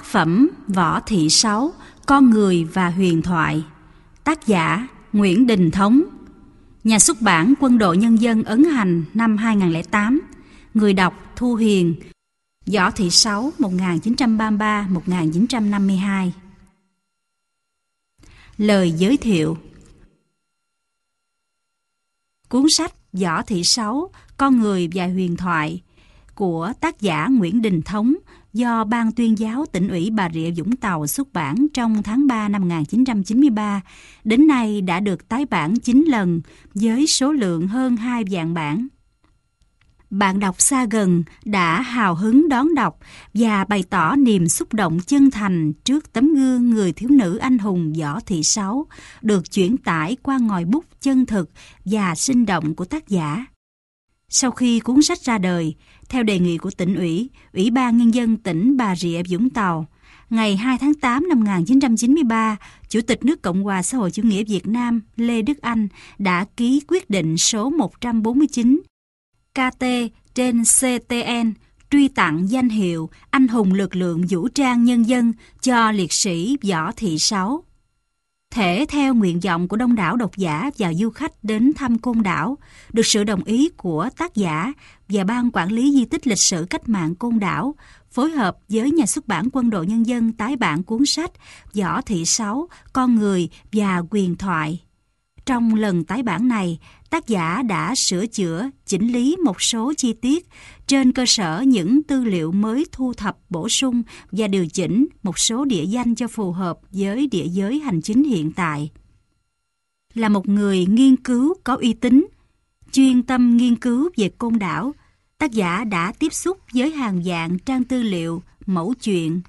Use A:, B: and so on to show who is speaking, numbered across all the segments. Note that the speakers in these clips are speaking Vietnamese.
A: Tác phẩm Võ Thị Sáu Con Người và Huyền Thoại Tác giả Nguyễn Đình Thống Nhà xuất bản Quân đội Nhân dân Ấn Hành năm 2008 Người đọc Thu Hiền Võ Thị Sáu 1933-1952 Lời giới thiệu Cuốn sách Võ Thị Sáu Con Người và Huyền Thoại của tác giả Nguyễn Đình Thống do Ban tuyên giáo tỉnh ủy Bà Rịa Vũng Tàu xuất bản trong tháng 3 năm 1993, đến nay đã được tái bản 9 lần với số lượng hơn 2 vạn bản. Bạn đọc xa gần đã hào hứng đón đọc và bày tỏ niềm xúc động chân thành trước tấm gương người thiếu nữ anh hùng Võ Thị Sáu được chuyển tải qua ngòi bút chân thực và sinh động của tác giả. Sau khi cuốn sách ra đời, theo đề nghị của tỉnh ủy, Ủy ban Nhân dân tỉnh Bà Rịa Vũng Tàu, ngày 2 tháng 8 năm 1993, Chủ tịch nước Cộng hòa xã hội chủ nghĩa Việt Nam Lê Đức Anh đã ký quyết định số 149 KT trên CTN truy tặng danh hiệu Anh hùng lực lượng vũ trang nhân dân cho liệt sĩ Võ Thị Sáu thể theo nguyện vọng của đông đảo độc giả và du khách đến thăm Côn Đảo, được sự đồng ý của tác giả và Ban Quản lý Di tích Lịch sử Cách mạng Côn Đảo, phối hợp với nhà xuất bản Quân đội Nhân dân tái bản cuốn sách Võ Thị Sáu, Con Người và Quyền Thoại trong lần tái bản này, tác giả đã sửa chữa, chỉnh lý một số chi tiết trên cơ sở những tư liệu mới thu thập bổ sung và điều chỉnh một số địa danh cho phù hợp với địa giới hành chính hiện tại. Là một người nghiên cứu có uy tín, chuyên tâm nghiên cứu về côn đảo, tác giả đã tiếp xúc với hàng dạng trang tư liệu, mẫu chuyện,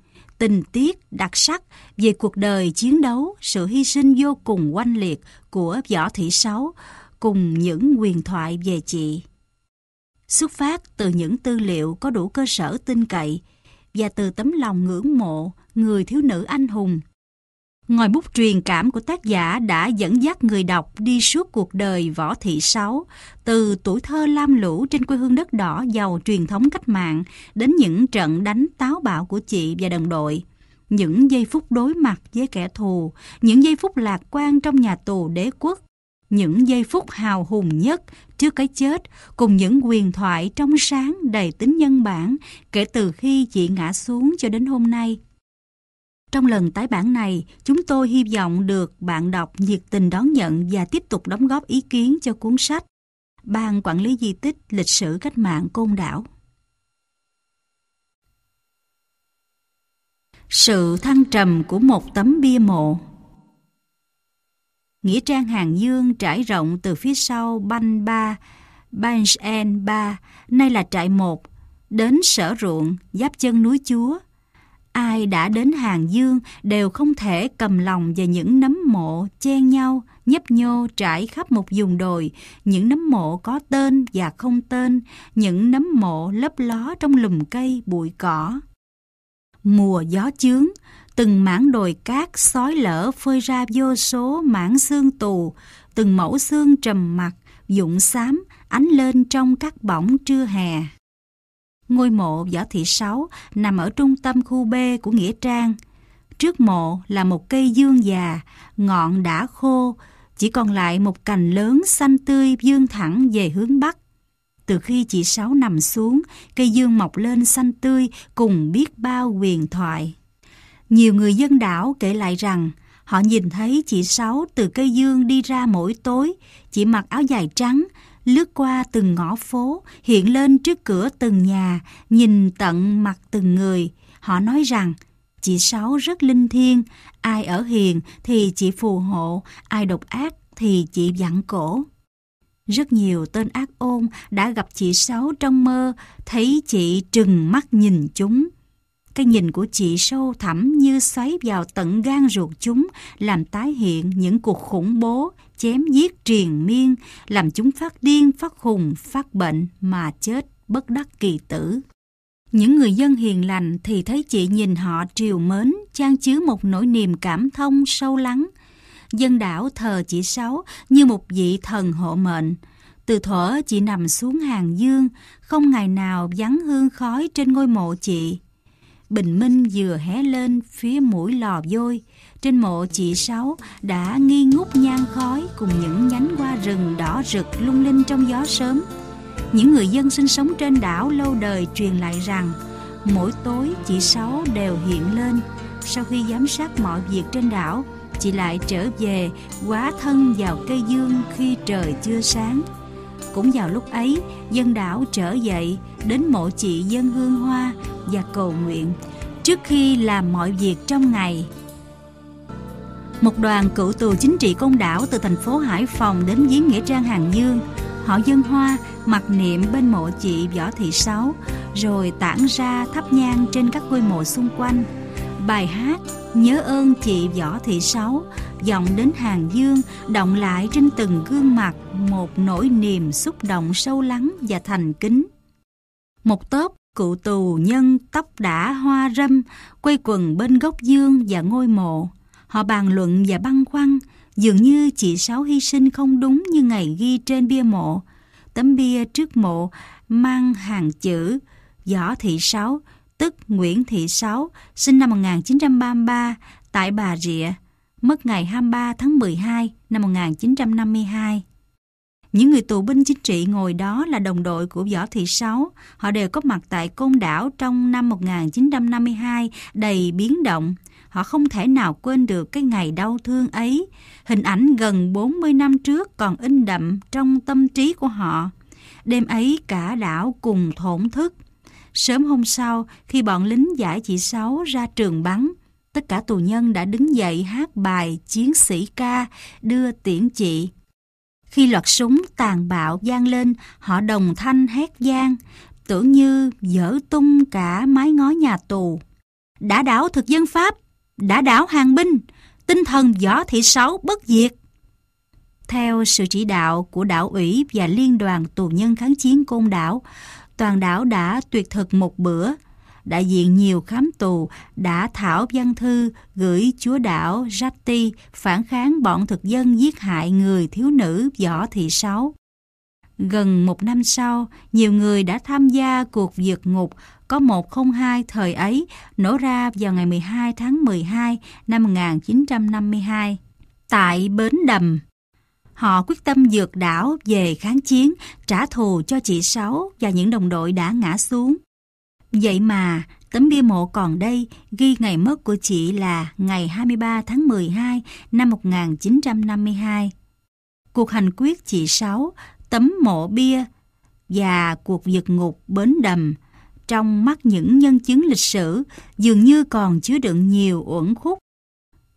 A: tình tiết đặc sắc về cuộc đời chiến đấu, sự hy sinh vô cùng oanh liệt của Võ Thị Sáu cùng những quyền thoại về chị. Xuất phát từ những tư liệu có đủ cơ sở tin cậy và từ tấm lòng ngưỡng mộ người thiếu nữ anh hùng ngòi bút truyền cảm của tác giả đã dẫn dắt người đọc đi suốt cuộc đời Võ Thị Sáu, từ tuổi thơ lam lũ trên quê hương đất đỏ giàu truyền thống cách mạng đến những trận đánh táo bạo của chị và đồng đội. Những giây phút đối mặt với kẻ thù, những giây phút lạc quan trong nhà tù đế quốc, những giây phút hào hùng nhất trước cái chết cùng những quyền thoại trong sáng đầy tính nhân bản kể từ khi chị ngã xuống cho đến hôm nay trong lần tái bản này, chúng tôi hy vọng được bạn đọc nhiệt tình đón nhận và tiếp tục đóng góp ý kiến cho cuốn sách Ban Quản lý Di tích Lịch sử Cách mạng Côn Đảo. Sự thăng trầm của một tấm bia mộ Nghĩa trang Hàng Dương trải rộng từ phía sau Banh Ba, banh En Ba, nay là trại 1, đến sở ruộng, giáp chân núi Chúa – ai đã đến Hàng Dương đều không thể cầm lòng về những nấm mộ chen nhau, nhấp nhô trải khắp một vùng đồi, những nấm mộ có tên và không tên, những nấm mộ lấp ló trong lùm cây bụi cỏ. Mùa gió chướng, từng mảng đồi cát sói lở phơi ra vô số mảng xương tù, từng mẫu xương trầm mặc, dụng xám ánh lên trong các bỏng trưa hè ngôi mộ Võ Thị Sáu nằm ở trung tâm khu B của Nghĩa Trang. Trước mộ là một cây dương già, ngọn đã khô, chỉ còn lại một cành lớn xanh tươi dương thẳng về hướng Bắc. Từ khi chị Sáu nằm xuống, cây dương mọc lên xanh tươi cùng biết bao huyền thoại. Nhiều người dân đảo kể lại rằng, họ nhìn thấy chị Sáu từ cây dương đi ra mỗi tối, chỉ mặc áo dài trắng, lướt qua từng ngõ phố, hiện lên trước cửa từng nhà, nhìn tận mặt từng người. Họ nói rằng, chị Sáu rất linh thiêng, ai ở hiền thì chị phù hộ, ai độc ác thì chị dặn cổ. Rất nhiều tên ác ôn đã gặp chị Sáu trong mơ, thấy chị trừng mắt nhìn chúng. Cái nhìn của chị sâu thẳm như xoáy vào tận gan ruột chúng, làm tái hiện những cuộc khủng bố, chém giết triền miên, làm chúng phát điên, phát hùng, phát bệnh mà chết bất đắc kỳ tử. Những người dân hiền lành thì thấy chị nhìn họ triều mến, trang chứa một nỗi niềm cảm thông sâu lắng. Dân đảo thờ chị Sáu như một vị thần hộ mệnh. Từ thuở chị nằm xuống hàng dương, không ngày nào vắng hương khói trên ngôi mộ chị. Bình minh vừa hé lên phía mũi lò vôi, trên mộ chị Sáu đã nghi ngút nhang khói cùng những nhánh hoa rừng đỏ rực lung linh trong gió sớm. Những người dân sinh sống trên đảo lâu đời truyền lại rằng mỗi tối chị Sáu đều hiện lên. Sau khi giám sát mọi việc trên đảo, chị lại trở về quá thân vào cây dương khi trời chưa sáng. Cũng vào lúc ấy, dân đảo trở dậy đến mộ chị dân hương hoa và cầu nguyện trước khi làm mọi việc trong ngày một đoàn cựu tù chính trị công đảo từ thành phố Hải Phòng đến giếng Nghĩa Trang Hàng Dương. Họ dân hoa, mặc niệm bên mộ chị Võ Thị Sáu, rồi tản ra thắp nhang trên các ngôi mộ xung quanh. Bài hát Nhớ ơn chị Võ Thị Sáu dọng đến hàng dương động lại trên từng gương mặt một nỗi niềm xúc động sâu lắng và thành kính một tốp cựu tù nhân tóc đã hoa râm quây quần bên gốc dương và ngôi mộ Họ bàn luận và băn khoăn, dường như chị Sáu hy sinh không đúng như ngày ghi trên bia mộ. Tấm bia trước mộ mang hàng chữ Võ Thị Sáu, tức Nguyễn Thị Sáu, sinh năm 1933 tại Bà Rịa, mất ngày 23 tháng 12 năm 1952. Những người tù binh chính trị ngồi đó là đồng đội của Võ Thị Sáu. Họ đều có mặt tại Côn Đảo trong năm 1952 đầy biến động. Họ không thể nào quên được cái ngày đau thương ấy. Hình ảnh gần 40 năm trước còn in đậm trong tâm trí của họ. Đêm ấy cả đảo cùng thổn thức. Sớm hôm sau, khi bọn lính giải chị Sáu ra trường bắn, tất cả tù nhân đã đứng dậy hát bài Chiến sĩ ca đưa tiễn chị. Khi loạt súng tàn bạo gian lên, họ đồng thanh hét gian, tưởng như dở tung cả mái ngói nhà tù. Đã đảo thực dân Pháp, đã đảo hàng binh, tinh thần võ thị sáu bất diệt. Theo sự chỉ đạo của đảo ủy và liên đoàn tù nhân kháng chiến côn đảo, toàn đảo đã tuyệt thực một bữa. Đại diện nhiều khám tù đã thảo văn thư gửi chúa đảo Jati phản kháng bọn thực dân giết hại người thiếu nữ võ thị sáu. Gần một năm sau, nhiều người đã tham gia cuộc vượt ngục có 102 thời ấy nổ ra vào ngày 12 tháng 12 năm 1952 tại Bến Đầm. Họ quyết tâm dược đảo về kháng chiến, trả thù cho chị Sáu và những đồng đội đã ngã xuống. Vậy mà, tấm bia mộ còn đây ghi ngày mất của chị là ngày 23 tháng 12 năm 1952. Cuộc hành quyết chị Sáu, tấm mộ bia và cuộc vượt ngục Bến Đầm – trong mắt những nhân chứng lịch sử dường như còn chứa đựng nhiều uẩn khúc.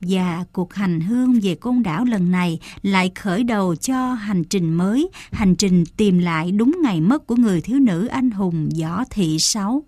A: Và cuộc hành hương về côn đảo lần này lại khởi đầu cho hành trình mới, hành trình tìm lại đúng ngày mất của người thiếu nữ anh hùng Võ Thị Sáu.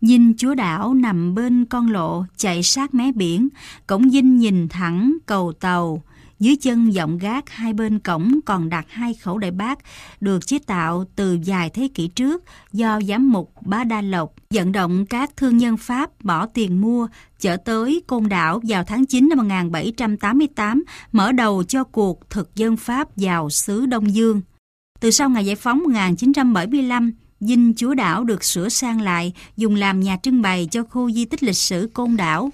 A: Dinh chúa đảo nằm bên con lộ chạy sát mé biển, cổng dinh nhìn thẳng cầu tàu, dưới chân giọng gác hai bên cổng còn đặt hai khẩu đại bác được chế tạo từ vài thế kỷ trước do giám mục Bá Đa Lộc vận động các thương nhân Pháp bỏ tiền mua chở tới Côn Đảo vào tháng 9 năm 1788 mở đầu cho cuộc thực dân Pháp vào xứ Đông Dương. Từ sau ngày giải phóng 1975, dinh Chúa Đảo được sửa sang lại dùng làm nhà trưng bày cho khu di tích lịch sử Côn Đảo.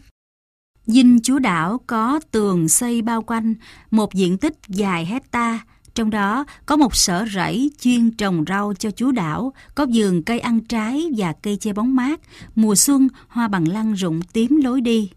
A: Dinh Chúa Đảo có tường xây bao quanh, một diện tích dài hecta, trong đó có một sở rẫy chuyên trồng rau cho Chúa Đảo, có vườn cây ăn trái và cây che bóng mát, mùa xuân hoa bằng lăng rụng tím lối đi.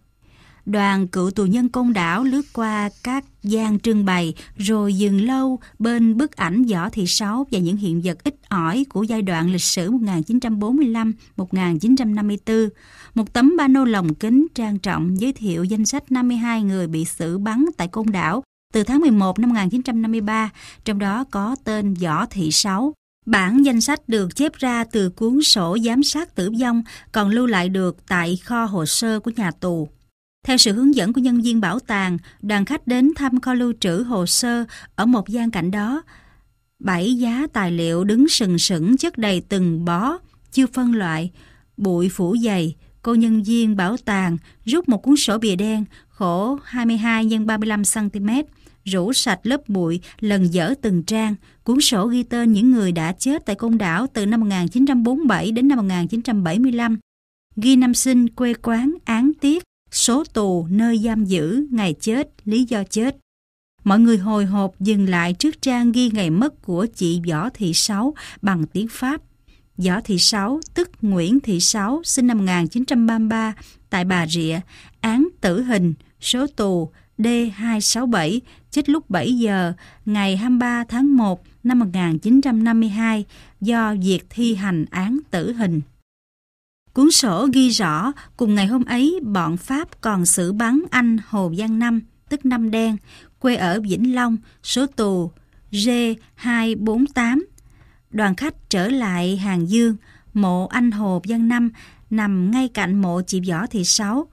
A: Đoàn cựu tù nhân Côn Đảo lướt qua các gian trưng bày rồi dừng lâu bên bức ảnh Võ Thị Sáu và những hiện vật ít ỏi của giai đoạn lịch sử 1945-1954 một tấm ba pano lồng kính trang trọng giới thiệu danh sách 52 người bị xử bắn tại Côn Đảo từ tháng 11 năm 1953, trong đó có tên Võ Thị Sáu. Bản danh sách được chép ra từ cuốn sổ giám sát tử vong còn lưu lại được tại kho hồ sơ của nhà tù. Theo sự hướng dẫn của nhân viên bảo tàng, đoàn khách đến thăm kho lưu trữ hồ sơ ở một gian cạnh đó. Bảy giá tài liệu đứng sừng sững chất đầy từng bó, chưa phân loại, bụi phủ dày, Cô nhân viên bảo tàng rút một cuốn sổ bìa đen khổ 22 x 35 cm, rũ sạch lớp bụi, lần dở từng trang. Cuốn sổ ghi tên những người đã chết tại côn đảo từ năm 1947 đến năm 1975. Ghi năm sinh, quê quán, án tiết, số tù, nơi giam giữ, ngày chết, lý do chết. Mọi người hồi hộp dừng lại trước trang ghi ngày mất của chị Võ Thị Sáu bằng tiếng Pháp. Võ Thị Sáu, tức Nguyễn Thị Sáu, sinh năm 1933, tại Bà Rịa, án tử hình, số tù D267, chết lúc 7 giờ ngày 23 tháng 1 năm 1952 do việc thi hành án tử hình. Cuốn sổ ghi rõ cùng ngày hôm ấy bọn Pháp còn xử bắn anh Hồ Giang Năm, tức Năm Đen, quê ở Vĩnh Long, số tù G248, Đoàn khách trở lại Hàng Dương, mộ anh Hồ Văn Năm nằm ngay cạnh mộ chị Võ Thị Sáu.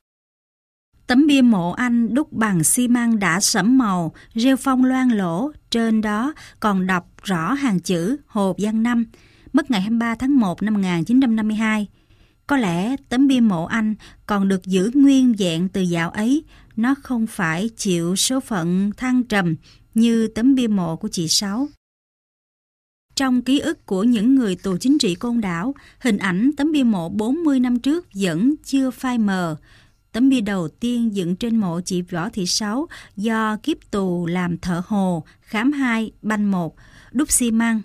A: Tấm bia mộ anh đúc bằng xi măng đã sẫm màu, rêu phong loang lỗ, trên đó còn đọc rõ hàng chữ Hồ Văn Năm, mất ngày 23 tháng 1 năm 1952. Có lẽ tấm bia mộ anh còn được giữ nguyên vẹn từ dạo ấy, nó không phải chịu số phận thăng trầm như tấm bia mộ của chị Sáu. Trong ký ức của những người tù chính trị côn đảo, hình ảnh tấm bia mộ 40 năm trước vẫn chưa phai mờ. Tấm bia đầu tiên dựng trên mộ chị Võ Thị Sáu do kiếp tù làm thợ hồ, khám hai, banh một, đúc xi măng.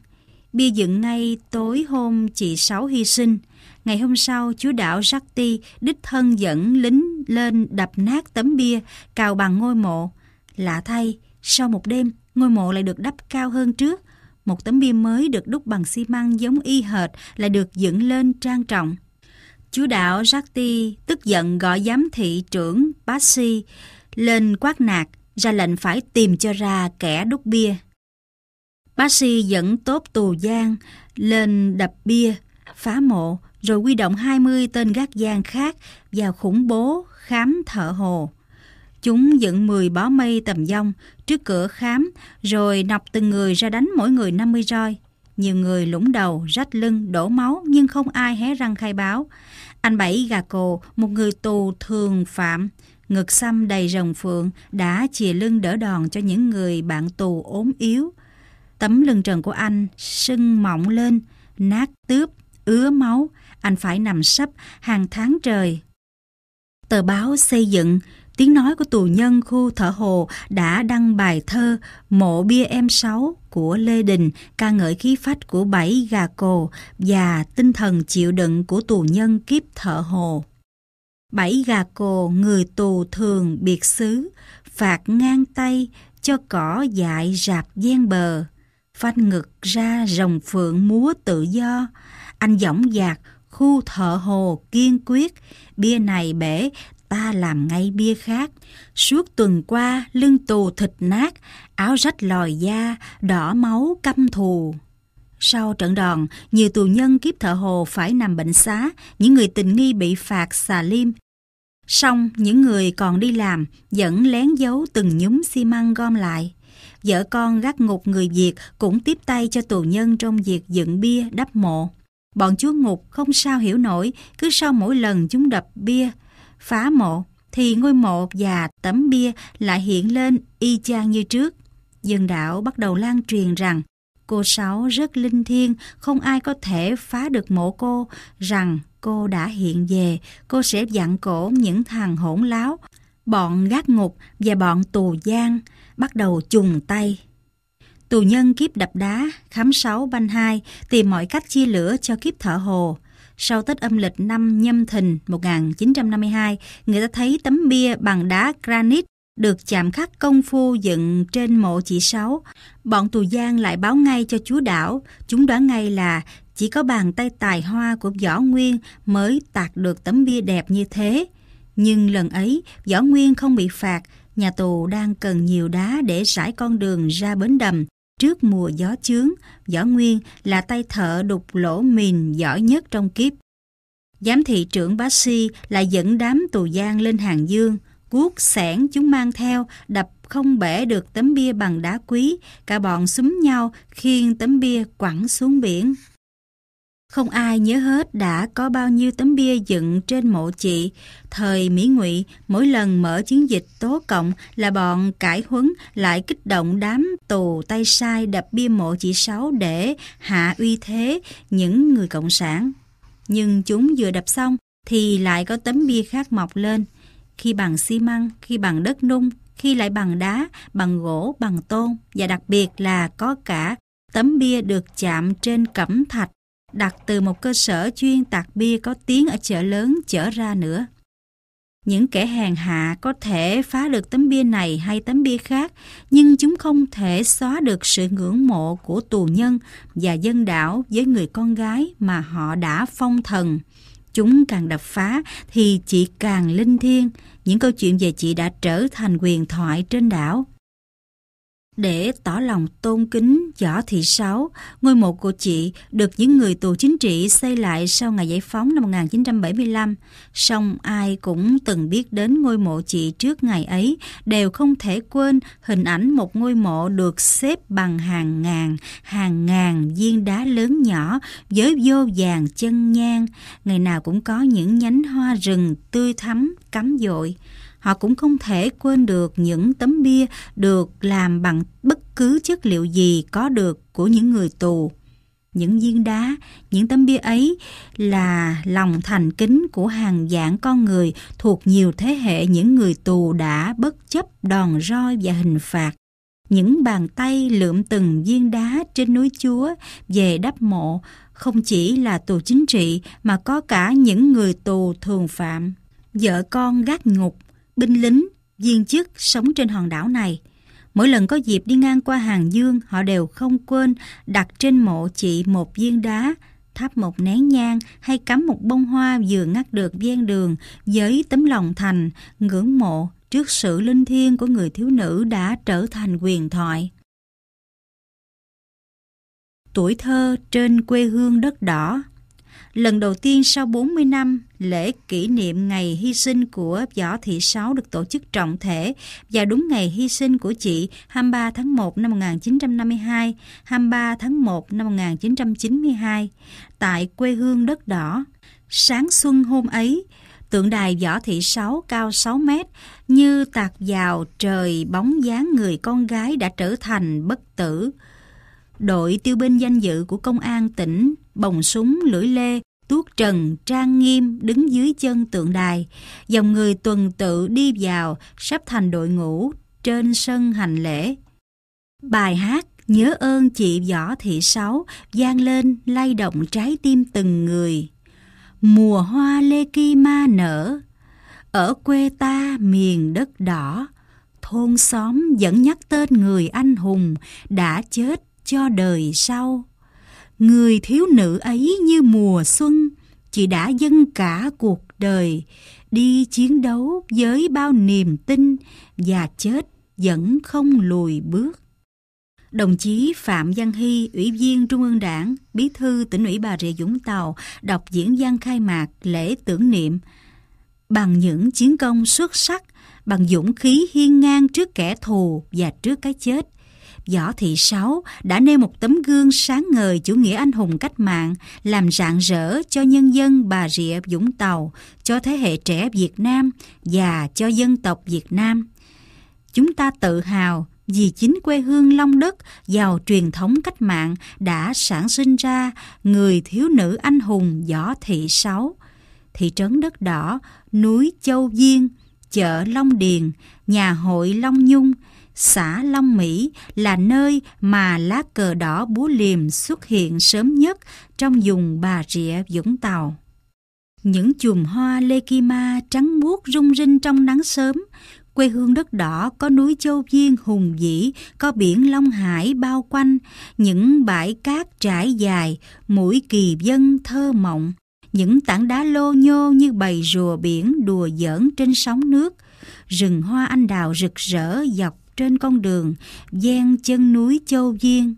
A: Bia dựng ngay tối hôm chị Sáu hy sinh. Ngày hôm sau, chúa đảo Shakti đích thân dẫn lính lên đập nát tấm bia, cào bằng ngôi mộ. Lạ thay, sau một đêm, ngôi mộ lại được đắp cao hơn trước, một tấm bia mới được đúc bằng xi măng giống y hệt lại được dựng lên trang trọng. Chúa đạo Shakti tức giận gọi giám thị trưởng Basi lên quát nạt, ra lệnh phải tìm cho ra kẻ đúc bia. Basi dẫn tốt tù giang lên đập bia, phá mộ, rồi quy động 20 tên gác giang khác vào khủng bố khám thợ hồ. Chúng dựng 10 bó mây tầm dông trước cửa khám, rồi nọc từng người ra đánh mỗi người 50 roi. Nhiều người lũng đầu, rách lưng, đổ máu nhưng không ai hé răng khai báo. Anh Bảy Gà Cồ, một người tù thường phạm, ngực xăm đầy rồng phượng, đã chìa lưng đỡ đòn cho những người bạn tù ốm yếu. Tấm lưng trần của anh sưng mỏng lên, nát tướp, ứa máu, anh phải nằm sấp hàng tháng trời. Tờ báo xây dựng tiếng nói của tù nhân khu thợ hồ đã đăng bài thơ Mộ bia em sáu của Lê Đình ca ngợi khí phách của bảy gà cồ và tinh thần chịu đựng của tù nhân kiếp thợ hồ. Bảy gà cồ người tù thường biệt xứ, phạt ngang tay cho cỏ dại rạp gian bờ, phanh ngực ra rồng phượng múa tự do, anh dõng dạc khu thợ hồ kiên quyết, bia này bể ta làm ngay bia khác. Suốt tuần qua, lưng tù thịt nát, áo rách lòi da, đỏ máu căm thù. Sau trận đòn, nhiều tù nhân kiếp thợ hồ phải nằm bệnh xá, những người tình nghi bị phạt xà liêm. Xong, những người còn đi làm vẫn lén giấu từng nhúm xi măng gom lại. Vợ con gác ngục người Việt cũng tiếp tay cho tù nhân trong việc dựng bia đắp mộ. Bọn chúa ngục không sao hiểu nổi, cứ sau mỗi lần chúng đập bia, phá mộ thì ngôi mộ và tấm bia lại hiện lên y chang như trước. Dân đảo bắt đầu lan truyền rằng cô Sáu rất linh thiêng, không ai có thể phá được mộ cô, rằng cô đã hiện về, cô sẽ dặn cổ những thằng hỗn láo, bọn gác ngục và bọn tù gian, bắt đầu chùng tay. Tù nhân kiếp đập đá, khám sáu banh hai, tìm mọi cách chia lửa cho kiếp thợ hồ, sau Tết âm lịch năm Nhâm Thìn 1952, người ta thấy tấm bia bằng đá granite được chạm khắc công phu dựng trên mộ chị Sáu. Bọn tù giang lại báo ngay cho chúa đảo, chúng đoán ngay là chỉ có bàn tay tài hoa của Võ Nguyên mới tạc được tấm bia đẹp như thế. Nhưng lần ấy, Võ Nguyên không bị phạt, nhà tù đang cần nhiều đá để rải con đường ra bến đầm, trước mùa gió chướng, Võ Nguyên là tay thợ đục lỗ mìn giỏi nhất trong kiếp. Giám thị trưởng Bá Si là dẫn đám tù gian lên Hàng Dương, cuốc sẻn chúng mang theo, đập không bể được tấm bia bằng đá quý, cả bọn súng nhau khiêng tấm bia quẳng xuống biển. Không ai nhớ hết đã có bao nhiêu tấm bia dựng trên mộ chị. Thời Mỹ Ngụy, mỗi lần mở chiến dịch tố cộng là bọn cải huấn lại kích động đám tù tay sai đập bia mộ chị Sáu để hạ uy thế những người cộng sản. Nhưng chúng vừa đập xong thì lại có tấm bia khác mọc lên. Khi bằng xi măng, khi bằng đất nung, khi lại bằng đá, bằng gỗ, bằng tôn và đặc biệt là có cả tấm bia được chạm trên cẩm thạch đặt từ một cơ sở chuyên tạc bia có tiếng ở chợ lớn chở ra nữa. Những kẻ hèn hạ có thể phá được tấm bia này hay tấm bia khác, nhưng chúng không thể xóa được sự ngưỡng mộ của tù nhân và dân đảo với người con gái mà họ đã phong thần. Chúng càng đập phá thì chị càng linh thiêng, những câu chuyện về chị đã trở thành quyền thoại trên đảo. Để tỏ lòng tôn kính Võ Thị Sáu, ngôi mộ của chị được những người tù chính trị xây lại sau ngày giải phóng năm 1975. Song ai cũng từng biết đến ngôi mộ chị trước ngày ấy đều không thể quên hình ảnh một ngôi mộ được xếp bằng hàng ngàn, hàng ngàn viên đá lớn nhỏ với vô vàng chân nhang. Ngày nào cũng có những nhánh hoa rừng tươi thắm, cắm dội họ cũng không thể quên được những tấm bia được làm bằng bất cứ chất liệu gì có được của những người tù. Những viên đá, những tấm bia ấy là lòng thành kính của hàng dạng con người thuộc nhiều thế hệ những người tù đã bất chấp đòn roi và hình phạt. Những bàn tay lượm từng viên đá trên núi Chúa về đắp mộ không chỉ là tù chính trị mà có cả những người tù thường phạm. Vợ con gác ngục, binh lính, viên chức sống trên hòn đảo này. Mỗi lần có dịp đi ngang qua Hàng Dương, họ đều không quên đặt trên mộ chị một viên đá, thắp một nén nhang hay cắm một bông hoa vừa ngắt được ven đường với tấm lòng thành, ngưỡng mộ trước sự linh thiêng của người thiếu nữ đã trở thành quyền thoại. Tuổi thơ trên quê hương đất đỏ lần đầu tiên sau 40 năm, lễ kỷ niệm ngày hy sinh của Võ Thị Sáu được tổ chức trọng thể và đúng ngày hy sinh của chị 23 tháng 1 năm 1952, 23 tháng 1 năm 1992 tại quê hương đất đỏ. Sáng xuân hôm ấy, tượng đài Võ Thị Sáu cao 6 mét như tạc vào trời bóng dáng người con gái đã trở thành bất tử đội tiêu binh danh dự của công an tỉnh bồng súng lưỡi lê, tuốt trần trang nghiêm đứng dưới chân tượng đài, dòng người tuần tự đi vào sắp thành đội ngũ trên sân hành lễ. Bài hát Nhớ ơn chị Võ Thị Sáu vang lên lay động trái tim từng người. Mùa hoa lê ki ma nở, ở quê ta miền đất đỏ, thôn xóm vẫn nhắc tên người anh hùng đã chết cho đời sau người thiếu nữ ấy như mùa xuân chị đã dâng cả cuộc đời đi chiến đấu với bao niềm tin và chết vẫn không lùi bước đồng chí Phạm Văn Hy, Ủy viên Trung ương Đảng, Bí thư tỉnh ủy Bà Rịa Vũng Tàu đọc diễn văn khai mạc lễ tưởng niệm. Bằng những chiến công xuất sắc, bằng dũng khí hiên ngang trước kẻ thù và trước cái chết, Võ Thị Sáu đã nêu một tấm gương sáng ngời chủ nghĩa anh hùng cách mạng, làm rạng rỡ cho nhân dân Bà Rịa Vũng Tàu, cho thế hệ trẻ Việt Nam và cho dân tộc Việt Nam. Chúng ta tự hào vì chính quê hương Long Đất giàu truyền thống cách mạng đã sản sinh ra người thiếu nữ anh hùng Võ Thị Sáu. Thị trấn Đất Đỏ, núi Châu Viên, chợ Long Điền, nhà hội Long Nhung – xã Long Mỹ là nơi mà lá cờ đỏ búa liềm xuất hiện sớm nhất trong vùng Bà Rịa, Vũng Tàu. Những chùm hoa lê ma trắng muốt rung rinh trong nắng sớm, quê hương đất đỏ có núi Châu Viên hùng vĩ, có biển Long Hải bao quanh, những bãi cát trải dài, mũi kỳ dân thơ mộng, những tảng đá lô nhô như bầy rùa biển đùa giỡn trên sóng nước, rừng hoa anh đào rực rỡ dọc trên con đường gian chân núi Châu Viên.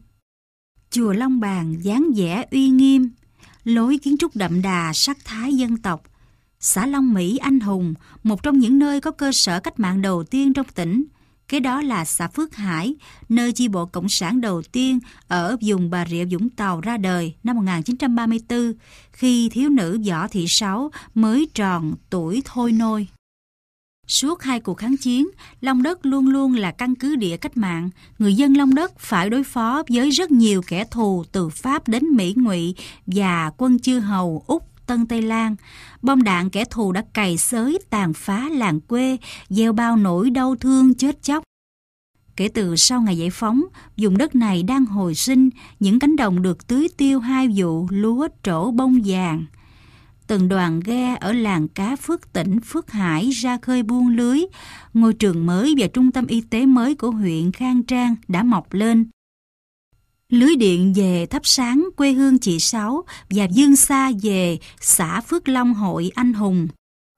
A: Chùa Long Bàn dáng vẻ uy nghiêm, lối kiến trúc đậm đà sắc thái dân tộc. Xã Long Mỹ Anh Hùng, một trong những nơi có cơ sở cách mạng đầu tiên trong tỉnh. Kế đó là xã Phước Hải, nơi chi bộ Cộng sản đầu tiên ở vùng Bà Rịa Vũng Tàu ra đời năm 1934, khi thiếu nữ Võ Thị Sáu mới tròn tuổi thôi nôi. Suốt hai cuộc kháng chiến, Long Đất luôn luôn là căn cứ địa cách mạng. Người dân Long Đất phải đối phó với rất nhiều kẻ thù từ Pháp đến Mỹ Ngụy và quân chư hầu Úc Tân Tây Lan. Bom đạn kẻ thù đã cày xới tàn phá làng quê, gieo bao nỗi đau thương chết chóc. Kể từ sau ngày giải phóng, vùng đất này đang hồi sinh, những cánh đồng được tưới tiêu hai vụ lúa trổ bông vàng từng đoàn ghe ở làng cá Phước Tỉnh, Phước Hải ra khơi buôn lưới. Ngôi trường mới và trung tâm y tế mới của huyện Khang Trang đã mọc lên. Lưới điện về thắp sáng quê hương chị Sáu và dương xa về xã Phước Long Hội Anh Hùng.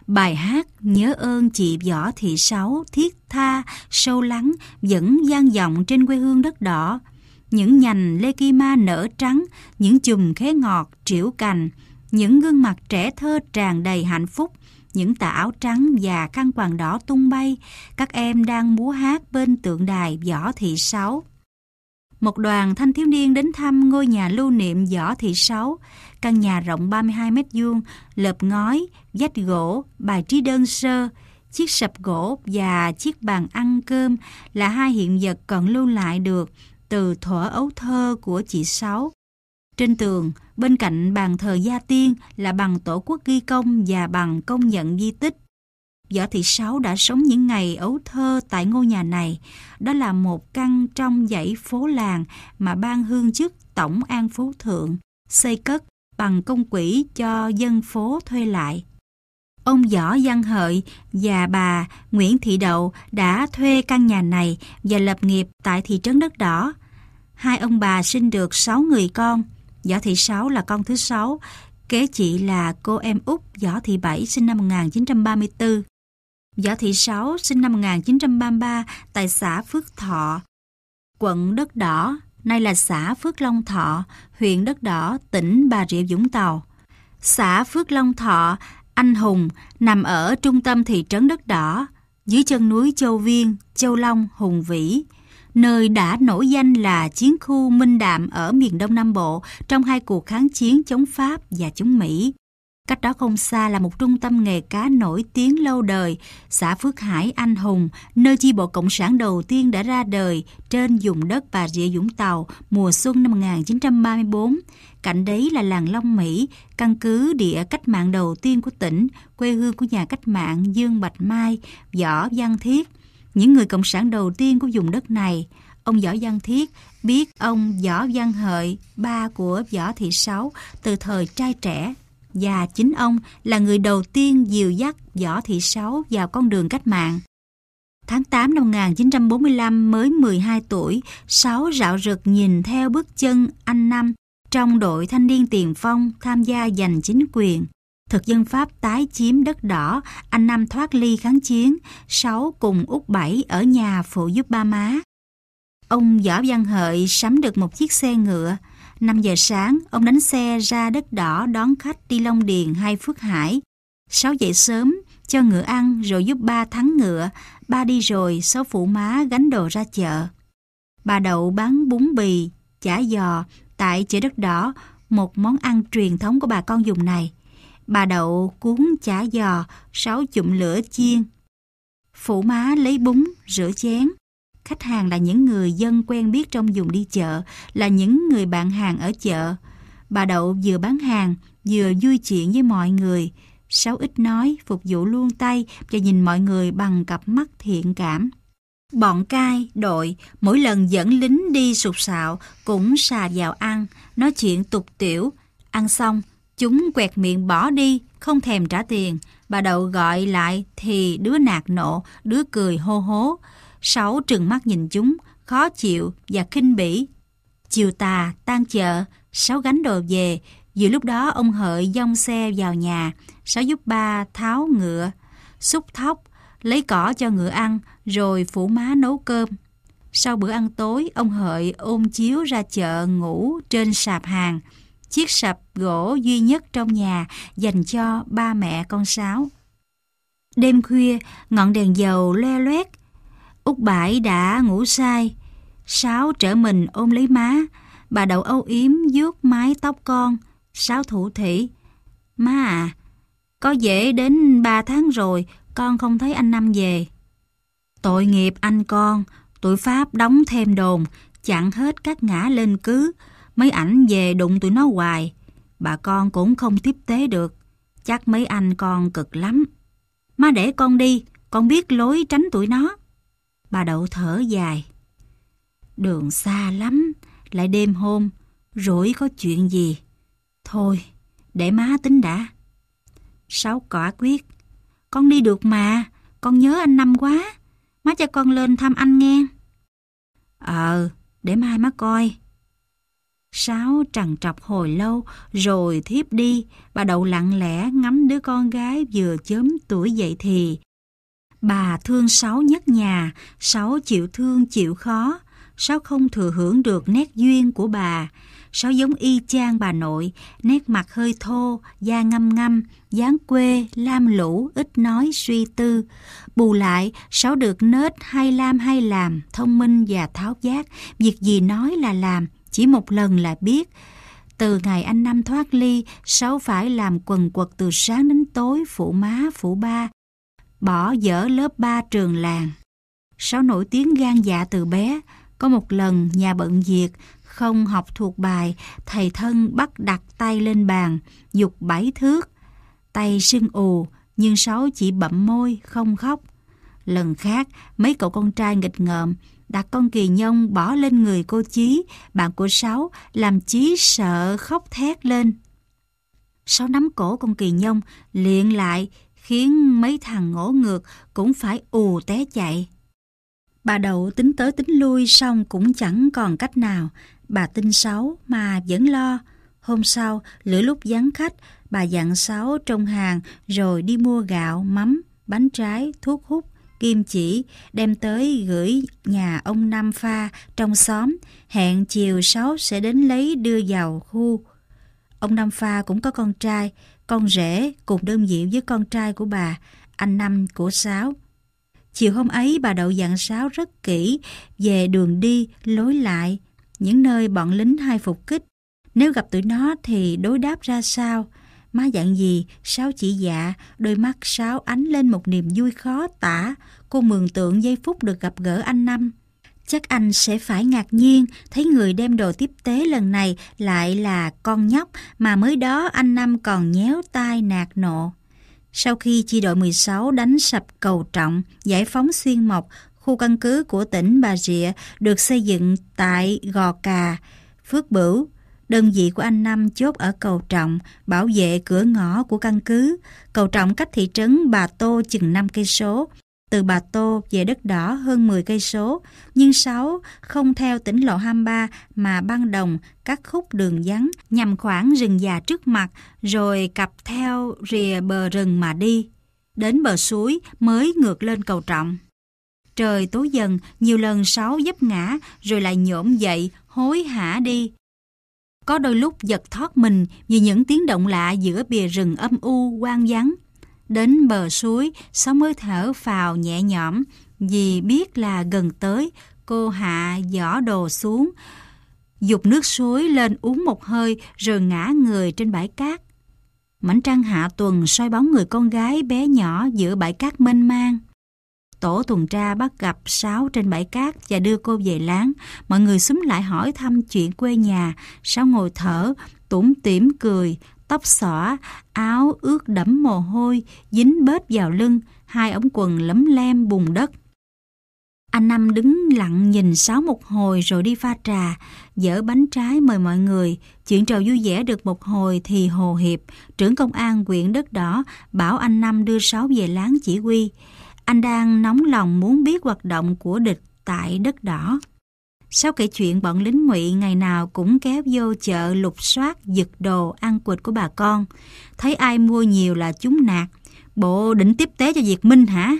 A: Bài hát Nhớ ơn chị Võ Thị Sáu thiết tha, sâu lắng vẫn gian vọng trên quê hương đất đỏ. Những nhành lê ki ma nở trắng, những chùm khế ngọt, triểu cành – những gương mặt trẻ thơ tràn đầy hạnh phúc, những tà áo trắng và khăn quàng đỏ tung bay, các em đang múa hát bên tượng đài Võ Thị Sáu. Một đoàn thanh thiếu niên đến thăm ngôi nhà lưu niệm Võ Thị Sáu, căn nhà rộng 32 mét vuông, lợp ngói, vách gỗ, bài trí đơn sơ, chiếc sập gỗ và chiếc bàn ăn cơm là hai hiện vật còn lưu lại được từ thuở ấu thơ của chị Sáu. Trên tường, Bên cạnh bàn thờ gia tiên là bằng tổ quốc ghi công và bằng công nhận di tích. Võ Thị Sáu đã sống những ngày ấu thơ tại ngôi nhà này. Đó là một căn trong dãy phố làng mà ban hương chức Tổng An Phú Thượng xây cất bằng công quỹ cho dân phố thuê lại. Ông Võ Văn Hợi và bà Nguyễn Thị Đậu đã thuê căn nhà này và lập nghiệp tại thị trấn Đất Đỏ. Hai ông bà sinh được 6 người con – Võ Thị Sáu là con thứ sáu, kế chị là cô em út Võ Thị Bảy sinh năm 1934. Võ Thị Sáu sinh năm 1933 tại xã Phước Thọ, quận Đất Đỏ, nay là xã Phước Long Thọ, huyện Đất Đỏ, tỉnh Bà Rịa Vũng Tàu. Xã Phước Long Thọ, Anh Hùng nằm ở trung tâm thị trấn Đất Đỏ, dưới chân núi Châu Viên, Châu Long, Hùng Vĩ, nơi đã nổi danh là chiến khu Minh Đạm ở miền Đông Nam Bộ trong hai cuộc kháng chiến chống Pháp và chống Mỹ. Cách đó không xa là một trung tâm nghề cá nổi tiếng lâu đời, xã Phước Hải Anh Hùng, nơi chi bộ Cộng sản đầu tiên đã ra đời trên vùng đất Bà Rịa Vũng Tàu mùa xuân năm 1934. Cạnh đấy là làng Long Mỹ, căn cứ địa cách mạng đầu tiên của tỉnh, quê hương của nhà cách mạng Dương Bạch Mai, Võ Văn Thiết, những người cộng sản đầu tiên của vùng đất này, ông Võ Văn Thiết biết ông Võ Văn Hợi, ba của Võ Thị Sáu, từ thời trai trẻ. Và chính ông là người đầu tiên dìu dắt Võ Thị Sáu vào con đường cách mạng. Tháng 8 năm 1945 mới 12 tuổi, Sáu rạo rực nhìn theo bước chân anh Năm trong đội thanh niên tiền phong tham gia giành chính quyền thực dân Pháp tái chiếm đất đỏ, anh Năm thoát ly kháng chiến, Sáu cùng Úc Bảy ở nhà phụ giúp ba má. Ông Võ Văn Hợi sắm được một chiếc xe ngựa. 5 giờ sáng, ông đánh xe ra đất đỏ đón khách đi Long Điền hay Phước Hải. Sáu dậy sớm, cho ngựa ăn rồi giúp ba thắng ngựa. Ba đi rồi, sáu phụ má gánh đồ ra chợ. Bà đậu bán bún bì, chả giò tại chợ đất đỏ, một món ăn truyền thống của bà con dùng này bà đậu cuốn chả giò, sáu chụm lửa chiên. Phụ má lấy bún, rửa chén. Khách hàng là những người dân quen biết trong vùng đi chợ, là những người bạn hàng ở chợ. Bà đậu vừa bán hàng, vừa vui chuyện với mọi người. Sáu ít nói, phục vụ luôn tay và nhìn mọi người bằng cặp mắt thiện cảm. Bọn cai, đội, mỗi lần dẫn lính đi sụp sạo cũng xà vào ăn, nói chuyện tục tiểu. Ăn xong, Chúng quẹt miệng bỏ đi, không thèm trả tiền. Bà đậu gọi lại thì đứa nạt nộ, đứa cười hô hố. Sáu trừng mắt nhìn chúng, khó chịu và khinh bỉ. Chiều tà, tan chợ, sáu gánh đồ về. Giữa lúc đó ông Hợi dông xe vào nhà, sáu giúp ba tháo ngựa, xúc thóc, lấy cỏ cho ngựa ăn, rồi phủ má nấu cơm. Sau bữa ăn tối, ông Hợi ôm chiếu ra chợ ngủ trên sạp hàng, chiếc sập gỗ duy nhất trong nhà dành cho ba mẹ con Sáu. Đêm khuya, ngọn đèn dầu le loét. Út Bãi đã ngủ say. Sáu trở mình ôm lấy má. Bà đậu âu yếm vuốt mái tóc con. Sáu thủ thỉ. Má à, có dễ đến ba tháng rồi, con không thấy anh Năm về. Tội nghiệp anh con, tụi Pháp đóng thêm đồn, chặn hết các ngã lên cứ, Mấy ảnh về đụng tụi nó hoài, bà con cũng không tiếp tế được. Chắc mấy anh con cực lắm. Má để con đi, con biết lối tránh tụi nó. Bà đậu thở dài. Đường xa lắm, lại đêm hôm, rủi có chuyện gì. Thôi, để má tính đã. Sáu cỏ quyết. Con đi được mà, con nhớ anh Năm quá. Má cho con lên thăm anh nghe. Ờ, để mai má coi. Sáu trằn trọc hồi lâu rồi thiếp đi, bà đậu lặng lẽ ngắm đứa con gái vừa chớm tuổi dậy thì. Bà thương Sáu nhất nhà, Sáu chịu thương chịu khó, Sáu không thừa hưởng được nét duyên của bà. Sáu giống y chang bà nội, nét mặt hơi thô, da ngăm ngăm, dáng quê, lam lũ, ít nói, suy tư. Bù lại, Sáu được nết hay lam hay làm, thông minh và tháo giác, việc gì nói là làm, chỉ một lần là biết. Từ ngày anh Năm thoát ly, Sáu phải làm quần quật từ sáng đến tối phụ má, phụ ba, bỏ dở lớp ba trường làng. Sáu nổi tiếng gan dạ từ bé, có một lần nhà bận việc, không học thuộc bài, thầy thân bắt đặt tay lên bàn, dục bảy thước. Tay sưng ù, nhưng Sáu chỉ bậm môi, không khóc. Lần khác, mấy cậu con trai nghịch ngợm, đặt con kỳ nhông bỏ lên người cô Chí, bạn của Sáu, làm Chí sợ khóc thét lên. Sáu nắm cổ con kỳ nhông, liền lại, khiến mấy thằng ngỗ ngược cũng phải ù té chạy. Bà đậu tính tới tính lui xong cũng chẳng còn cách nào, bà tin Sáu mà vẫn lo. Hôm sau, lửa lúc vắng khách, bà dặn Sáu trong hàng rồi đi mua gạo, mắm, bánh trái, thuốc hút kim chỉ đem tới gửi nhà ông Nam Pha trong xóm, hẹn chiều 6 sẽ đến lấy đưa vào khu. Ông Nam Pha cũng có con trai, con rể cùng đơn diệu với con trai của bà, anh Năm của Sáu. Chiều hôm ấy bà đậu dặn Sáu rất kỹ về đường đi, lối lại, những nơi bọn lính hai phục kích. Nếu gặp tụi nó thì đối đáp ra sao? má dạng gì, sao chị dạ, đôi mắt sáo ánh lên một niềm vui khó tả, cô mường tượng giây phút được gặp gỡ anh Năm. Chắc anh sẽ phải ngạc nhiên thấy người đem đồ tiếp tế lần này lại là con nhóc mà mới đó anh Năm còn nhéo tai nạt nộ. Sau khi chi đội 16 đánh sập cầu trọng, giải phóng xuyên mộc, khu căn cứ của tỉnh Bà Rịa được xây dựng tại Gò Cà, Phước Bửu, Đơn vị của anh Năm chốt ở cầu trọng, bảo vệ cửa ngõ của căn cứ. Cầu trọng cách thị trấn Bà Tô chừng 5 cây số. Từ Bà Tô về đất đỏ hơn 10 cây số, nhưng 6 không theo tỉnh lộ 23 mà băng đồng các khúc đường vắng nhằm khoảng rừng già trước mặt rồi cặp theo rìa bờ rừng mà đi. Đến bờ suối mới ngược lên cầu trọng. Trời tối dần, nhiều lần sáu dấp ngã rồi lại nhổm dậy, hối hả đi. Có đôi lúc giật thoát mình vì những tiếng động lạ giữa bìa rừng âm u quang vắng. Đến bờ suối, Sáu mới thở phào nhẹ nhõm vì biết là gần tới, cô hạ giỏ đồ xuống, dục nước suối lên uống một hơi rồi ngã người trên bãi cát. Mảnh trăng hạ tuần soi bóng người con gái bé nhỏ giữa bãi cát mênh mang tổ tuần tra bắt gặp Sáu trên bãi cát và đưa cô về láng. Mọi người xúm lại hỏi thăm chuyện quê nhà. Sáu ngồi thở, tủm tỉm cười, tóc xõa, áo ướt đẫm mồ hôi, dính bết vào lưng, hai ống quần lấm lem bùn đất. Anh Năm đứng lặng nhìn Sáu một hồi rồi đi pha trà, dở bánh trái mời mọi người. Chuyện trò vui vẻ được một hồi thì Hồ Hiệp, trưởng công an quyện Đất Đỏ, bảo anh Năm đưa Sáu về láng chỉ huy. Anh đang nóng lòng muốn biết hoạt động của địch tại đất đỏ. Sau kể chuyện bọn lính ngụy ngày nào cũng kéo vô chợ lục soát giật đồ ăn quỵt của bà con, thấy ai mua nhiều là chúng nạt, bộ định tiếp tế cho Việt Minh hả?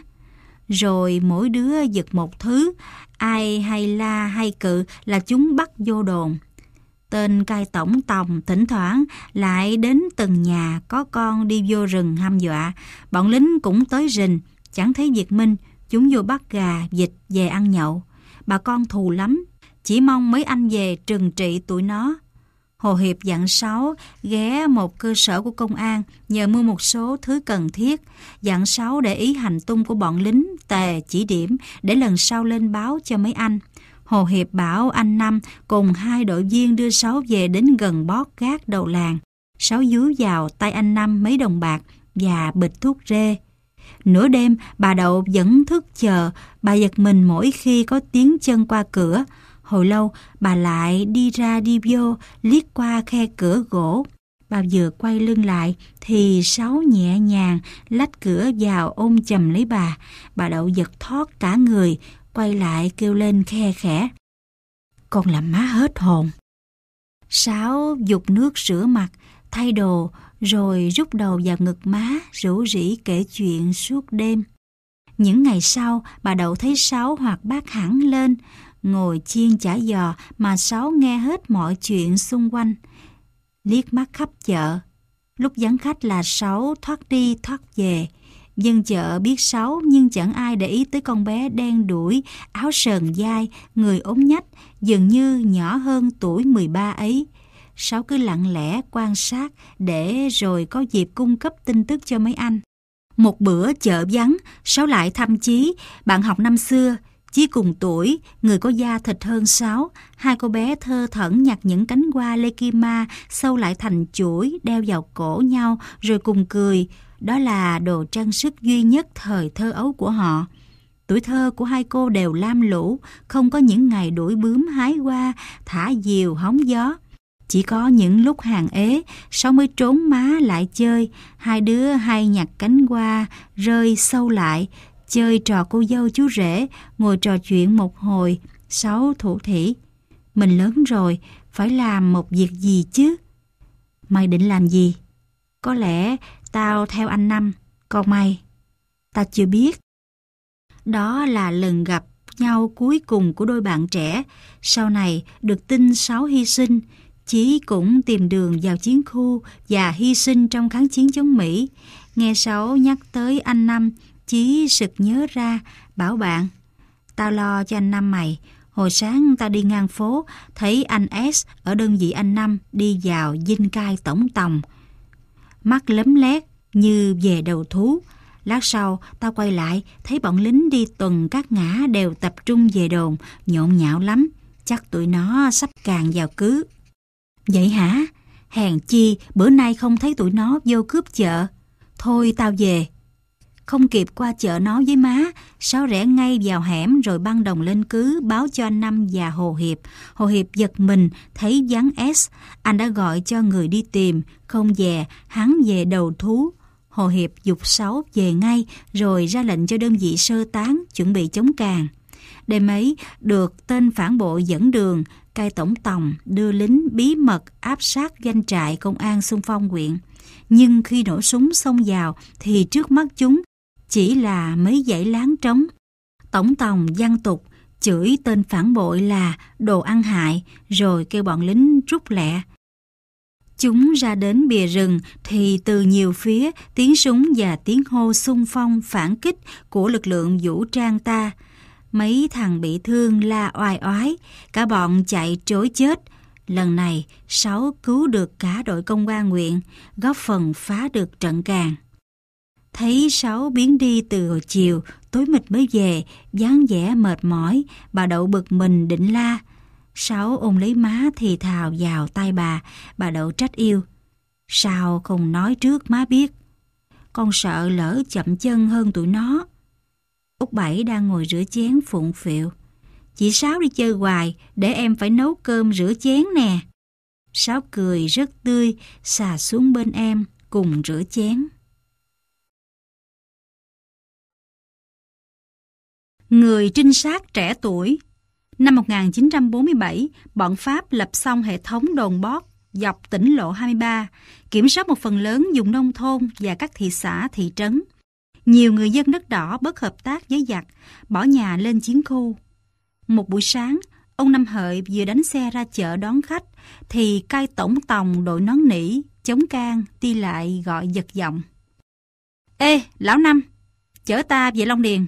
A: Rồi mỗi đứa giật một thứ, ai hay la hay cự là chúng bắt vô đồn. Tên cai tổng tòng thỉnh thoảng lại đến từng nhà có con đi vô rừng hăm dọa, bọn lính cũng tới rình, Chẳng thấy Việt Minh, chúng vô bắt gà, vịt về ăn nhậu. Bà con thù lắm, chỉ mong mấy anh về trừng trị tụi nó. Hồ Hiệp dặn Sáu ghé một cơ sở của công an nhờ mua một số thứ cần thiết. Dặn Sáu để ý hành tung của bọn lính tề chỉ điểm để lần sau lên báo cho mấy anh. Hồ Hiệp bảo anh Năm cùng hai đội viên đưa Sáu về đến gần bót gác đầu làng. Sáu dúi vào tay anh Năm mấy đồng bạc và bịch thuốc rê. Nửa đêm, bà Đậu vẫn thức chờ, bà giật mình mỗi khi có tiếng chân qua cửa. Hồi lâu, bà lại đi ra đi vô, liếc qua khe cửa gỗ. Bà vừa quay lưng lại thì sáu nhẹ nhàng lách cửa vào ôm chầm lấy bà. Bà đậu giật thoát cả người, quay lại kêu lên khe khẽ. Con làm má hết hồn. Sáu dục nước rửa mặt, thay đồ rồi rút đầu vào ngực má rủ rỉ kể chuyện suốt đêm. Những ngày sau, bà đậu thấy Sáu hoặc bác hẳn lên, ngồi chiên chả giò mà Sáu nghe hết mọi chuyện xung quanh. Liếc mắt khắp chợ, lúc dẫn khách là Sáu thoát đi thoát về. Dân chợ biết Sáu nhưng chẳng ai để ý tới con bé đen đuổi, áo sờn dai, người ốm nhách, dường như nhỏ hơn tuổi 13 ấy. Sáu cứ lặng lẽ quan sát để rồi có dịp cung cấp tin tức cho mấy anh. Một bữa chợ vắng, Sáu lại thăm Chí, bạn học năm xưa. Chí cùng tuổi, người có da thịt hơn Sáu. Hai cô bé thơ thẩn nhặt những cánh hoa lê kim ma sâu lại thành chuỗi đeo vào cổ nhau rồi cùng cười. Đó là đồ trang sức duy nhất thời thơ ấu của họ. Tuổi thơ của hai cô đều lam lũ, không có những ngày đuổi bướm hái hoa, thả diều hóng gió. Chỉ có những lúc hàng ế, sáu mới trốn má lại chơi, hai đứa hay nhặt cánh qua, rơi sâu lại, chơi trò cô dâu chú rể, ngồi trò chuyện một hồi, sáu thủ thỉ. Mình lớn rồi, phải làm một việc gì chứ? Mày định làm gì? Có lẽ tao theo anh Năm, còn mày? ta chưa biết. Đó là lần gặp nhau cuối cùng của đôi bạn trẻ. Sau này được tin Sáu hy sinh, Chí cũng tìm đường vào chiến khu và hy sinh trong kháng chiến chống Mỹ. Nghe Sáu nhắc tới anh Năm, Chí sực nhớ ra, bảo bạn. Tao lo cho anh Năm mày. Hồi sáng tao đi ngang phố, thấy anh S ở đơn vị anh Năm đi vào dinh cai tổng tòng. Mắt lấm lét như về đầu thú. Lát sau, tao quay lại, thấy bọn lính đi tuần các ngã đều tập trung về đồn, nhộn nhạo lắm. Chắc tụi nó sắp càng vào cứ. Vậy hả? Hèn chi bữa nay không thấy tụi nó vô cướp chợ. Thôi tao về. Không kịp qua chợ nó với má, sáu rẽ ngay vào hẻm rồi băng đồng lên cứ báo cho anh Năm và Hồ Hiệp. Hồ Hiệp giật mình, thấy dáng S. Anh đã gọi cho người đi tìm, không về, hắn về đầu thú. Hồ Hiệp dục sáu về ngay rồi ra lệnh cho đơn vị sơ tán, chuẩn bị chống càng. Đêm ấy, được tên phản bộ dẫn đường, cai tổng tòng đưa lính bí mật áp sát doanh trại công an xung phong huyện. Nhưng khi nổ súng xông vào thì trước mắt chúng chỉ là mấy dãy láng trống. Tổng tòng văn tục chửi tên phản bội là đồ ăn hại rồi kêu bọn lính rút lẹ. Chúng ra đến bìa rừng thì từ nhiều phía tiếng súng và tiếng hô xung phong phản kích của lực lượng vũ trang ta mấy thằng bị thương la oai oái, cả bọn chạy trối chết. Lần này, Sáu cứu được cả đội công an nguyện, góp phần phá được trận càng. Thấy Sáu biến đi từ hồi chiều, tối mịt mới về, dáng vẻ mệt mỏi, bà đậu bực mình định la. Sáu ôm lấy má thì thào vào tay bà, bà đậu trách yêu. Sao không nói trước má biết? Con sợ lỡ chậm chân hơn tụi nó. Út Bảy đang ngồi rửa chén phụng phịu. Chị Sáu đi chơi hoài, để em phải nấu cơm rửa chén nè. Sáu cười rất tươi, xà xuống bên em, cùng rửa chén. Người trinh sát trẻ tuổi Năm 1947, bọn Pháp lập xong hệ thống đồn bót dọc tỉnh lộ 23, kiểm soát một phần lớn vùng nông thôn và các thị xã, thị trấn. Nhiều người dân đất đỏ bất hợp tác với giặc, bỏ nhà lên chiến khu. Một buổi sáng, ông Năm Hợi vừa đánh xe ra chợ đón khách, thì cai tổng tòng đội nón nỉ, chống can, đi lại gọi giật giọng. Ê, lão Năm, chở ta về Long Điền.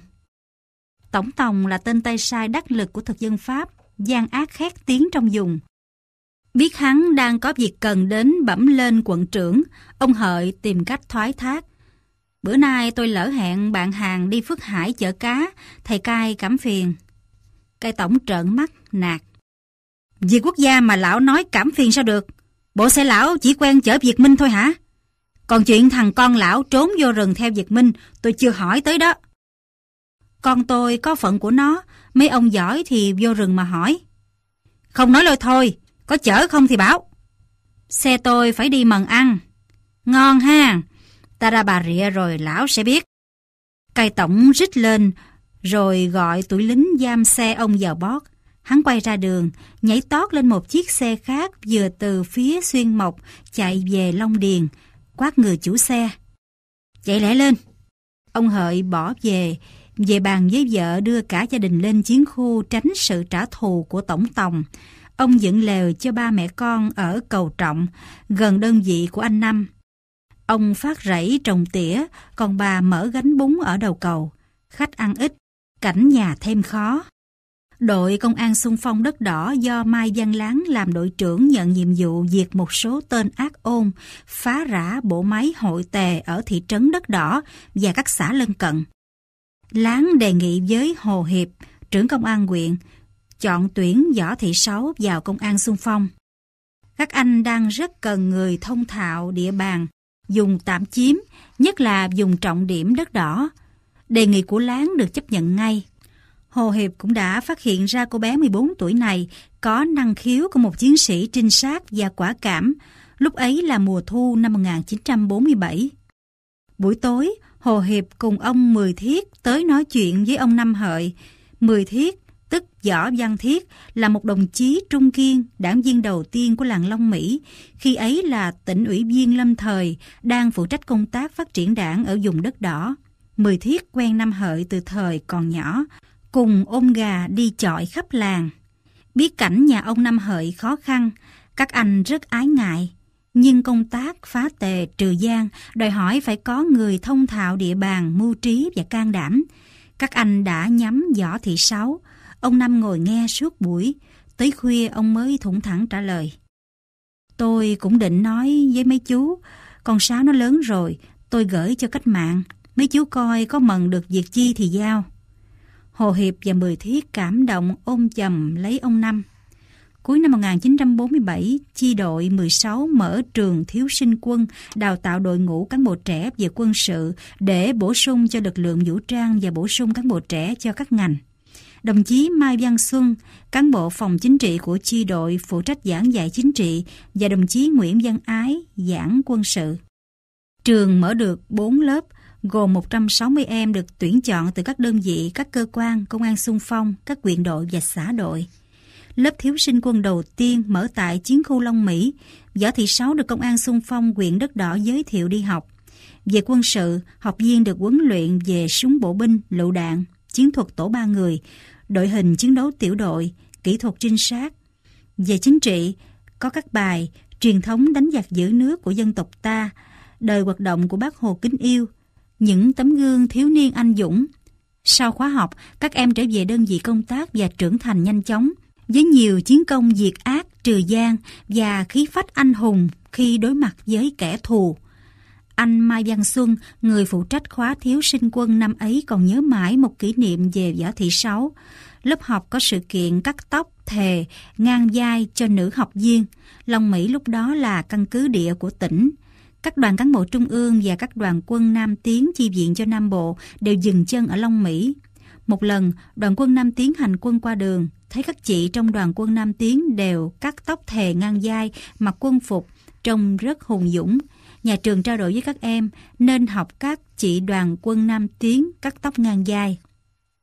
A: Tổng tòng là tên tay sai đắc lực của thực dân Pháp, gian ác khét tiếng trong vùng. Biết hắn đang có việc cần đến bẩm lên quận trưởng, ông Hợi tìm cách thoái thác, Bữa nay tôi lỡ hẹn bạn hàng đi Phước Hải chợ cá, thầy cai cảm phiền. Cai tổng trợn mắt, nạt. Việc quốc gia mà lão nói cảm phiền sao được? Bộ xe lão chỉ quen chở Việt Minh thôi hả? Còn chuyện thằng con lão trốn vô rừng theo Việt Minh, tôi chưa hỏi tới đó. Con tôi có phận của nó, mấy ông giỏi thì vô rừng mà hỏi. Không nói lời thôi, có chở không thì bảo. Xe tôi phải đi mần ăn. Ngon ha, ta ra bà rịa rồi lão sẽ biết. Cai tổng rít lên, rồi gọi tuổi lính giam xe ông vào bót. Hắn quay ra đường, nhảy tót lên một chiếc xe khác vừa từ phía xuyên mộc chạy về Long Điền, quát người chủ xe. Chạy lẹ lên! Ông Hợi bỏ về, về bàn với vợ đưa cả gia đình lên chiến khu tránh sự trả thù của Tổng Tòng. Ông dựng lều cho ba mẹ con ở cầu trọng, gần đơn vị của anh Năm. Ông phát rẫy trồng tỉa, còn bà mở gánh bún ở đầu cầu. Khách ăn ít, cảnh nhà thêm khó. Đội công an xung phong đất đỏ do Mai Văn Láng làm đội trưởng nhận nhiệm vụ diệt một số tên ác ôn, phá rã bộ máy hội tề ở thị trấn đất đỏ và các xã lân cận. Láng đề nghị với Hồ Hiệp, trưởng công an huyện, chọn tuyển Võ Thị Sáu vào công an xung phong. Các anh đang rất cần người thông thạo địa bàn, dùng tạm chiếm, nhất là dùng trọng điểm đất đỏ. Đề nghị của Láng được chấp nhận ngay. Hồ Hiệp cũng đã phát hiện ra cô bé 14 tuổi này có năng khiếu của một chiến sĩ trinh sát và quả cảm, lúc ấy là mùa thu năm 1947. Buổi tối, Hồ Hiệp cùng ông Mười Thiết tới nói chuyện với ông Năm Hợi. Mười Thiết tức Võ Văn Thiết, là một đồng chí trung kiên, đảng viên đầu tiên của làng Long Mỹ, khi ấy là tỉnh ủy viên lâm thời, đang phụ trách công tác phát triển đảng ở vùng đất đỏ. Mười Thiết quen nam Hợi từ thời còn nhỏ, cùng ôm gà đi chọi khắp làng. Biết cảnh nhà ông nam Hợi khó khăn, các anh rất ái ngại. Nhưng công tác phá tề trừ gian đòi hỏi phải có người thông thạo địa bàn, mưu trí và can đảm. Các anh đã nhắm Võ Thị Sáu, Ông Năm ngồi nghe suốt buổi, tới khuya ông mới thủng thẳng trả lời. Tôi cũng định nói với mấy chú, con sáo nó lớn rồi, tôi gửi cho cách mạng, mấy chú coi có mần được việc chi thì giao. Hồ Hiệp và Mười Thiết cảm động ôm chầm lấy ông Năm. Cuối năm 1947, chi đội 16 mở trường thiếu sinh quân, đào tạo đội ngũ cán bộ trẻ về quân sự để bổ sung cho lực lượng vũ trang và bổ sung cán bộ trẻ cho các ngành. Đồng chí Mai Văn Xuân, cán bộ phòng chính trị của chi đội phụ trách giảng dạy chính trị và đồng chí Nguyễn Văn Ái, giảng quân sự. Trường mở được 4 lớp, gồm 160 em được tuyển chọn từ các đơn vị, các cơ quan, công an xung phong, các quyền đội và xã đội. Lớp thiếu sinh quân đầu tiên mở tại chiến khu Long Mỹ, Võ Thị Sáu được công an xung phong quyện Đất Đỏ giới thiệu đi học. Về quân sự, học viên được huấn luyện về súng bộ binh, lựu đạn chiến thuật tổ ba người, đội hình chiến đấu tiểu đội, kỹ thuật trinh sát. Về chính trị, có các bài truyền thống đánh giặc giữ nước của dân tộc ta, đời hoạt động của bác Hồ kính yêu, những tấm gương thiếu niên anh dũng. Sau khóa học, các em trở về đơn vị công tác và trưởng thành nhanh chóng, với nhiều chiến công diệt ác, trừ gian và khí phách anh hùng khi đối mặt với kẻ thù. Anh Mai Văn Xuân, người phụ trách khóa thiếu sinh quân năm ấy còn nhớ mãi một kỷ niệm về võ thị sáu. Lớp học có sự kiện cắt tóc, thề, ngang vai cho nữ học viên. Long Mỹ lúc đó là căn cứ địa của tỉnh. Các đoàn cán bộ trung ương và các đoàn quân Nam Tiến chi viện cho Nam Bộ đều dừng chân ở Long Mỹ. Một lần, đoàn quân Nam Tiến hành quân qua đường, thấy các chị trong đoàn quân Nam Tiến đều cắt tóc thề ngang vai, mặc quân phục, trông rất hùng dũng. Nhà trường trao đổi với các em nên học các chị đoàn quân nam tiến cắt tóc ngang dài.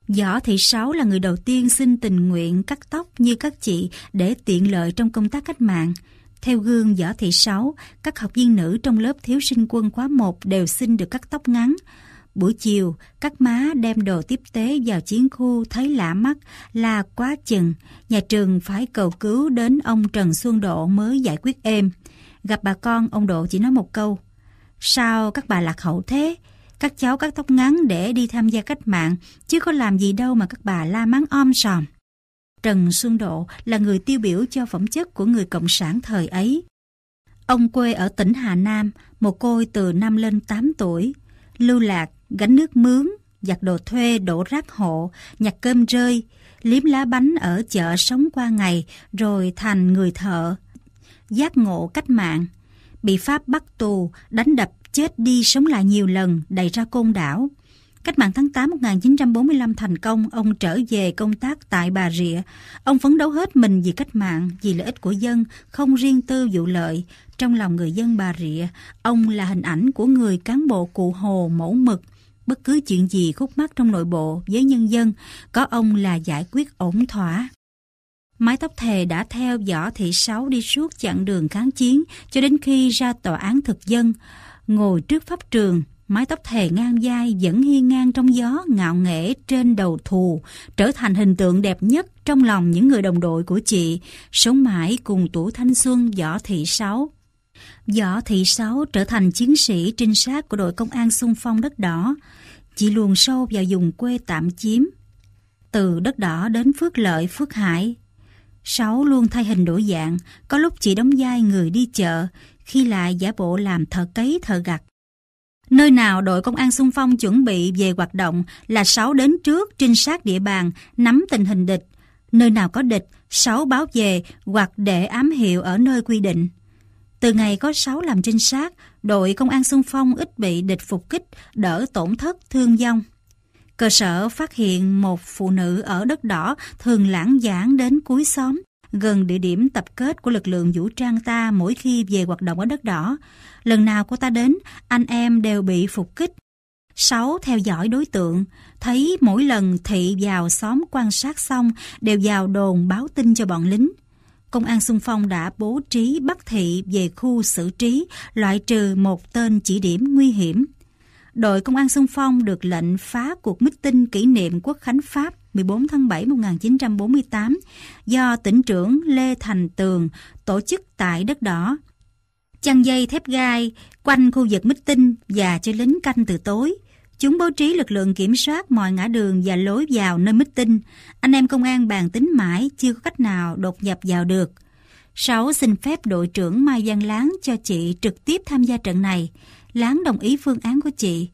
A: Võ Thị Sáu là người đầu tiên xin tình nguyện cắt tóc như các chị để tiện lợi trong công tác cách mạng. Theo gương Võ Thị Sáu, các học viên nữ trong lớp thiếu sinh quân khóa 1 đều xin được cắt tóc ngắn. Buổi chiều, các má đem đồ tiếp tế vào chiến khu thấy lạ mắt là quá chừng. Nhà trường phải cầu cứu đến ông Trần Xuân Độ mới giải quyết êm. Gặp bà con, ông Độ chỉ nói một câu. Sao các bà lạc hậu thế? Các cháu cắt tóc ngắn để đi tham gia cách mạng, chứ có làm gì đâu mà các bà la mắng om sòm. Trần Xuân Độ là người tiêu biểu cho phẩm chất của người Cộng sản thời ấy. Ông quê ở tỉnh Hà Nam, một côi từ năm lên 8 tuổi, lưu lạc, gánh nước mướn, giặt đồ thuê đổ rác hộ, nhặt cơm rơi, liếm lá bánh ở chợ sống qua ngày rồi thành người thợ giác ngộ cách mạng, bị Pháp bắt tù, đánh đập, chết đi sống lại nhiều lần, đẩy ra côn đảo. Cách mạng tháng 8 1945 thành công, ông trở về công tác tại Bà Rịa. Ông phấn đấu hết mình vì cách mạng, vì lợi ích của dân, không riêng tư vụ lợi. Trong lòng người dân Bà Rịa, ông là hình ảnh của người cán bộ cụ hồ mẫu mực. Bất cứ chuyện gì khúc mắc trong nội bộ với nhân dân, có ông là giải quyết ổn thỏa mái tóc thề đã theo Võ Thị Sáu đi suốt chặng đường kháng chiến cho đến khi ra tòa án thực dân. Ngồi trước pháp trường, mái tóc thề ngang vai vẫn hiên ngang trong gió ngạo nghễ trên đầu thù, trở thành hình tượng đẹp nhất trong lòng những người đồng đội của chị, sống mãi cùng tuổi thanh xuân Võ Thị Sáu. Võ Thị Sáu trở thành chiến sĩ trinh sát của đội công an xung phong đất đỏ. Chị luồn sâu vào vùng quê tạm chiếm, từ đất đỏ đến Phước Lợi, Phước Hải, Sáu luôn thay hình đổi dạng, có lúc chỉ đóng vai người đi chợ, khi lại giả bộ làm thợ cấy thợ gặt. Nơi nào đội công an xung phong chuẩn bị về hoạt động là Sáu đến trước trinh sát địa bàn, nắm tình hình địch. Nơi nào có địch, Sáu báo về hoặc để ám hiệu ở nơi quy định. Từ ngày có Sáu làm trinh sát, đội công an xung phong ít bị địch phục kích, đỡ tổn thất thương vong. Cơ sở phát hiện một phụ nữ ở đất đỏ thường lãng giảng đến cuối xóm, gần địa điểm tập kết của lực lượng vũ trang ta mỗi khi về hoạt động ở đất đỏ. Lần nào cô ta đến, anh em đều bị phục kích. Sáu theo dõi đối tượng, thấy mỗi lần thị vào xóm quan sát xong đều vào đồn báo tin cho bọn lính. Công an xung phong đã bố trí bắt thị về khu xử trí, loại trừ một tên chỉ điểm nguy hiểm đội công an xung phong được lệnh phá cuộc meeting kỷ niệm Quốc khánh Pháp 14 tháng 7 1948 do tỉnh trưởng Lê Thành Tường tổ chức tại đất đỏ. Chăn dây thép gai quanh khu vực meeting và cho lính canh từ tối. Chúng bố trí lực lượng kiểm soát mọi ngã đường và lối vào nơi meeting. Anh em công an bàn tính mãi chưa có cách nào đột nhập vào được. Sáu xin phép đội trưởng Mai Văn Láng cho chị trực tiếp tham gia trận này láng đồng ý phương án của chị.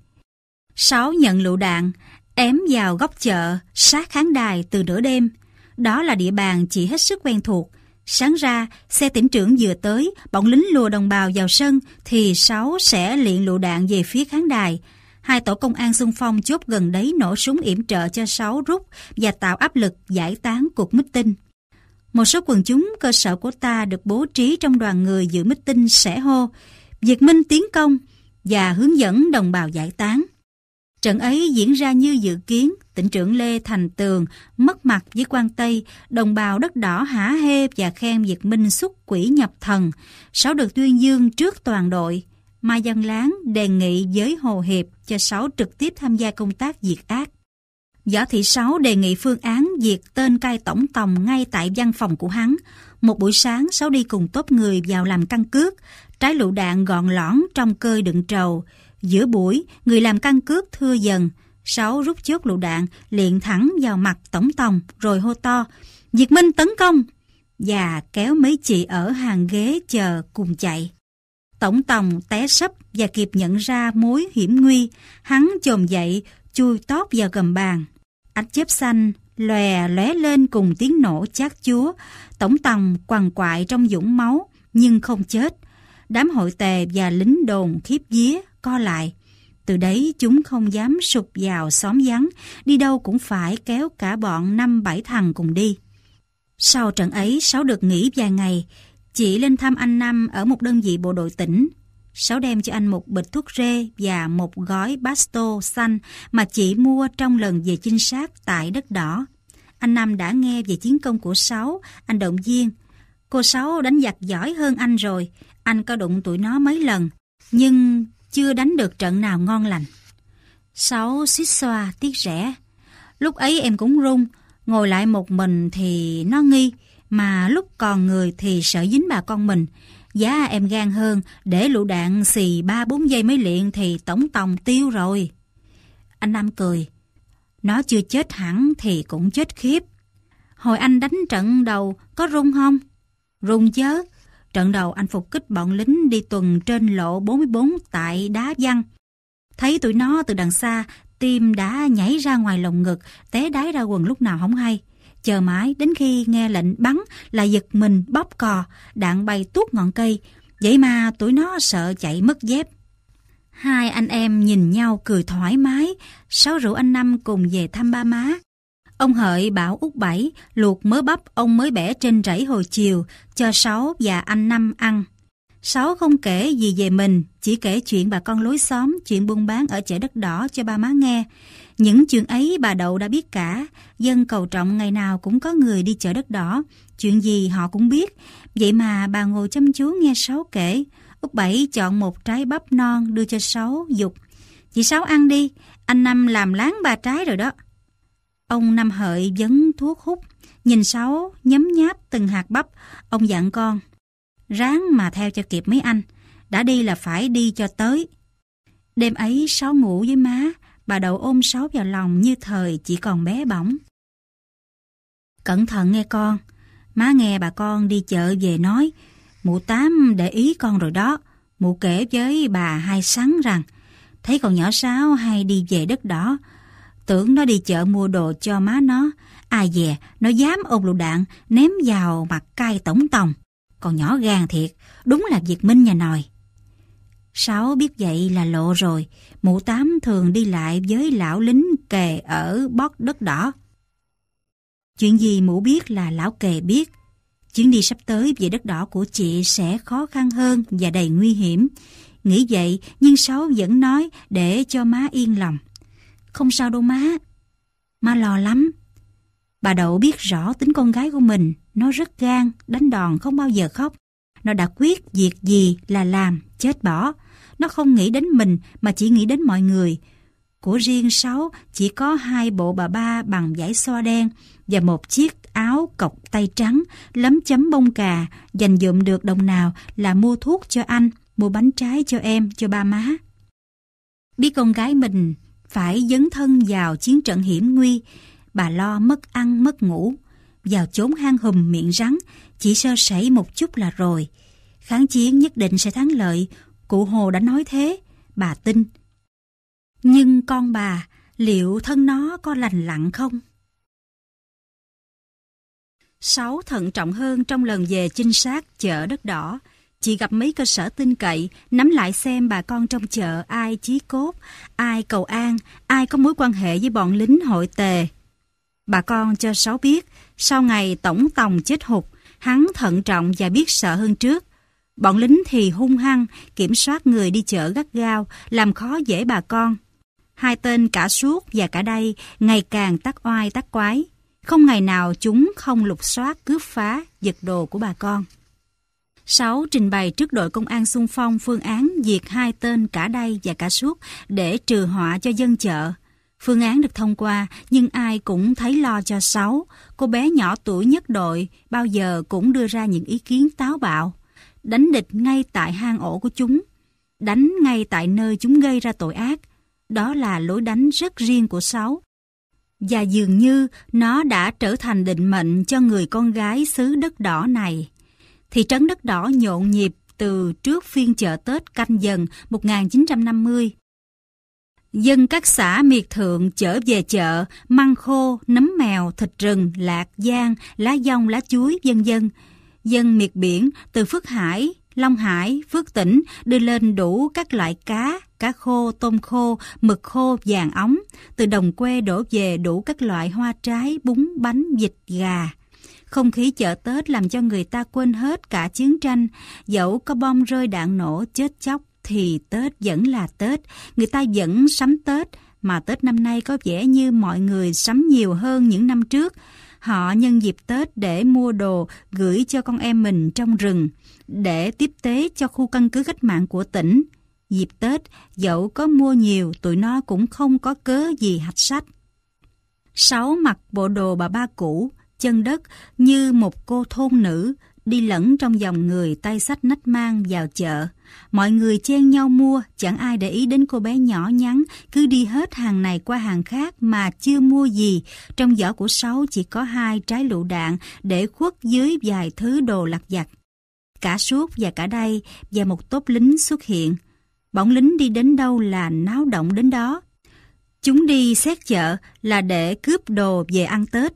A: Sáu nhận lựu đạn, ém vào góc chợ, sát khán đài từ nửa đêm. Đó là địa bàn chị hết sức quen thuộc. Sáng ra, xe tỉnh trưởng vừa tới, bọn lính lùa đồng bào vào sân, thì Sáu sẽ liện lựu đạn về phía khán đài. Hai tổ công an xung phong chốt gần đấy nổ súng yểm trợ cho Sáu rút và tạo áp lực giải tán cuộc meeting. Một số quần chúng cơ sở của ta được bố trí trong đoàn người giữ meeting sẽ hô. Việt Minh tiến công, và hướng dẫn đồng bào giải tán. Trận ấy diễn ra như dự kiến, tỉnh trưởng Lê Thành Tường mất mặt với quan Tây, đồng bào đất đỏ hả hê và khen Việt Minh xuất quỷ nhập thần. Sáu được tuyên dương trước toàn đội. Mai Văn Láng đề nghị giới Hồ Hiệp cho Sáu trực tiếp tham gia công tác diệt ác. Võ Thị Sáu đề nghị phương án diệt tên cai tổng tòng ngay tại văn phòng của hắn. Một buổi sáng, Sáu đi cùng tốt người vào làm căn cước, Trái lựu đạn gọn lõn trong cơi đựng trầu. Giữa buổi, người làm căn cước thưa dần. Sáu rút chốt lựu đạn, liền thẳng vào mặt tổng tòng, rồi hô to. Diệt Minh tấn công! Và kéo mấy chị ở hàng ghế chờ cùng chạy. Tổng tòng té sấp và kịp nhận ra mối hiểm nguy. Hắn chồm dậy, chui tót vào gầm bàn. Ánh chớp xanh lòe lóe lên cùng tiếng nổ chát chúa. Tổng tòng quằn quại trong dũng máu nhưng không chết đám hội tề và lính đồn khiếp vía co lại. Từ đấy chúng không dám sụp vào xóm vắng, đi đâu cũng phải kéo cả bọn năm bảy thằng cùng đi. Sau trận ấy, Sáu được nghỉ vài ngày, chị lên thăm anh Năm ở một đơn vị bộ đội tỉnh. Sáu đem cho anh một bịch thuốc rê và một gói basto xanh mà chị mua trong lần về chinh sát tại đất đỏ. Anh Năm đã nghe về chiến công của Sáu, anh động viên. Cô Sáu đánh giặc giỏi hơn anh rồi, anh có đụng tụi nó mấy lần, nhưng chưa đánh được trận nào ngon lành. Sáu xít xoa tiếc rẻ. Lúc ấy em cũng run, ngồi lại một mình thì nó nghi, mà lúc còn người thì sợ dính bà con mình. Giá em gan hơn, để lựu đạn xì ba bốn giây mới liện thì tổng tòng tiêu rồi. Anh Nam cười. Nó chưa chết hẳn thì cũng chết khiếp. Hồi anh đánh trận đầu có rung không? Rung chết. Trận đầu anh phục kích bọn lính đi tuần trên lộ 44 tại Đá Văn. Thấy tụi nó từ đằng xa, tim đã nhảy ra ngoài lồng ngực, té đáy ra quần lúc nào không hay. Chờ mãi đến khi nghe lệnh bắn là giật mình bóp cò, đạn bay tuốt ngọn cây. Vậy mà tụi nó sợ chạy mất dép. Hai anh em nhìn nhau cười thoải mái, sáu rượu anh Năm cùng về thăm ba má. Ông Hợi bảo Út Bảy luộc mớ bắp ông mới bẻ trên rẫy hồi chiều cho Sáu và anh Năm ăn. Sáu không kể gì về mình, chỉ kể chuyện bà con lối xóm, chuyện buôn bán ở chợ đất đỏ cho ba má nghe. Những chuyện ấy bà Đậu đã biết cả, dân cầu trọng ngày nào cũng có người đi chợ đất đỏ, chuyện gì họ cũng biết. Vậy mà bà ngồi chăm chú nghe Sáu kể, Út Bảy chọn một trái bắp non đưa cho Sáu dục. Chị Sáu ăn đi, anh Năm làm láng ba trái rồi đó. Ông Năm Hợi dấn thuốc hút, nhìn Sáu nhấm nháp từng hạt bắp, ông dặn con. Ráng mà theo cho kịp mấy anh, đã đi là phải đi cho tới. Đêm ấy Sáu ngủ với má, bà đầu ôm Sáu vào lòng như thời chỉ còn bé bỏng. Cẩn thận nghe con, má nghe bà con đi chợ về nói, mụ tám để ý con rồi đó, mụ kể với bà hai sáng rằng, thấy con nhỏ Sáu hay đi về đất đỏ, Tưởng nó đi chợ mua đồ cho má nó, ai à dè, nó dám ôm lựu đạn, ném vào mặt cai tổng tòng. Còn nhỏ gan thiệt, đúng là Việt Minh nhà nòi. Sáu biết vậy là lộ rồi, mụ tám thường đi lại với lão lính kề ở bót đất đỏ. Chuyện gì mụ biết là lão kề biết. Chuyến đi sắp tới về đất đỏ của chị sẽ khó khăn hơn và đầy nguy hiểm. Nghĩ vậy nhưng Sáu vẫn nói để cho má yên lòng. Không sao đâu má. Má lo lắm. Bà Đậu biết rõ tính con gái của mình, nó rất gan, đánh đòn không bao giờ khóc. Nó đã quyết việc gì là làm, chết bỏ. Nó không nghĩ đến mình mà chỉ nghĩ đến mọi người. Của riêng Sáu chỉ có hai bộ bà ba bằng vải xoa đen và một chiếc áo cọc tay trắng lấm chấm bông cà dành dụm được đồng nào là mua thuốc cho anh, mua bánh trái cho em, cho ba má. Biết con gái mình phải dấn thân vào chiến trận hiểm nguy, bà lo mất ăn mất ngủ, vào chốn hang hùm miệng rắn, chỉ sơ sẩy một chút là rồi. Kháng chiến nhất định sẽ thắng lợi, cụ Hồ đã nói thế, bà tin. Nhưng con bà, liệu thân nó có lành lặng không? Sáu thận trọng hơn trong lần về chinh sát chợ đất đỏ, Chị gặp mấy cơ sở tin cậy, nắm lại xem bà con trong chợ ai chí cốt, ai cầu an, ai có mối quan hệ với bọn lính hội tề. Bà con cho Sáu biết, sau ngày Tổng Tòng chết hụt, hắn thận trọng và biết sợ hơn trước. Bọn lính thì hung hăng, kiểm soát người đi chợ gắt gao, làm khó dễ bà con. Hai tên cả suốt và cả đây ngày càng tắc oai tắc quái. Không ngày nào chúng không lục soát cướp phá, giật đồ của bà con. 6. Trình bày trước đội công an xung phong phương án diệt hai tên cả đây và cả suốt để trừ họa cho dân chợ. Phương án được thông qua, nhưng ai cũng thấy lo cho Sáu. Cô bé nhỏ tuổi nhất đội bao giờ cũng đưa ra những ý kiến táo bạo. Đánh địch ngay tại hang ổ của chúng. Đánh ngay tại nơi chúng gây ra tội ác. Đó là lối đánh rất riêng của Sáu. Và dường như nó đã trở thành định mệnh cho người con gái xứ đất đỏ này. Thị trấn đất đỏ nhộn nhịp từ trước phiên chợ Tết canh dần 1950. Dân các xã miệt thượng trở về chợ, măng khô, nấm mèo, thịt rừng, lạc, giang, lá dong, lá chuối, dân dân. Dân miệt biển từ Phước Hải, Long Hải, Phước Tỉnh đưa lên đủ các loại cá, cá khô, tôm khô, mực khô, vàng ống. Từ đồng quê đổ về đủ các loại hoa trái, bún, bánh, vịt, gà. Không khí chợ Tết làm cho người ta quên hết cả chiến tranh, dẫu có bom rơi đạn nổ chết chóc thì Tết vẫn là Tết, người ta vẫn sắm Tết, mà Tết năm nay có vẻ như mọi người sắm nhiều hơn những năm trước. Họ nhân dịp Tết để mua đồ gửi cho con em mình trong rừng, để tiếp tế cho khu căn cứ cách mạng của tỉnh. Dịp Tết, dẫu có mua nhiều, tụi nó cũng không có cớ gì hạch sách. Sáu mặc bộ đồ bà ba cũ, chân đất như một cô thôn nữ đi lẫn trong dòng người tay sách nách mang vào chợ. Mọi người chen nhau mua, chẳng ai để ý đến cô bé nhỏ nhắn, cứ đi hết hàng này qua hàng khác mà chưa mua gì. Trong giỏ của Sáu chỉ có hai trái lựu đạn để khuất dưới vài thứ đồ lặt vặt. Cả suốt và cả đây, và một tốp lính xuất hiện. Bọn lính đi đến đâu là náo động đến đó. Chúng đi xét chợ là để cướp đồ về ăn Tết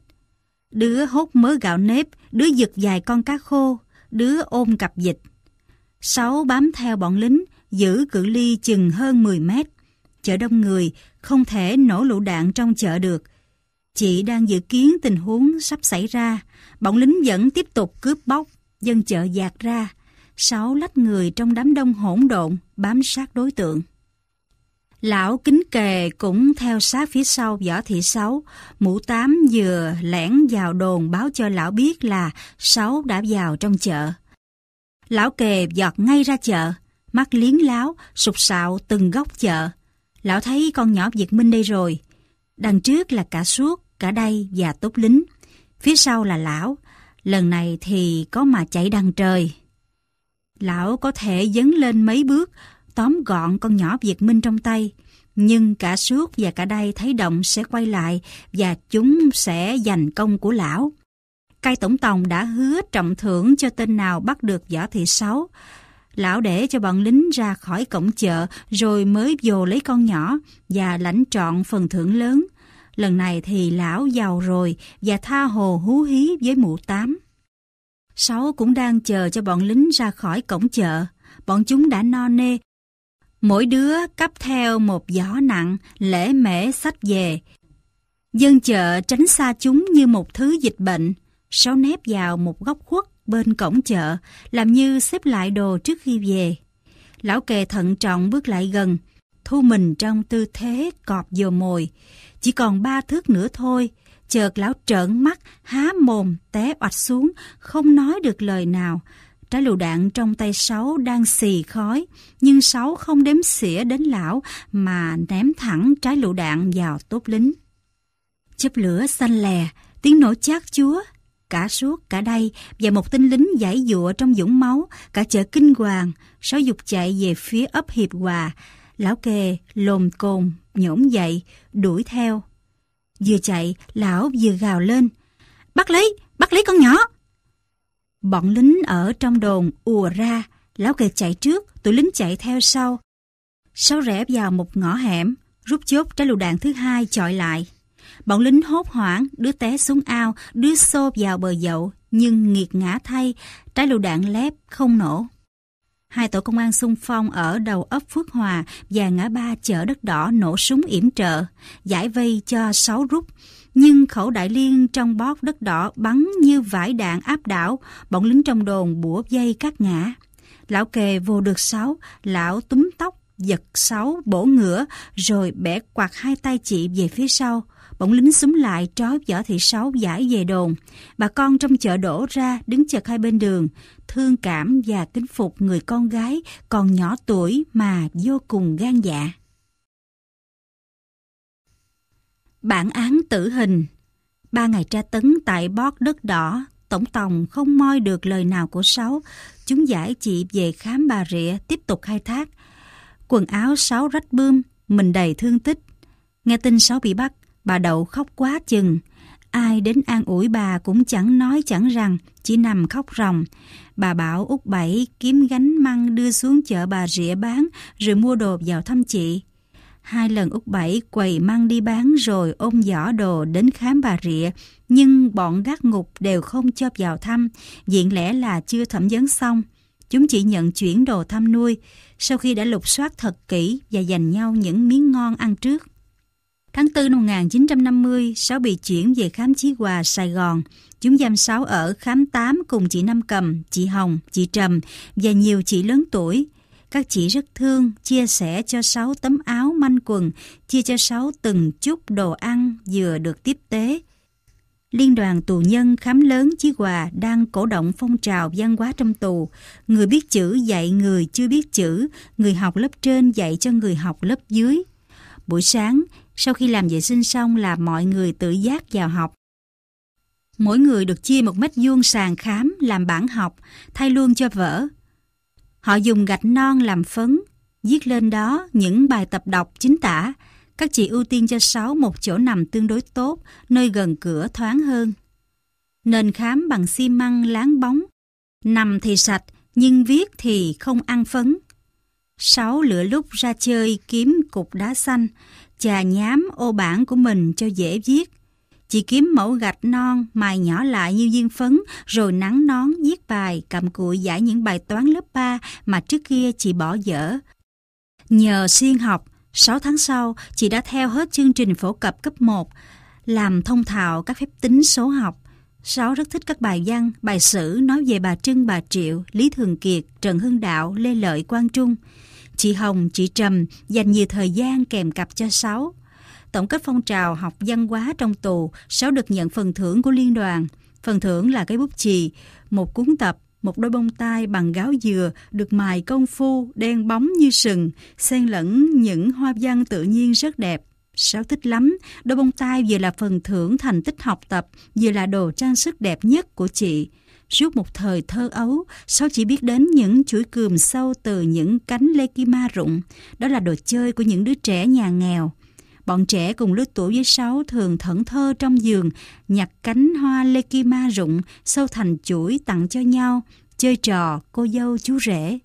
A: đứa hốt mớ gạo nếp, đứa giật vài con cá khô, đứa ôm cặp dịch. Sáu bám theo bọn lính, giữ cự ly chừng hơn 10 mét. Chợ đông người, không thể nổ lựu đạn trong chợ được. Chị đang dự kiến tình huống sắp xảy ra, bọn lính vẫn tiếp tục cướp bóc, dân chợ dạt ra. Sáu lách người trong đám đông hỗn độn, bám sát đối tượng. Lão kính kề cũng theo sát phía sau võ thị sáu, mũ tám vừa lẻn vào đồn báo cho lão biết là sáu đã vào trong chợ. Lão kề giọt ngay ra chợ, mắt liếng láo, sụp sạo từng góc chợ. Lão thấy con nhỏ Việt Minh đây rồi. Đằng trước là cả suốt, cả đây và tốt lính. Phía sau là lão, lần này thì có mà chạy đằng trời. Lão có thể dấn lên mấy bước tóm gọn con nhỏ Việt Minh trong tay. Nhưng cả suốt và cả đây thấy động sẽ quay lại và chúng sẽ giành công của lão. Cai tổng tòng đã hứa trọng thưởng cho tên nào bắt được võ thị sáu. Lão để cho bọn lính ra khỏi cổng chợ rồi mới vô lấy con nhỏ và lãnh trọn phần thưởng lớn. Lần này thì lão giàu rồi và tha hồ hú hí với mụ tám. Sáu cũng đang chờ cho bọn lính ra khỏi cổng chợ. Bọn chúng đã no nê mỗi đứa cắp theo một giỏ nặng lễ mễ sách về. Dân chợ tránh xa chúng như một thứ dịch bệnh, sáu nép vào một góc khuất bên cổng chợ, làm như xếp lại đồ trước khi về. Lão kề thận trọng bước lại gần, thu mình trong tư thế cọp dồ mồi. Chỉ còn ba thước nữa thôi, chợt lão trợn mắt, há mồm, té oạch xuống, không nói được lời nào, Trái lựu đạn trong tay Sáu đang xì khói, nhưng Sáu không đếm xỉa đến lão mà ném thẳng trái lựu đạn vào tốt lính. Chớp lửa xanh lè, tiếng nổ chát chúa, cả suốt cả đây và một tinh lính giải dụa trong dũng máu, cả chợ kinh hoàng, Sáu dục chạy về phía ấp Hiệp Hòa. Lão kề lồm cồn, nhổm dậy, đuổi theo. Vừa chạy, lão vừa gào lên. Bắt lấy, bắt lấy con nhỏ! Bọn lính ở trong đồn ùa ra, lão kề chạy trước, tụi lính chạy theo sau. Sáu rẽ vào một ngõ hẻm, rút chốt trái lựu đạn thứ hai chọi lại. Bọn lính hốt hoảng, đứa té xuống ao, đứa xô vào bờ dậu, nhưng nghiệt ngã thay, trái lựu đạn lép không nổ. Hai tổ công an xung phong ở đầu ấp Phước Hòa và ngã ba chở đất đỏ nổ súng yểm trợ, giải vây cho sáu rút, nhưng khẩu đại liên trong bóp đất đỏ bắn như vải đạn áp đảo, bọn lính trong đồn bủa dây các ngã. Lão kề vô được sáu, lão túm tóc, giật sáu, bổ ngửa, rồi bẻ quạt hai tay chị về phía sau. bọn lính súng lại trói võ thị sáu giải về đồn. Bà con trong chợ đổ ra đứng chật hai bên đường, thương cảm và kính phục người con gái còn nhỏ tuổi mà vô cùng gan dạ. Bản án tử hình. Ba ngày tra tấn tại bót đất đỏ, tổng tòng không moi được lời nào của Sáu. Chúng giải chị về khám bà rịa, tiếp tục khai thác. Quần áo Sáu rách bươm, mình đầy thương tích. Nghe tin Sáu bị bắt, bà Đậu khóc quá chừng. Ai đến an ủi bà cũng chẳng nói chẳng rằng, chỉ nằm khóc ròng. Bà bảo út Bảy kiếm gánh măng đưa xuống chợ bà rịa bán, rồi mua đồ vào thăm chị, Hai lần Úc Bảy quầy mang đi bán rồi ôm giỏ đồ đến khám bà rịa, nhưng bọn gác ngục đều không cho vào thăm, diện lẽ là chưa thẩm vấn xong. Chúng chỉ nhận chuyển đồ thăm nuôi, sau khi đã lục soát thật kỹ và dành nhau những miếng ngon ăn trước. Tháng 4 năm 1950, Sáu bị chuyển về khám chí hòa Sài Gòn. Chúng giam Sáu ở khám 8 cùng chị Năm Cầm, chị Hồng, chị Trầm và nhiều chị lớn tuổi. Các chị rất thương, chia sẻ cho sáu tấm áo manh quần, chia cho sáu từng chút đồ ăn vừa được tiếp tế. Liên đoàn tù nhân khám lớn Chí Hòa đang cổ động phong trào văn hóa trong tù. Người biết chữ dạy người chưa biết chữ, người học lớp trên dạy cho người học lớp dưới. Buổi sáng, sau khi làm vệ sinh xong là mọi người tự giác vào học. Mỗi người được chia một mét vuông sàn khám làm bản học, thay luôn cho vỡ Họ dùng gạch non làm phấn, viết lên đó những bài tập đọc chính tả. Các chị ưu tiên cho Sáu một chỗ nằm tương đối tốt, nơi gần cửa thoáng hơn. Nền khám bằng xi măng láng bóng. Nằm thì sạch, nhưng viết thì không ăn phấn. Sáu lửa lúc ra chơi kiếm cục đá xanh, chà nhám ô bản của mình cho dễ viết. Chị kiếm mẫu gạch non, mài nhỏ lại như viên phấn, rồi nắng nón, viết bài, cầm cụi giải những bài toán lớp 3 mà trước kia chị bỏ dở. Nhờ xuyên học, 6 tháng sau, chị đã theo hết chương trình phổ cập cấp 1, làm thông thạo các phép tính số học. Sáu rất thích các bài văn, bài sử nói về bà Trưng, bà Triệu, Lý Thường Kiệt, Trần Hưng Đạo, Lê Lợi, Quang Trung. Chị Hồng, chị Trầm dành nhiều thời gian kèm cặp cho Sáu tổng kết phong trào học văn hóa trong tù, Sáu được nhận phần thưởng của liên đoàn. Phần thưởng là cái bút chì, một cuốn tập, một đôi bông tai bằng gáo dừa được mài công phu đen bóng như sừng, xen lẫn những hoa văn tự nhiên rất đẹp. Sáu thích lắm, đôi bông tai vừa là phần thưởng thành tích học tập, vừa là đồ trang sức đẹp nhất của chị. Suốt một thời thơ ấu, Sáu chỉ biết đến những chuỗi cườm sâu từ những cánh lê ma rụng. Đó là đồ chơi của những đứa trẻ nhà nghèo. Bọn trẻ cùng lứa tuổi với sáu thường thẫn thơ trong giường, nhặt cánh hoa lê ma rụng, sâu thành chuỗi tặng cho nhau, chơi trò cô dâu chú rể.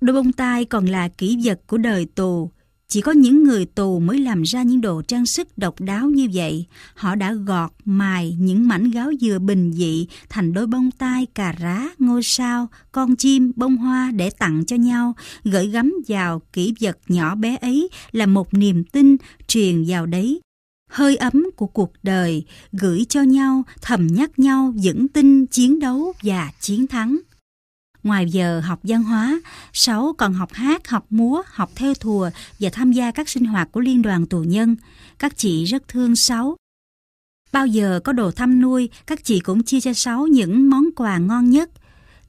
A: Đôi bông tai còn là kỷ vật của đời tù, chỉ có những người tù mới làm ra những đồ trang sức độc đáo như vậy. Họ đã gọt, mài những mảnh gáo dừa bình dị thành đôi bông tai, cà rá, ngôi sao, con chim, bông hoa để tặng cho nhau. Gửi gắm vào kỷ vật nhỏ bé ấy là một niềm tin truyền vào đấy hơi ấm của cuộc đời gửi cho nhau thầm nhắc nhau vững tin chiến đấu và chiến thắng Ngoài giờ học văn hóa, Sáu còn học hát, học múa, học theo thùa và tham gia các sinh hoạt của liên đoàn tù nhân. Các chị rất thương Sáu. Bao giờ có đồ thăm nuôi, các chị cũng chia cho Sáu những món quà ngon nhất.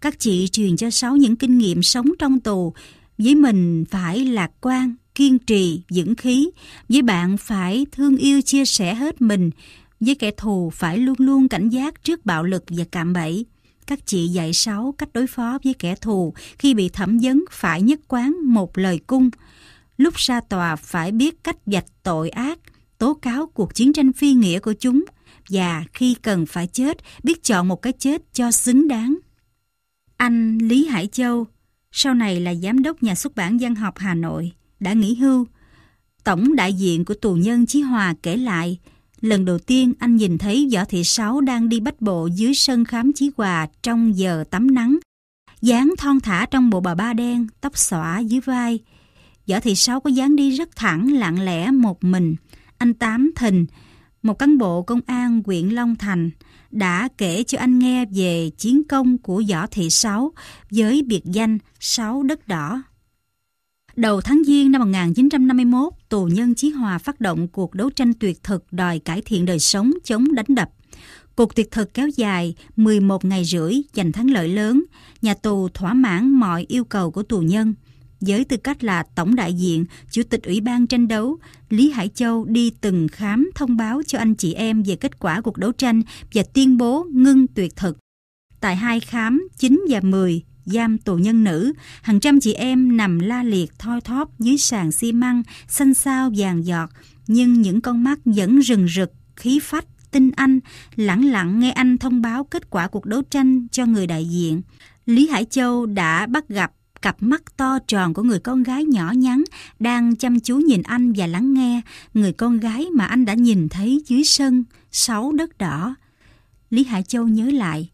A: Các chị truyền cho Sáu những kinh nghiệm sống trong tù. Với mình phải lạc quan, kiên trì, dũng khí. Với bạn phải thương yêu chia sẻ hết mình. Với kẻ thù phải luôn luôn cảnh giác trước bạo lực và cạm bẫy các chị dạy sáu cách đối phó với kẻ thù khi bị thẩm vấn phải nhất quán một lời cung. Lúc ra tòa phải biết cách dạch tội ác, tố cáo cuộc chiến tranh phi nghĩa của chúng và khi cần phải chết biết chọn một cái chết cho xứng đáng. Anh Lý Hải Châu, sau này là giám đốc nhà xuất bản văn học Hà Nội, đã nghỉ hưu. Tổng đại diện của tù nhân Chí Hòa kể lại lần đầu tiên anh nhìn thấy Võ Thị Sáu đang đi bách bộ dưới sân khám chí hòa trong giờ tắm nắng. dáng thon thả trong bộ bà ba đen, tóc xõa dưới vai. Võ Thị Sáu có dáng đi rất thẳng, lặng lẽ một mình. Anh Tám Thình, một cán bộ công an huyện Long Thành, đã kể cho anh nghe về chiến công của Võ Thị Sáu với biệt danh Sáu Đất Đỏ. Đầu tháng Giêng năm 1951, tù nhân Chí Hòa phát động cuộc đấu tranh tuyệt thực đòi cải thiện đời sống chống đánh đập. Cuộc tuyệt thực kéo dài 11 ngày rưỡi giành thắng lợi lớn, nhà tù thỏa mãn mọi yêu cầu của tù nhân. Với tư cách là tổng đại diện, chủ tịch ủy ban tranh đấu, Lý Hải Châu đi từng khám thông báo cho anh chị em về kết quả cuộc đấu tranh và tuyên bố ngưng tuyệt thực. Tại hai khám 9 và 10 giam tù nhân nữ, hàng trăm chị em nằm la liệt thoi thóp dưới sàn xi măng, xanh xao vàng giọt, nhưng những con mắt vẫn rừng rực, khí phách, tinh anh, lặng lặng nghe anh thông báo kết quả cuộc đấu tranh cho người đại diện. Lý Hải Châu đã bắt gặp cặp mắt to tròn của người con gái nhỏ nhắn đang chăm chú nhìn anh và lắng nghe người con gái mà anh đã nhìn thấy dưới sân, sáu đất đỏ. Lý Hải Châu nhớ lại,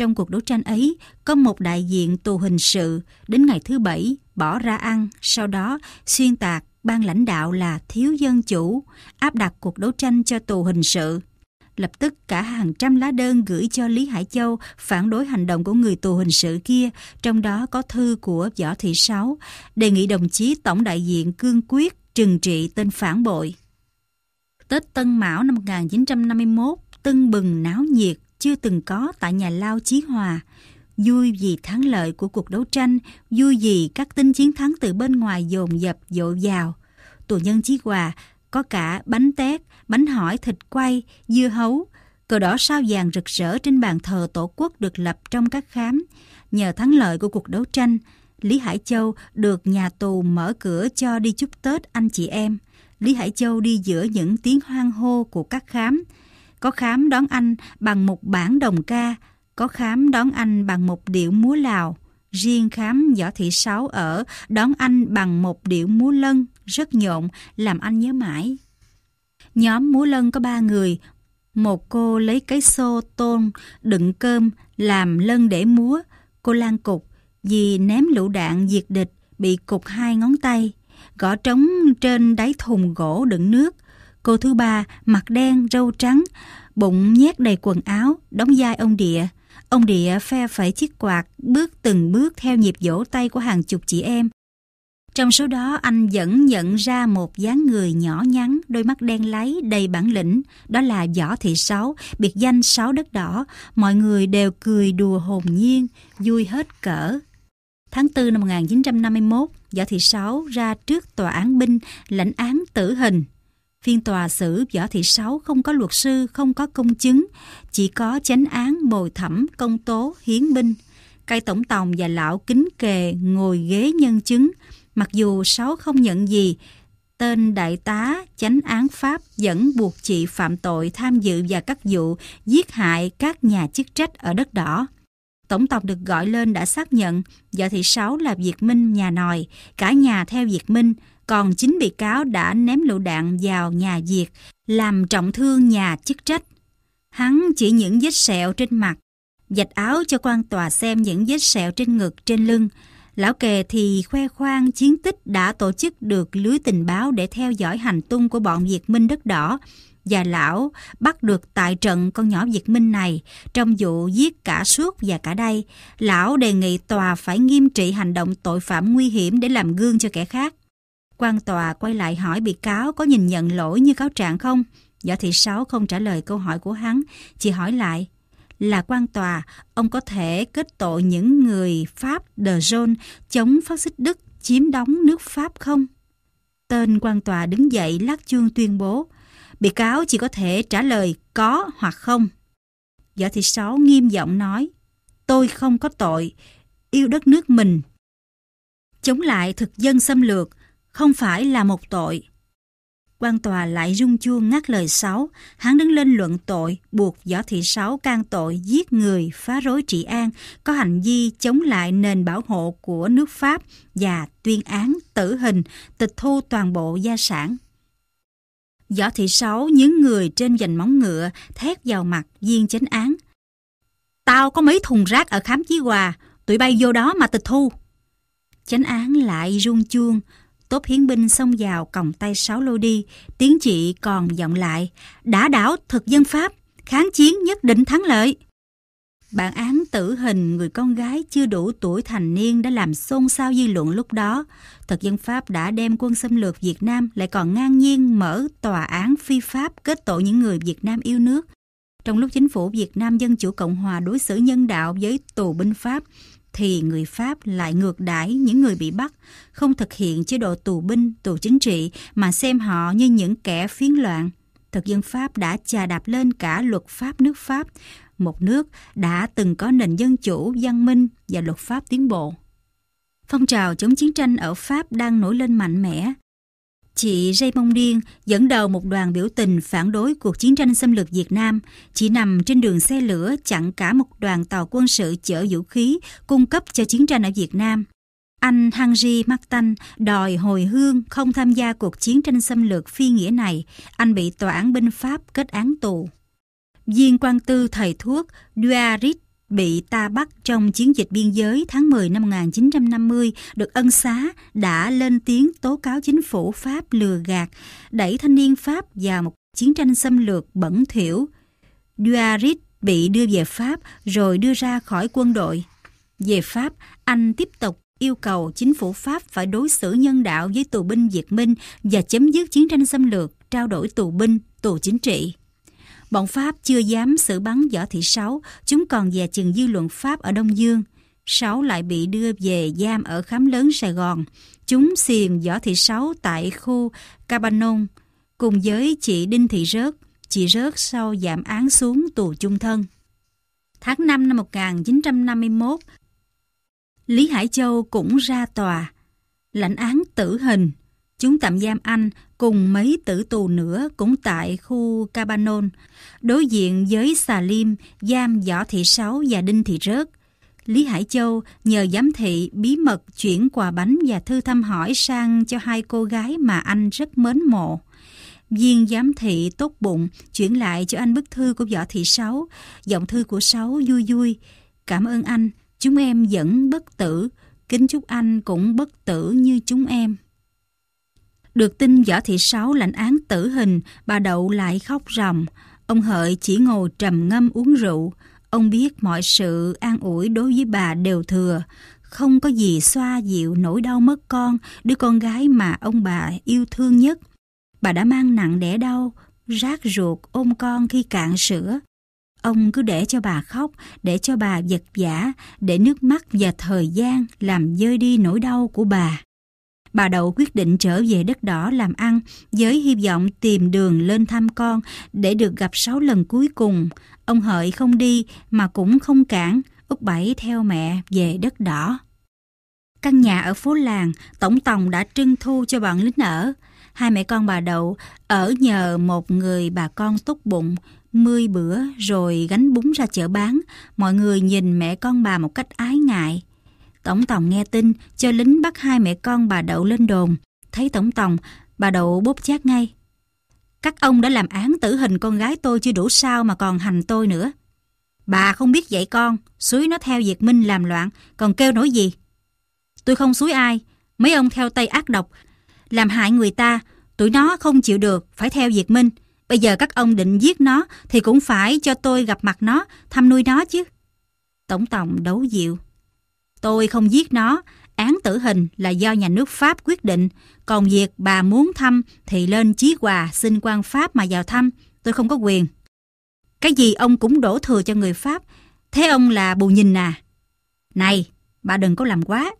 A: trong cuộc đấu tranh ấy, có một đại diện tù hình sự đến ngày thứ bảy bỏ ra ăn, sau đó xuyên tạc ban lãnh đạo là thiếu dân chủ, áp đặt cuộc đấu tranh cho tù hình sự. Lập tức cả hàng trăm lá đơn gửi cho Lý Hải Châu phản đối hành động của người tù hình sự kia, trong đó có thư của Võ Thị Sáu, đề nghị đồng chí Tổng đại diện cương quyết trừng trị tên phản bội. Tết Tân Mão năm 1951, tân bừng náo nhiệt, chưa từng có tại nhà Lao Chí Hòa. Vui vì thắng lợi của cuộc đấu tranh, vui vì các tin chiến thắng từ bên ngoài dồn dập dội vào. Tù nhân Chí Hòa có cả bánh tét, bánh hỏi thịt quay, dưa hấu, cờ đỏ sao vàng rực rỡ trên bàn thờ tổ quốc được lập trong các khám. Nhờ thắng lợi của cuộc đấu tranh, Lý Hải Châu được nhà tù mở cửa cho đi chúc Tết anh chị em. Lý Hải Châu đi giữa những tiếng hoang hô của các khám, có khám đón anh bằng một bản đồng ca, có khám đón anh bằng một điệu múa Lào. Riêng khám võ thị sáu ở đón anh bằng một điệu múa lân rất nhộn, làm anh nhớ mãi. Nhóm múa lân có ba người, một cô lấy cái xô tôn đựng cơm làm lân để múa, cô lan cục vì ném lựu đạn diệt địch bị cục hai ngón tay, gõ trống trên đáy thùng gỗ đựng nước – Cô thứ ba, mặt đen, râu trắng, bụng nhét đầy quần áo, đóng vai ông địa. Ông địa phe phải chiếc quạt, bước từng bước theo nhịp vỗ tay của hàng chục chị em. Trong số đó anh vẫn nhận ra một dáng người nhỏ nhắn, đôi mắt đen láy, đầy bản lĩnh. Đó là Võ Thị Sáu, biệt danh Sáu Đất Đỏ. Mọi người đều cười đùa hồn nhiên, vui hết cỡ. Tháng 4 năm 1951, Võ Thị Sáu ra trước tòa án binh, lãnh án tử hình. Phiên tòa xử Võ Thị Sáu không có luật sư, không có công chứng, chỉ có chánh án bồi thẩm công tố hiến binh. cai tổng tòng và lão kính kề ngồi ghế nhân chứng. Mặc dù Sáu không nhận gì, tên đại tá chánh án Pháp vẫn buộc chị phạm tội tham dự và các vụ giết hại các nhà chức trách ở đất đỏ. Tổng tộc được gọi lên đã xác nhận vợ thị Sáu là Việt Minh nhà nòi, cả nhà theo Việt Minh, còn chính bị cáo đã ném lựu đạn vào nhà Diệt, làm trọng thương nhà chức trách. Hắn chỉ những vết sẹo trên mặt, dạch áo cho quan tòa xem những vết sẹo trên ngực, trên lưng. Lão Kề thì khoe khoang chiến tích đã tổ chức được lưới tình báo để theo dõi hành tung của bọn Việt Minh đất đỏ và lão bắt được tại trận con nhỏ Việt Minh này trong vụ giết cả suốt và cả đây. Lão đề nghị tòa phải nghiêm trị hành động tội phạm nguy hiểm để làm gương cho kẻ khác quan tòa quay lại hỏi bị cáo có nhìn nhận lỗi như cáo trạng không? Võ Thị Sáu không trả lời câu hỏi của hắn, chỉ hỏi lại. Là quan tòa, ông có thể kết tội những người Pháp De Jong chống phát xít Đức chiếm đóng nước Pháp không? Tên quan tòa đứng dậy lắc chuông tuyên bố, bị cáo chỉ có thể trả lời có hoặc không. Võ Thị Sáu nghiêm giọng nói, tôi không có tội, yêu đất nước mình. Chống lại thực dân xâm lược, không phải là một tội. Quan tòa lại rung chuông ngắt lời Sáu, hắn đứng lên luận tội, buộc Võ Thị Sáu can tội giết người, phá rối trị an, có hành vi chống lại nền bảo hộ của nước Pháp và tuyên án tử hình, tịch thu toàn bộ gia sản. Võ Thị Sáu những người trên dành móng ngựa thét vào mặt viên chánh án. Tao có mấy thùng rác ở khám chí hòa, tụi bay vô đó mà tịch thu. Chánh án lại rung chuông, Tốp hiến binh xông vào còng tay sáu lô đi, tiếng chị còn vọng lại, đã đảo thực dân Pháp, kháng chiến nhất định thắng lợi. Bản án tử hình người con gái chưa đủ tuổi thành niên đã làm xôn xao dư luận lúc đó. Thực dân Pháp đã đem quân xâm lược Việt Nam lại còn ngang nhiên mở tòa án phi Pháp kết tội những người Việt Nam yêu nước. Trong lúc chính phủ Việt Nam Dân Chủ Cộng Hòa đối xử nhân đạo với tù binh Pháp, thì người Pháp lại ngược đãi những người bị bắt, không thực hiện chế độ tù binh, tù chính trị mà xem họ như những kẻ phiến loạn. Thực dân Pháp đã chà đạp lên cả luật pháp nước Pháp, một nước đã từng có nền dân chủ, văn minh và luật pháp tiến bộ. Phong trào chống chiến tranh ở Pháp đang nổi lên mạnh mẽ Chị Raymond Điên dẫn đầu một đoàn biểu tình phản đối cuộc chiến tranh xâm lược Việt Nam, chỉ nằm trên đường xe lửa chặn cả một đoàn tàu quân sự chở vũ khí cung cấp cho chiến tranh ở Việt Nam. Anh Henry Martin đòi hồi hương không tham gia cuộc chiến tranh xâm lược phi nghĩa này. Anh bị tòa án binh Pháp kết án tù. Viên quan tư thầy thuốc Duarit bị ta bắt trong chiến dịch biên giới tháng 10 năm 1950 được ân xá đã lên tiếng tố cáo chính phủ Pháp lừa gạt, đẩy thanh niên Pháp vào một chiến tranh xâm lược bẩn thỉu. Duarit bị đưa về Pháp rồi đưa ra khỏi quân đội. Về Pháp, anh tiếp tục yêu cầu chính phủ Pháp phải đối xử nhân đạo với tù binh Việt Minh và chấm dứt chiến tranh xâm lược, trao đổi tù binh, tù chính trị. Bọn Pháp chưa dám xử bắn Võ Thị Sáu, chúng còn dè chừng dư luận Pháp ở Đông Dương. Sáu lại bị đưa về giam ở khám lớn Sài Gòn. Chúng xiềng Võ Thị Sáu tại khu Cabanon, cùng với chị Đinh Thị Rớt. Chị Rớt sau giảm án xuống tù chung thân. Tháng 5 năm 1951, Lý Hải Châu cũng ra tòa, lãnh án tử hình. Chúng tạm giam anh cùng mấy tử tù nữa cũng tại khu Cabanon, đối diện với xà liêm, giam Võ Thị Sáu và Đinh Thị Rớt. Lý Hải Châu nhờ giám thị bí mật chuyển quà bánh và thư thăm hỏi sang cho hai cô gái mà anh rất mến mộ. Viên giám thị tốt bụng chuyển lại cho anh bức thư của Võ Thị Sáu, giọng thư của Sáu vui vui. Cảm ơn anh, chúng em vẫn bất tử, kính chúc anh cũng bất tử như chúng em. Được tin Võ Thị Sáu lãnh án tử hình, bà Đậu lại khóc ròng. Ông Hợi chỉ ngồi trầm ngâm uống rượu. Ông biết mọi sự an ủi đối với bà đều thừa. Không có gì xoa dịu nỗi đau mất con, đứa con gái mà ông bà yêu thương nhất. Bà đã mang nặng đẻ đau, rác ruột ôm con khi cạn sữa. Ông cứ để cho bà khóc, để cho bà giật vã, để nước mắt và thời gian làm dơi đi nỗi đau của bà. Bà Đậu quyết định trở về đất đỏ làm ăn với hy vọng tìm đường lên thăm con để được gặp sáu lần cuối cùng. Ông Hợi không đi mà cũng không cản, Úc Bảy theo mẹ về đất đỏ. Căn nhà ở phố làng, Tổng Tòng đã trưng thu cho bọn lính ở. Hai mẹ con bà Đậu ở nhờ một người bà con tốt bụng, mươi bữa rồi gánh bún ra chợ bán. Mọi người nhìn mẹ con bà một cách ái ngại. Tổng Tòng nghe tin, cho lính bắt hai mẹ con bà Đậu lên đồn. Thấy Tổng Tòng, bà Đậu bốt chát ngay. Các ông đã làm án tử hình con gái tôi chưa đủ sao mà còn hành tôi nữa. Bà không biết dạy con, suối nó theo Diệt Minh làm loạn, còn kêu nói gì. Tôi không suối ai, mấy ông theo tay ác độc, làm hại người ta, tụi nó không chịu được, phải theo Diệt Minh. Bây giờ các ông định giết nó thì cũng phải cho tôi gặp mặt nó, thăm nuôi nó chứ. Tổng tổng đấu dịu. Tôi không giết nó, án tử hình là do nhà nước Pháp quyết định, còn việc bà muốn thăm thì lên Chí Hòa xin quan Pháp mà vào thăm, tôi không có quyền. Cái gì ông cũng đổ thừa cho người Pháp, thế ông là bù nhìn à? Này, bà đừng có làm quá,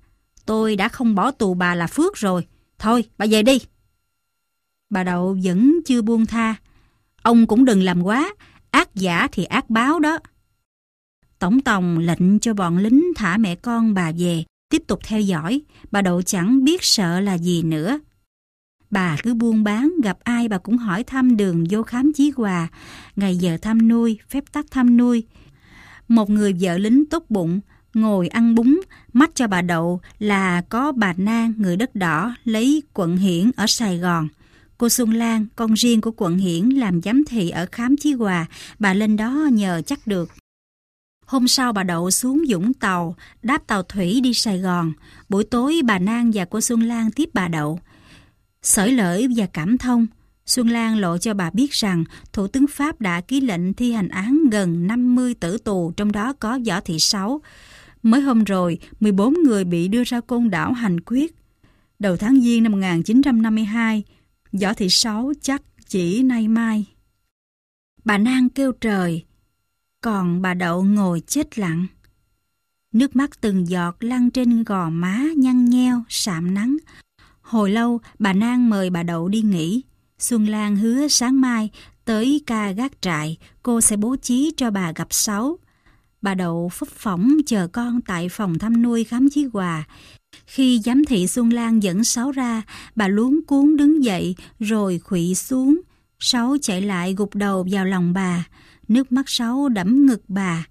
A: tôi đã không bỏ tù bà là phước rồi, thôi bà về đi. Bà Đậu vẫn chưa buông tha, ông cũng đừng làm quá, ác giả thì ác báo đó. Tổng tổng lệnh cho bọn lính thả mẹ con bà về, tiếp tục theo dõi, bà đậu chẳng biết sợ là gì nữa. Bà cứ buôn bán, gặp ai bà cũng hỏi thăm đường vô khám chí quà, ngày giờ thăm nuôi, phép tắt thăm nuôi. Một người vợ lính tốt bụng, ngồi ăn bún, mách cho bà đậu là có bà Nang người đất đỏ lấy quận hiển ở Sài Gòn. Cô Xuân Lan, con riêng của quận Hiển làm giám thị ở khám Chí Hòa, bà lên đó nhờ chắc được. Hôm sau bà Đậu xuống dũng Tàu, đáp tàu thủy đi Sài Gòn. Buổi tối bà Nang và cô Xuân Lan tiếp bà Đậu. Sởi lỡi và cảm thông, Xuân Lan lộ cho bà biết rằng Thủ tướng Pháp đã ký lệnh thi hành án gần 50 tử tù, trong đó có Võ Thị Sáu. Mới hôm rồi, 14 người bị đưa ra côn đảo hành quyết. Đầu tháng Giêng năm 1952, Võ Thị Sáu chắc chỉ nay mai. Bà Nang kêu trời, còn bà Đậu ngồi chết lặng. Nước mắt từng giọt lăn trên gò má nhăn nheo, sạm nắng. Hồi lâu, bà Nang mời bà Đậu đi nghỉ. Xuân Lan hứa sáng mai tới ca gác trại, cô sẽ bố trí cho bà gặp sáu. Bà Đậu phấp phỏng chờ con tại phòng thăm nuôi khám chí quà. Khi giám thị Xuân Lan dẫn Sáu ra, bà luống cuốn đứng dậy rồi khụy xuống. Sáu chạy lại gục đầu vào lòng bà nước mắt sáu đẫm ngực bà.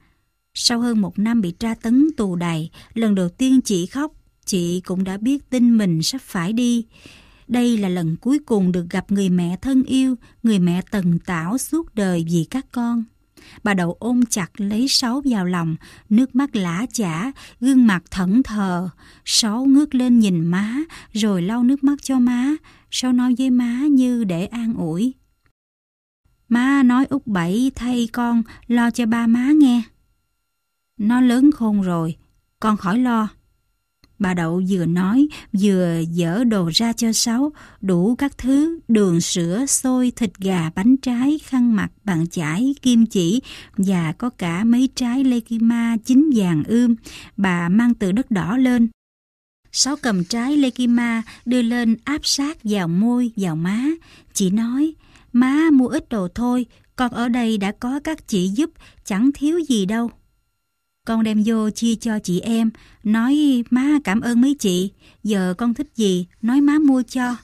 A: Sau hơn một năm bị tra tấn tù đày, lần đầu tiên chị khóc, chị cũng đã biết tin mình sắp phải đi. Đây là lần cuối cùng được gặp người mẹ thân yêu, người mẹ tần tảo suốt đời vì các con. Bà đậu ôm chặt lấy Sáu vào lòng, nước mắt lã chả, gương mặt thẫn thờ. Sáu ngước lên nhìn má, rồi lau nước mắt cho má. sau nói với má như để an ủi. Má nói úc bảy thay con lo cho ba má nghe. Nó lớn khôn rồi, con khỏi lo. Bà Đậu vừa nói, vừa dỡ đồ ra cho Sáu, đủ các thứ, đường sữa, xôi, thịt gà, bánh trái, khăn mặt, bàn chải, kim chỉ, và có cả mấy trái lekima chín vàng ươm, bà mang từ đất đỏ lên. Sáu cầm trái lekima đưa lên áp sát vào môi, vào má. chỉ nói, Má mua ít đồ thôi, con ở đây đã có các chị giúp, chẳng thiếu gì đâu. Con đem vô chia cho chị em, nói má cảm ơn mấy chị, giờ con thích gì, nói má mua cho.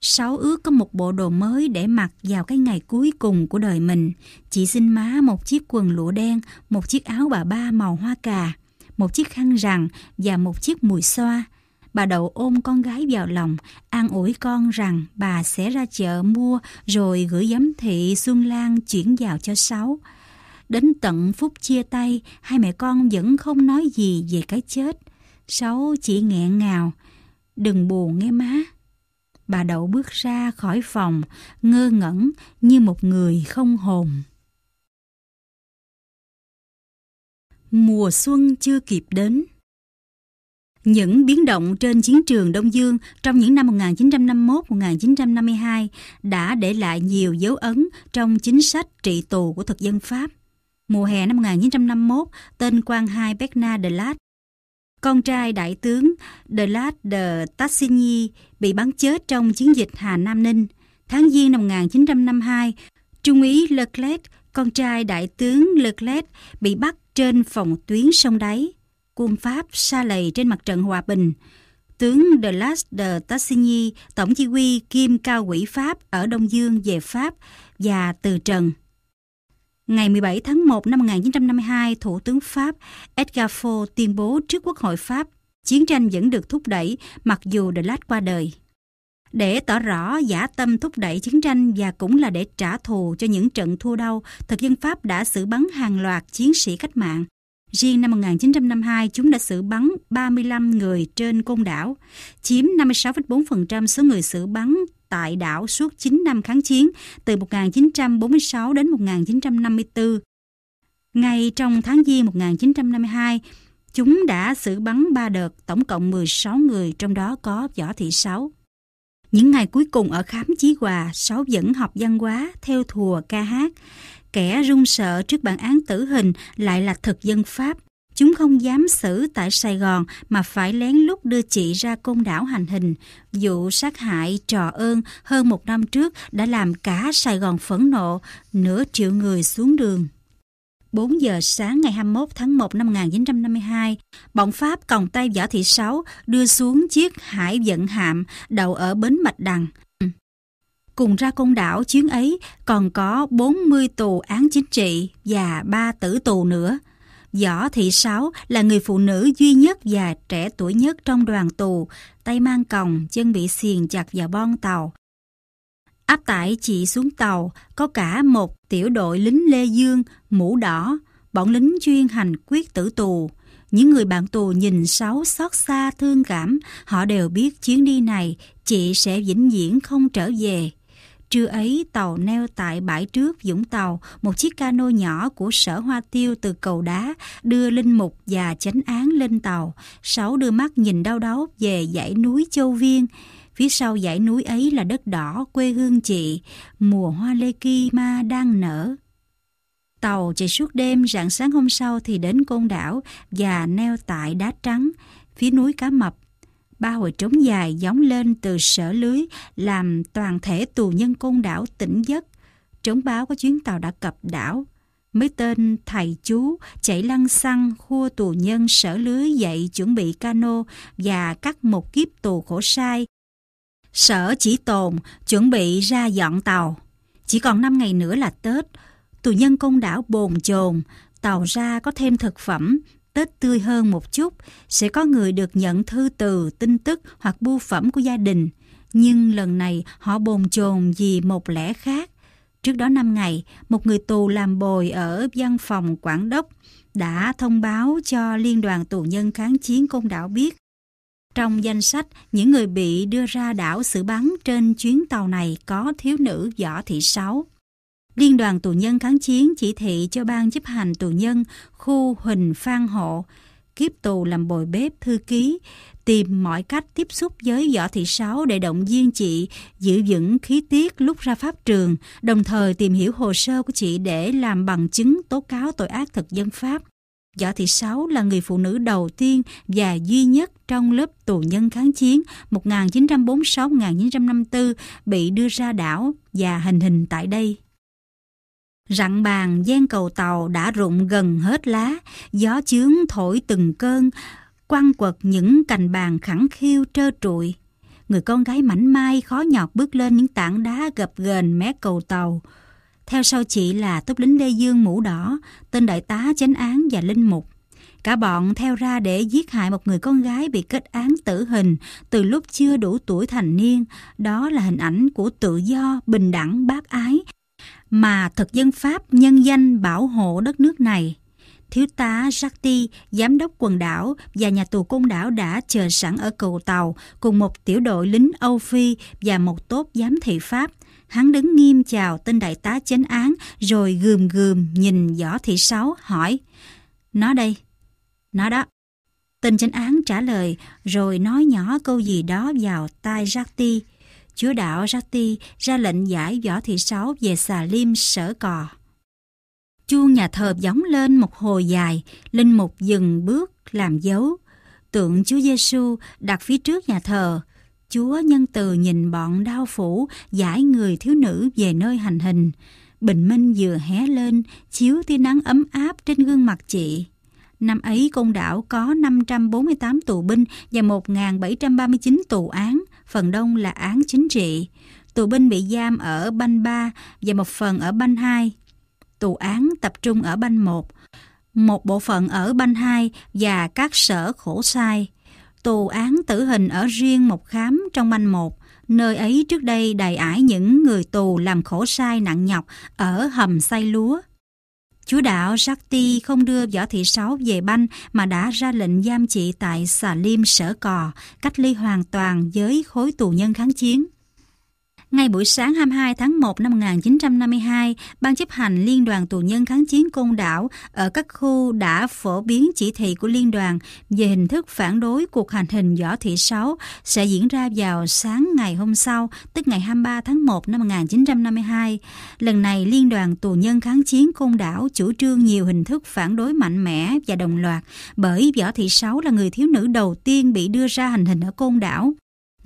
A: Sáu ước có một bộ đồ mới để mặc vào cái ngày cuối cùng của đời mình. Chị xin má một chiếc quần lụa đen, một chiếc áo bà ba màu hoa cà, một chiếc khăn rằn và một chiếc mùi xoa. Bà Đậu ôm con gái vào lòng, an ủi con rằng bà sẽ ra chợ mua rồi gửi giám thị Xuân Lan chuyển vào cho Sáu. Đến tận phút chia tay, hai mẹ con vẫn không nói gì về cái chết. Sáu chỉ nghẹn ngào, đừng buồn nghe má. Bà Đậu bước ra khỏi phòng, ngơ ngẩn như một người không hồn. Mùa xuân chưa kịp đến. Những biến động trên chiến trường Đông Dương trong những năm 1951-1952 đã để lại nhiều dấu ấn trong chính sách trị tù của thực dân Pháp. Mùa hè năm 1951, tên quan hai Bernard de Lat, con trai đại tướng de Lat de Tassigny bị bắn chết trong chiến dịch Hà Nam Ninh. Tháng Giêng năm 1952, Trung úy Leclerc, con trai đại tướng Leclerc bị bắt trên phòng tuyến sông Đáy quân Pháp xa lầy trên mặt trận hòa bình. Tướng De Las de Tassigny, tổng chỉ huy kim cao quỹ Pháp ở Đông Dương về Pháp và từ trần. Ngày 17 tháng 1 năm 1952, Thủ tướng Pháp Edgar Faure tuyên bố trước Quốc hội Pháp chiến tranh vẫn được thúc đẩy mặc dù De Lát qua đời. Để tỏ rõ giả tâm thúc đẩy chiến tranh và cũng là để trả thù cho những trận thua đau, thực dân Pháp đã xử bắn hàng loạt chiến sĩ cách mạng Riêng năm 1952, chúng đã xử bắn 35 người trên côn đảo, chiếm 56,4% số người xử bắn tại đảo suốt 9 năm kháng chiến, từ 1946 đến 1954. Ngay trong tháng Giêng 1952, chúng đã xử bắn 3 đợt, tổng cộng 16 người, trong đó có Võ Thị Sáu. Những ngày cuối cùng ở khám Chí Hòa, Sáu vẫn học văn hóa theo thùa ca hát. Kẻ run sợ trước bản án tử hình lại là thực dân Pháp. Chúng không dám xử tại Sài Gòn mà phải lén lút đưa chị ra côn đảo hành hình. Vụ sát hại trò ơn hơn một năm trước đã làm cả Sài Gòn phẫn nộ, nửa triệu người xuống đường. 4 giờ sáng ngày 21 tháng 1 năm 1952, bọn Pháp còng tay Võ Thị Sáu đưa xuống chiếc hải vận hạm đậu ở bến Bạch Đằng. Cùng ra công đảo chuyến ấy còn có 40 tù án chính trị và 3 tử tù nữa. Võ Thị Sáu là người phụ nữ duy nhất và trẻ tuổi nhất trong đoàn tù, tay mang còng, chân bị xiềng chặt vào bon tàu. Áp tải chị xuống tàu, có cả một tiểu đội lính Lê Dương, mũ đỏ, bọn lính chuyên hành quyết tử tù. Những người bạn tù nhìn Sáu xót xa thương cảm, họ đều biết chuyến đi này chị sẽ vĩnh viễn không trở về. Trưa ấy, tàu neo tại bãi trước dũng Tàu, một chiếc cano nhỏ của sở Hoa Tiêu từ cầu đá đưa Linh Mục và chánh án lên tàu. Sáu đưa mắt nhìn đau đớn về dãy núi Châu Viên. Phía sau dãy núi ấy là đất đỏ quê hương chị, mùa hoa lê kỳ ma đang nở. Tàu chạy suốt đêm, rạng sáng hôm sau thì đến Côn Đảo và neo tại Đá Trắng, phía núi Cá Mập Ba hồi trống dài gióng lên từ sở lưới làm toàn thể tù nhân côn đảo tỉnh giấc. Trống báo có chuyến tàu đã cập đảo. Mấy tên thầy chú chạy lăn xăng khua tù nhân sở lưới dậy chuẩn bị cano và cắt một kiếp tù khổ sai. Sở chỉ tồn chuẩn bị ra dọn tàu. Chỉ còn 5 ngày nữa là Tết. Tù nhân công đảo bồn chồn, tàu ra có thêm thực phẩm, Tết tươi hơn một chút, sẽ có người được nhận thư từ, tin tức hoặc bưu phẩm của gia đình. Nhưng lần này họ bồn chồn vì một lẽ khác. Trước đó 5 ngày, một người tù làm bồi ở văn phòng Quảng Đốc đã thông báo cho Liên đoàn tù nhân kháng chiến công Đảo biết. Trong danh sách những người bị đưa ra đảo xử bắn trên chuyến tàu này có thiếu nữ Võ Thị Sáu. Liên đoàn tù nhân kháng chiến chỉ thị cho ban chấp hành tù nhân khu Huỳnh Phan Hộ, kiếp tù làm bồi bếp thư ký, tìm mọi cách tiếp xúc với Võ Thị Sáu để động viên chị giữ vững khí tiết lúc ra pháp trường, đồng thời tìm hiểu hồ sơ của chị để làm bằng chứng tố cáo tội ác thực dân Pháp. Võ Thị Sáu là người phụ nữ đầu tiên và duy nhất trong lớp tù nhân kháng chiến 1946-1954 bị đưa ra đảo và hành hình tại đây. Rặng bàn gian cầu tàu đã rụng gần hết lá, gió chướng thổi từng cơn, quăng quật những cành bàn khẳng khiêu trơ trụi. Người con gái mảnh mai khó nhọc bước lên những tảng đá gập ghềnh mé cầu tàu. Theo sau chị là tốp lính Lê Dương mũ đỏ, tên đại tá chánh án và linh mục. Cả bọn theo ra để giết hại một người con gái bị kết án tử hình từ lúc chưa đủ tuổi thành niên. Đó là hình ảnh của tự do, bình đẳng, bác ái mà thực dân Pháp nhân danh bảo hộ đất nước này. Thiếu tá Jacques, giám đốc quần đảo và nhà tù côn đảo đã chờ sẵn ở cầu tàu cùng một tiểu đội lính Âu Phi và một tốp giám thị Pháp. Hắn đứng nghiêm chào tên đại tá chánh án rồi gườm gườm nhìn võ thị sáu hỏi Nó đây, nó đó. Tên chánh án trả lời rồi nói nhỏ câu gì đó vào tai Jacques chúa đạo Rati ra lệnh giải Võ Thị Sáu về xà liêm sở cò. Chuông nhà thờ gióng lên một hồi dài, linh mục dừng bước làm dấu. Tượng Chúa Giêsu đặt phía trước nhà thờ. Chúa nhân từ nhìn bọn đau phủ giải người thiếu nữ về nơi hành hình. Bình minh vừa hé lên, chiếu tia nắng ấm áp trên gương mặt chị. Năm ấy, công Đảo có 548 tù binh và 1.739 tù án – phần đông là án chính trị. Tù binh bị giam ở banh 3 và một phần ở banh 2. Tù án tập trung ở banh 1, một bộ phận ở banh 2 và các sở khổ sai. Tù án tử hình ở riêng một khám trong banh 1, nơi ấy trước đây đầy ải những người tù làm khổ sai nặng nhọc ở hầm say lúa. Chúa đạo Shakti không đưa Võ Thị Sáu về banh mà đã ra lệnh giam chị tại xà liêm sở cò, cách ly hoàn toàn với khối tù nhân kháng chiến. Ngay buổi sáng 22 tháng 1 năm 1952, Ban chấp hành Liên đoàn Tù nhân Kháng chiến Côn Đảo ở các khu đã phổ biến chỉ thị của Liên đoàn về hình thức phản đối cuộc hành hình Võ Thị Sáu sẽ diễn ra vào sáng ngày hôm sau, tức ngày 23 tháng 1 năm 1952. Lần này, Liên đoàn Tù nhân Kháng chiến Côn Đảo chủ trương nhiều hình thức phản đối mạnh mẽ và đồng loạt bởi Võ Thị Sáu là người thiếu nữ đầu tiên bị đưa ra hành hình ở Côn Đảo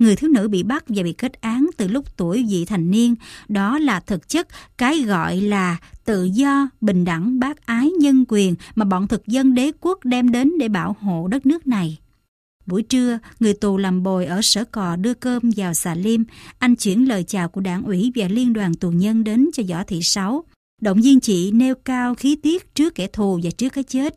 A: người thiếu nữ bị bắt và bị kết án từ lúc tuổi vị thành niên, đó là thực chất cái gọi là tự do, bình đẳng, bác ái, nhân quyền mà bọn thực dân đế quốc đem đến để bảo hộ đất nước này. Buổi trưa, người tù làm bồi ở sở cò đưa cơm vào xà liêm. Anh chuyển lời chào của đảng ủy và liên đoàn tù nhân đến cho Võ Thị Sáu. Động viên chị nêu cao khí tiết trước kẻ thù và trước cái chết.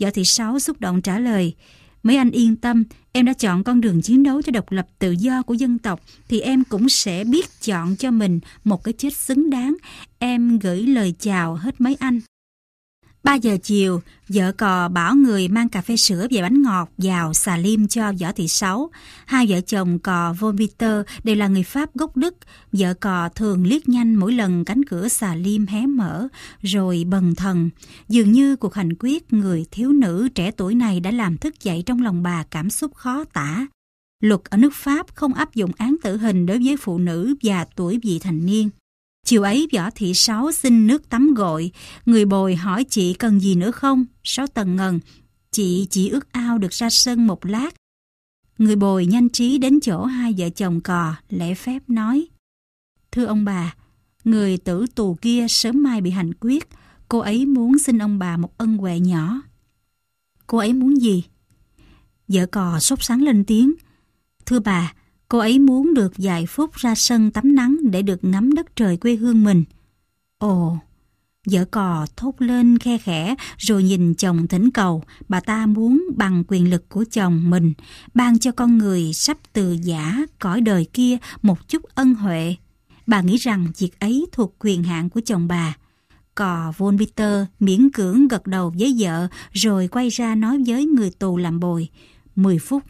A: Võ Thị Sáu xúc động trả lời. Mấy anh yên tâm, em đã chọn con đường chiến đấu cho độc lập tự do của dân tộc thì em cũng sẽ biết chọn cho mình một cái chết xứng đáng. Em gửi lời chào hết mấy anh. 3 giờ chiều, vợ cò bảo người mang cà phê sữa và bánh ngọt vào xà lim cho võ thị sáu. Hai vợ chồng cò von Peter đều là người Pháp gốc Đức. Vợ cò thường liếc nhanh mỗi lần cánh cửa xà lim hé mở, rồi bần thần. Dường như cuộc hành quyết người thiếu nữ trẻ tuổi này đã làm thức dậy trong lòng bà cảm xúc khó tả. Luật ở nước Pháp không áp dụng án tử hình đối với phụ nữ và tuổi vị thành niên. Chiều ấy Võ Thị Sáu xin nước tắm gội, người bồi hỏi chị cần gì nữa không? Sáu tầng ngần, chị chỉ ước ao được ra sân một lát. Người bồi nhanh trí đến chỗ hai vợ chồng cò, lễ phép nói. Thưa ông bà, người tử tù kia sớm mai bị hành quyết, cô ấy muốn xin ông bà một ân huệ nhỏ. Cô ấy muốn gì? Vợ cò sốt sáng lên tiếng. Thưa bà, Cô ấy muốn được vài phút ra sân tắm nắng để được ngắm đất trời quê hương mình. Ồ, vợ cò thốt lên khe khẽ rồi nhìn chồng thỉnh cầu. Bà ta muốn bằng quyền lực của chồng mình ban cho con người sắp từ giả cõi đời kia một chút ân huệ. Bà nghĩ rằng việc ấy thuộc quyền hạn của chồng bà. Cò Von Peter miễn cưỡng gật đầu với vợ rồi quay ra nói với người tù làm bồi. 10 phút.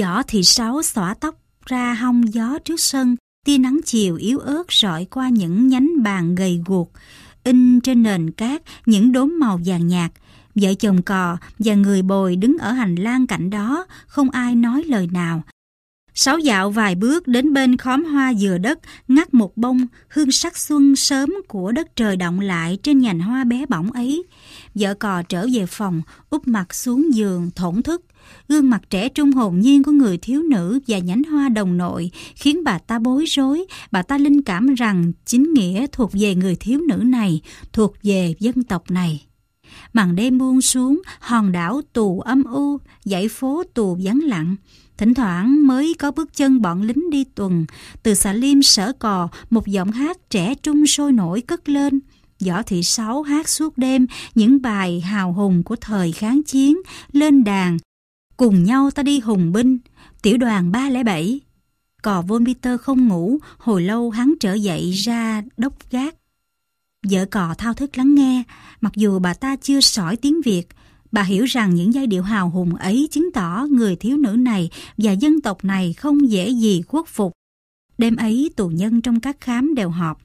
A: Võ thị sáu xõa tóc ra hong gió trước sân, tia nắng chiều yếu ớt rọi qua những nhánh bàn gầy guộc, in trên nền cát những đốm màu vàng nhạt. Vợ chồng cò và người bồi đứng ở hành lang cạnh đó, không ai nói lời nào. Sáu dạo vài bước đến bên khóm hoa dừa đất, ngắt một bông, hương sắc xuân sớm của đất trời động lại trên nhành hoa bé bỏng ấy. Vợ cò trở về phòng, úp mặt xuống giường, thổn thức. Gương mặt trẻ trung hồn nhiên của người thiếu nữ và nhánh hoa đồng nội khiến bà ta bối rối. Bà ta linh cảm rằng chính nghĩa thuộc về người thiếu nữ này, thuộc về dân tộc này. Màn đêm buông xuống, hòn đảo tù âm u, dãy phố tù vắng lặng. Thỉnh thoảng mới có bước chân bọn lính đi tuần. Từ xà liêm sở cò, một giọng hát trẻ trung sôi nổi cất lên. Võ Thị Sáu hát suốt đêm những bài hào hùng của thời kháng chiến, lên đàn, Cùng nhau ta đi hùng binh, tiểu đoàn 307. Cò von Peter không ngủ, hồi lâu hắn trở dậy ra đốc gác. Vợ cò thao thức lắng nghe, mặc dù bà ta chưa sỏi tiếng Việt, bà hiểu rằng những giai điệu hào hùng ấy chứng tỏ người thiếu nữ này và dân tộc này không dễ gì khuất phục. Đêm ấy tù nhân trong các khám đều họp,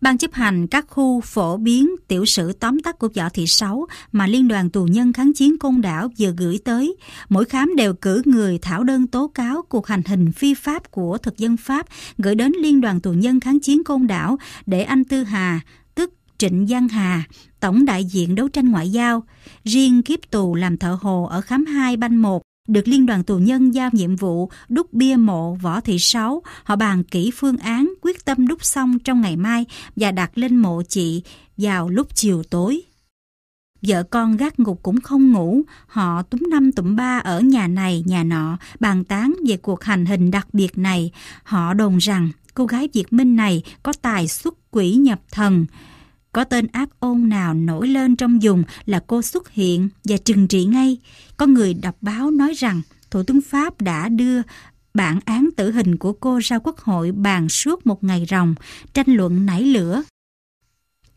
A: Ban chấp hành các khu phổ biến tiểu sử tóm tắt của Võ Thị Sáu mà Liên đoàn Tù nhân kháng chiến Côn Đảo vừa gửi tới, mỗi khám đều cử người thảo đơn tố cáo cuộc hành hình phi pháp của thực dân Pháp gửi đến Liên đoàn Tù nhân kháng chiến Côn Đảo để anh Tư Hà, tức Trịnh Giang Hà, Tổng đại diện đấu tranh ngoại giao, riêng kiếp tù làm thợ hồ ở khám 2 banh 1 được Liên đoàn tù nhân giao nhiệm vụ đúc bia mộ Võ Thị Sáu. Họ bàn kỹ phương án quyết tâm đúc xong trong ngày mai và đặt lên mộ chị vào lúc chiều tối. Vợ con gác ngục cũng không ngủ, họ túm năm tụm ba ở nhà này nhà nọ, bàn tán về cuộc hành hình đặc biệt này. Họ đồn rằng cô gái Việt Minh này có tài xuất quỷ nhập thần, có tên ác ôn nào nổi lên trong vùng là cô xuất hiện và trừng trị ngay. Có người đọc báo nói rằng Thủ tướng Pháp đã đưa bản án tử hình của cô ra quốc hội bàn suốt một ngày ròng, tranh luận nảy lửa.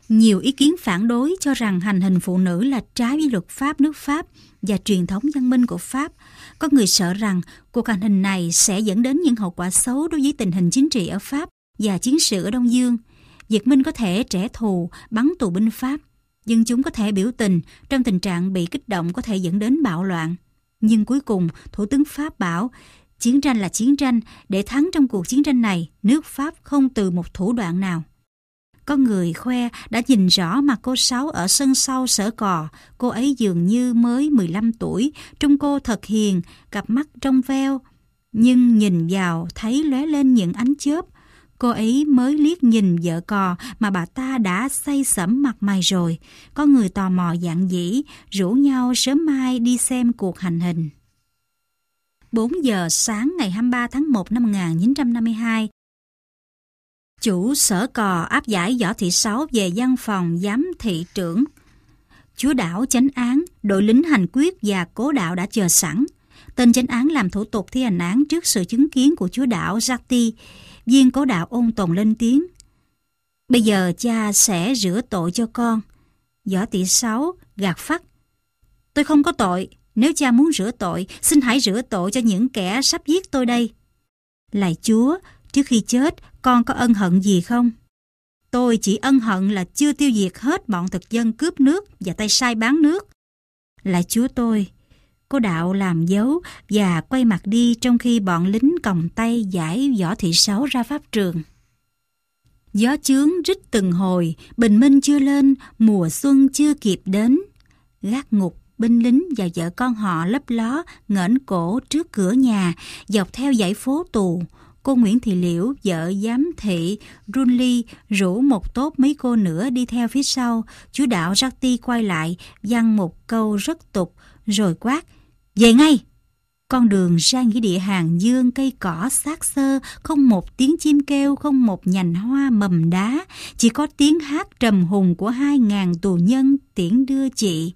A: Nhiều ý kiến phản đối cho rằng hành hình phụ nữ là trái với luật pháp nước Pháp và truyền thống văn minh của Pháp. Có người sợ rằng cuộc hành hình này sẽ dẫn đến những hậu quả xấu đối với tình hình chính trị ở Pháp và chiến sự ở Đông Dương – Việt Minh có thể trẻ thù, bắn tù binh Pháp. Dân chúng có thể biểu tình, trong tình trạng bị kích động có thể dẫn đến bạo loạn. Nhưng cuối cùng, Thủ tướng Pháp bảo chiến tranh là chiến tranh, để thắng trong cuộc chiến tranh này, nước Pháp không từ một thủ đoạn nào. Có người khoe đã nhìn rõ mặt cô Sáu ở sân sau sở cò, cô ấy dường như mới 15 tuổi, trông cô thật hiền, cặp mắt trong veo. Nhưng nhìn vào thấy lóe lên những ánh chớp, Cô ấy mới liếc nhìn vợ cò mà bà ta đã say sẩm mặt mày rồi. Có người tò mò dạng dĩ, rủ nhau sớm mai đi xem cuộc hành hình. 4 giờ sáng ngày 23 tháng 1 năm 1952, chủ sở cò áp giải võ thị sáu về văn phòng giám thị trưởng. Chúa đảo chánh án, đội lính hành quyết và cố đạo đã chờ sẵn. Tên chánh án làm thủ tục thi hành án trước sự chứng kiến của chúa đảo Jacques viên có đạo ôn tồn lên tiếng. Bây giờ cha sẽ rửa tội cho con. Võ tỷ sáu gạt phát. Tôi không có tội. Nếu cha muốn rửa tội, xin hãy rửa tội cho những kẻ sắp giết tôi đây. Lạy Chúa, trước khi chết, con có ân hận gì không? Tôi chỉ ân hận là chưa tiêu diệt hết bọn thực dân cướp nước và tay sai bán nước. Lạy Chúa tôi, Cô đạo làm dấu và quay mặt đi trong khi bọn lính còng tay giải võ thị sáu ra pháp trường. Gió chướng rít từng hồi, bình minh chưa lên, mùa xuân chưa kịp đến. Gác ngục, binh lính và vợ con họ lấp ló, ngẩng cổ trước cửa nhà, dọc theo dãy phố tù. Cô Nguyễn Thị Liễu, vợ giám thị, run ly, rủ một tốt mấy cô nữa đi theo phía sau. Chú đạo Rắc Ti quay lại, dăng một câu rất tục, rồi quát, về ngay! Con đường ra nghĩa địa hàng dương cây cỏ xác xơ, không một tiếng chim kêu, không một nhành hoa mầm đá, chỉ có tiếng hát trầm hùng của hai ngàn tù nhân tiễn đưa chị.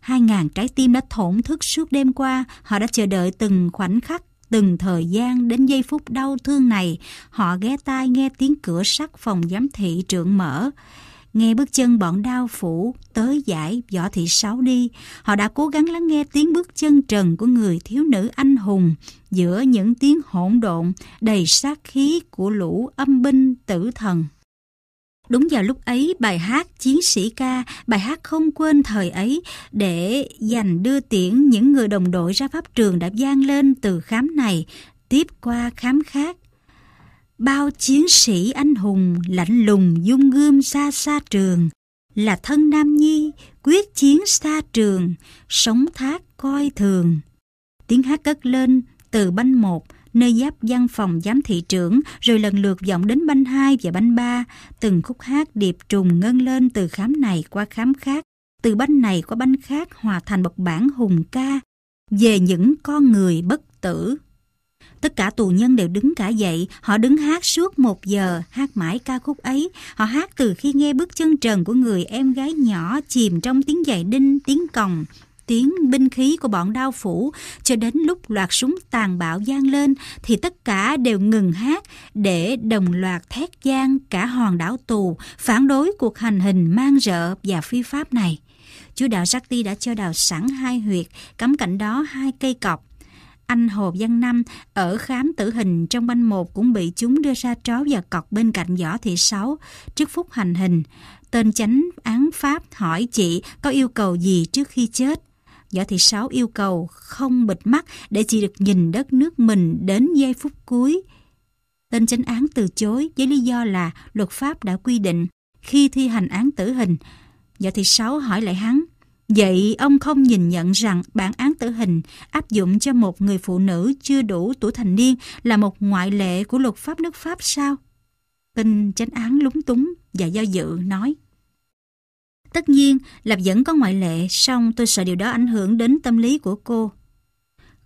A: Hai ngàn trái tim đã thổn thức suốt đêm qua, họ đã chờ đợi từng khoảnh khắc, từng thời gian đến giây phút đau thương này. Họ ghé tai nghe tiếng cửa sắt phòng giám thị trưởng mở. Nghe bước chân bọn đao phủ tới giải võ thị sáu đi, họ đã cố gắng lắng nghe tiếng bước chân trần của người thiếu nữ anh hùng giữa những tiếng hỗn độn đầy sát khí của lũ âm binh tử thần. Đúng vào lúc ấy, bài hát Chiến sĩ ca, bài hát không quên thời ấy, để dành đưa tiễn những người đồng đội ra pháp trường đã vang lên từ khám này, tiếp qua khám khác bao chiến sĩ anh hùng lạnh lùng dung gươm ra xa trường là thân nam nhi quyết chiến xa trường sống thác coi thường tiếng hát cất lên từ banh một nơi giáp văn phòng giám thị trưởng rồi lần lượt vọng đến banh hai và banh ba từng khúc hát điệp trùng ngân lên từ khám này qua khám khác từ banh này qua banh khác hòa thành một bản hùng ca về những con người bất tử Tất cả tù nhân đều đứng cả dậy, họ đứng hát suốt một giờ, hát mãi ca khúc ấy. Họ hát từ khi nghe bước chân trần của người em gái nhỏ chìm trong tiếng giày đinh, tiếng còng, tiếng binh khí của bọn đao phủ cho đến lúc loạt súng tàn bạo gian lên thì tất cả đều ngừng hát để đồng loạt thét gian cả hòn đảo tù phản đối cuộc hành hình mang rợ và phi pháp này. Chúa đạo Sakti đã cho đào sẵn hai huyệt, cắm cạnh đó hai cây cọc, anh Hồ Văn Năm ở khám tử hình trong banh một cũng bị chúng đưa ra trói và cọc bên cạnh võ thị sáu trước phút hành hình. Tên chánh án Pháp hỏi chị có yêu cầu gì trước khi chết. Võ thị sáu yêu cầu không bịt mắt để chị được nhìn đất nước mình đến giây phút cuối. Tên chánh án từ chối với lý do là luật pháp đã quy định khi thi hành án tử hình. Võ thị sáu hỏi lại hắn Vậy ông không nhìn nhận rằng bản án tử hình áp dụng cho một người phụ nữ chưa đủ tuổi thành niên là một ngoại lệ của luật pháp nước Pháp sao? Tin chánh án lúng túng và do dự nói. Tất nhiên là vẫn có ngoại lệ, song tôi sợ điều đó ảnh hưởng đến tâm lý của cô.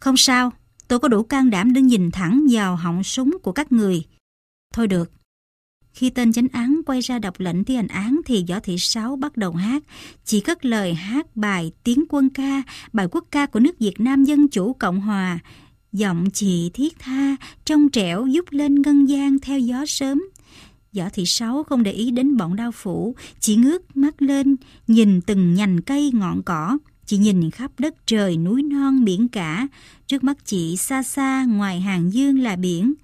A: Không sao, tôi có đủ can đảm đứng nhìn thẳng vào họng súng của các người. Thôi được, khi tên chánh án quay ra đọc lệnh thi hành án thì Võ Thị Sáu bắt đầu hát. Chỉ cất lời hát bài Tiếng quân ca, bài quốc ca của nước Việt Nam Dân Chủ Cộng Hòa. Giọng chị thiết tha, trong trẻo giúp lên ngân gian theo gió sớm. Võ Thị Sáu không để ý đến bọn đao phủ, chỉ ngước mắt lên, nhìn từng nhành cây ngọn cỏ. Chị nhìn khắp đất trời, núi non, biển cả. Trước mắt chị xa xa, ngoài hàng dương là biển.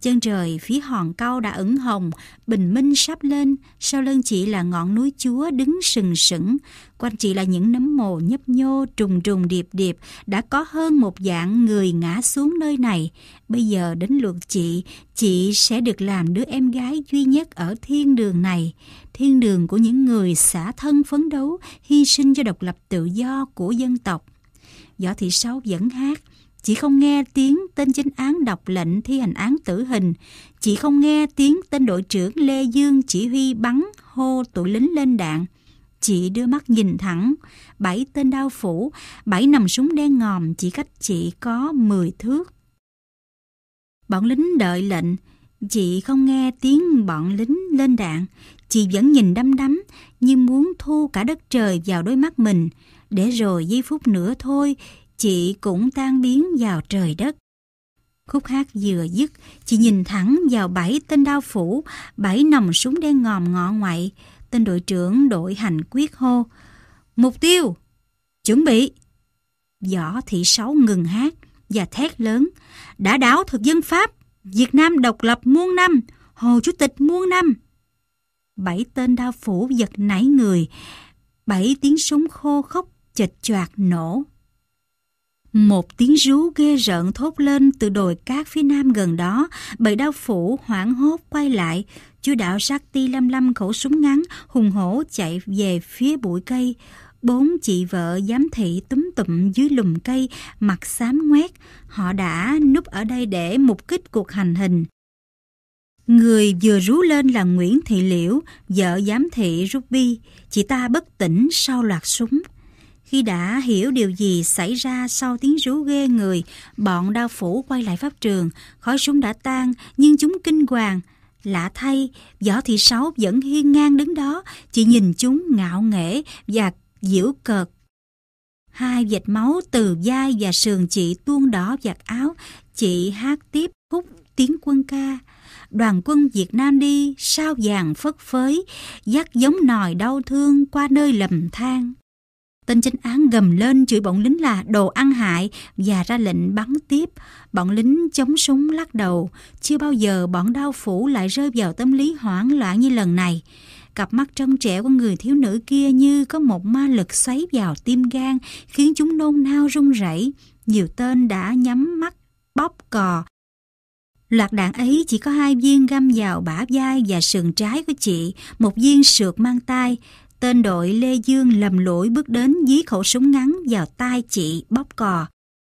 A: Chân trời phía hòn cao đã ửng hồng, bình minh sắp lên, sau lưng chị là ngọn núi chúa đứng sừng sững, quanh chị là những nấm mồ nhấp nhô trùng trùng điệp điệp, đã có hơn một dạng người ngã xuống nơi này. Bây giờ đến lượt chị, chị sẽ được làm đứa em gái duy nhất ở thiên đường này, thiên đường của những người xả thân phấn đấu, hy sinh cho độc lập tự do của dân tộc. Võ Thị Sáu vẫn hát, Chị không nghe tiếng tên chính án đọc lệnh thi hành án tử hình. Chị không nghe tiếng tên đội trưởng Lê Dương chỉ huy bắn hô tụi lính lên đạn. Chị đưa mắt nhìn thẳng, bảy tên đao phủ, bảy nằm súng đen ngòm chỉ cách chị có 10 thước. Bọn lính đợi lệnh, chị không nghe tiếng bọn lính lên đạn, chị vẫn nhìn đăm đắm như muốn thu cả đất trời vào đôi mắt mình, để rồi giây phút nữa thôi, chị cũng tan biến vào trời đất. Khúc hát vừa dứt, chị nhìn thẳng vào bảy tên đao phủ, bảy nòng súng đen ngòm ngọ ngoại. Tên đội trưởng đội hành quyết hô. Mục tiêu! Chuẩn bị! Võ thị sáu ngừng hát và thét lớn. Đã đảo thực dân Pháp, Việt Nam độc lập muôn năm, Hồ Chủ tịch muôn năm. Bảy tên đao phủ giật nảy người, bảy tiếng súng khô khốc chệch choạc nổ. Một tiếng rú ghê rợn thốt lên từ đồi cát phía nam gần đó, bầy đao phủ hoảng hốt quay lại. Chú đạo sát ti lăm lăm khẩu súng ngắn, hùng hổ chạy về phía bụi cây. Bốn chị vợ giám thị túm tụm dưới lùm cây, mặt xám ngoét. Họ đã núp ở đây để mục kích cuộc hành hình. Người vừa rú lên là Nguyễn Thị Liễu, vợ giám thị Ruby. Chị ta bất tỉnh sau loạt súng khi đã hiểu điều gì xảy ra sau tiếng rú ghê người, bọn đao phủ quay lại pháp trường, khói súng đã tan nhưng chúng kinh hoàng. Lạ thay, võ thị sáu vẫn hiên ngang đứng đó, chỉ nhìn chúng ngạo nghễ và diễu cợt. Hai vệt máu từ vai và sườn chị tuôn đỏ vạt áo, chị hát tiếp khúc tiếng quân ca đoàn quân Việt Nam đi, sao vàng phất phới, dắt giống nòi đau thương qua nơi lầm than. Tên chính án gầm lên chửi bọn lính là đồ ăn hại và ra lệnh bắn tiếp. Bọn lính chống súng lắc đầu. Chưa bao giờ bọn đao phủ lại rơi vào tâm lý hoảng loạn như lần này. Cặp mắt trong trẻ của người thiếu nữ kia như có một ma lực xoáy vào tim gan, khiến chúng nôn nao run rẩy. Nhiều tên đã nhắm mắt, bóp cò. Loạt đạn ấy chỉ có hai viên găm vào bả vai và sườn trái của chị, một viên sượt mang tay. Tên đội Lê Dương lầm lỗi bước đến dí khẩu súng ngắn vào tai chị bóp cò.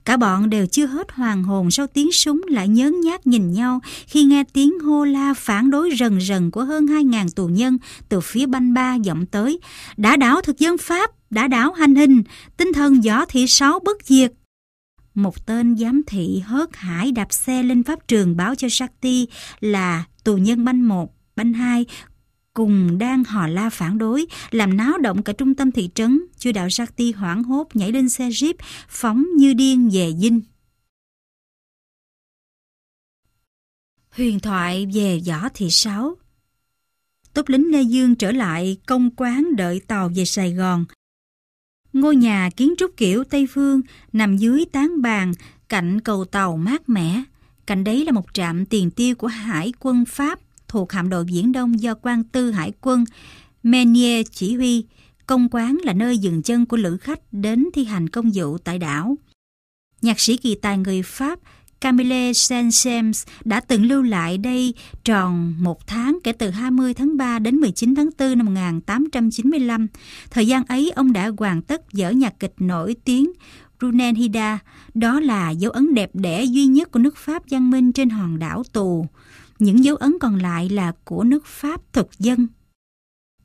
A: Cả bọn đều chưa hết hoàng hồn sau tiếng súng lại nhớn nhát nhìn nhau khi nghe tiếng hô la phản đối rần rần của hơn 2.000 tù nhân từ phía banh ba vọng tới. Đã đảo thực dân Pháp, đã đảo hành hình, tinh thần gió thị sáu bất diệt. Một tên giám thị hớt hải đạp xe lên pháp trường báo cho Shakti là tù nhân banh một banh hai cùng đang hò la phản đối, làm náo động cả trung tâm thị trấn, chưa đạo Sakti hoảng hốt nhảy lên xe jeep, phóng như điên về dinh. Huyền thoại về võ thị sáu Tốt lính Lê Dương trở lại công quán đợi tàu về Sài Gòn. Ngôi nhà kiến trúc kiểu Tây Phương nằm dưới tán bàn cạnh cầu tàu mát mẻ. Cạnh đấy là một trạm tiền tiêu của hải quân Pháp thuộc hạm đội Viễn Đông do quan tư hải quân Menier chỉ huy. Công quán là nơi dừng chân của lữ khách đến thi hành công vụ tại đảo. Nhạc sĩ kỳ tài người Pháp Camille Saint-Saëns đã từng lưu lại đây tròn một tháng kể từ 20 tháng 3 đến 19 tháng 4 năm 1895. Thời gian ấy, ông đã hoàn tất dở nhạc kịch nổi tiếng Runen Đó là dấu ấn đẹp đẽ duy nhất của nước Pháp văn minh trên hòn đảo tù. Những dấu ấn còn lại là của nước Pháp thực dân.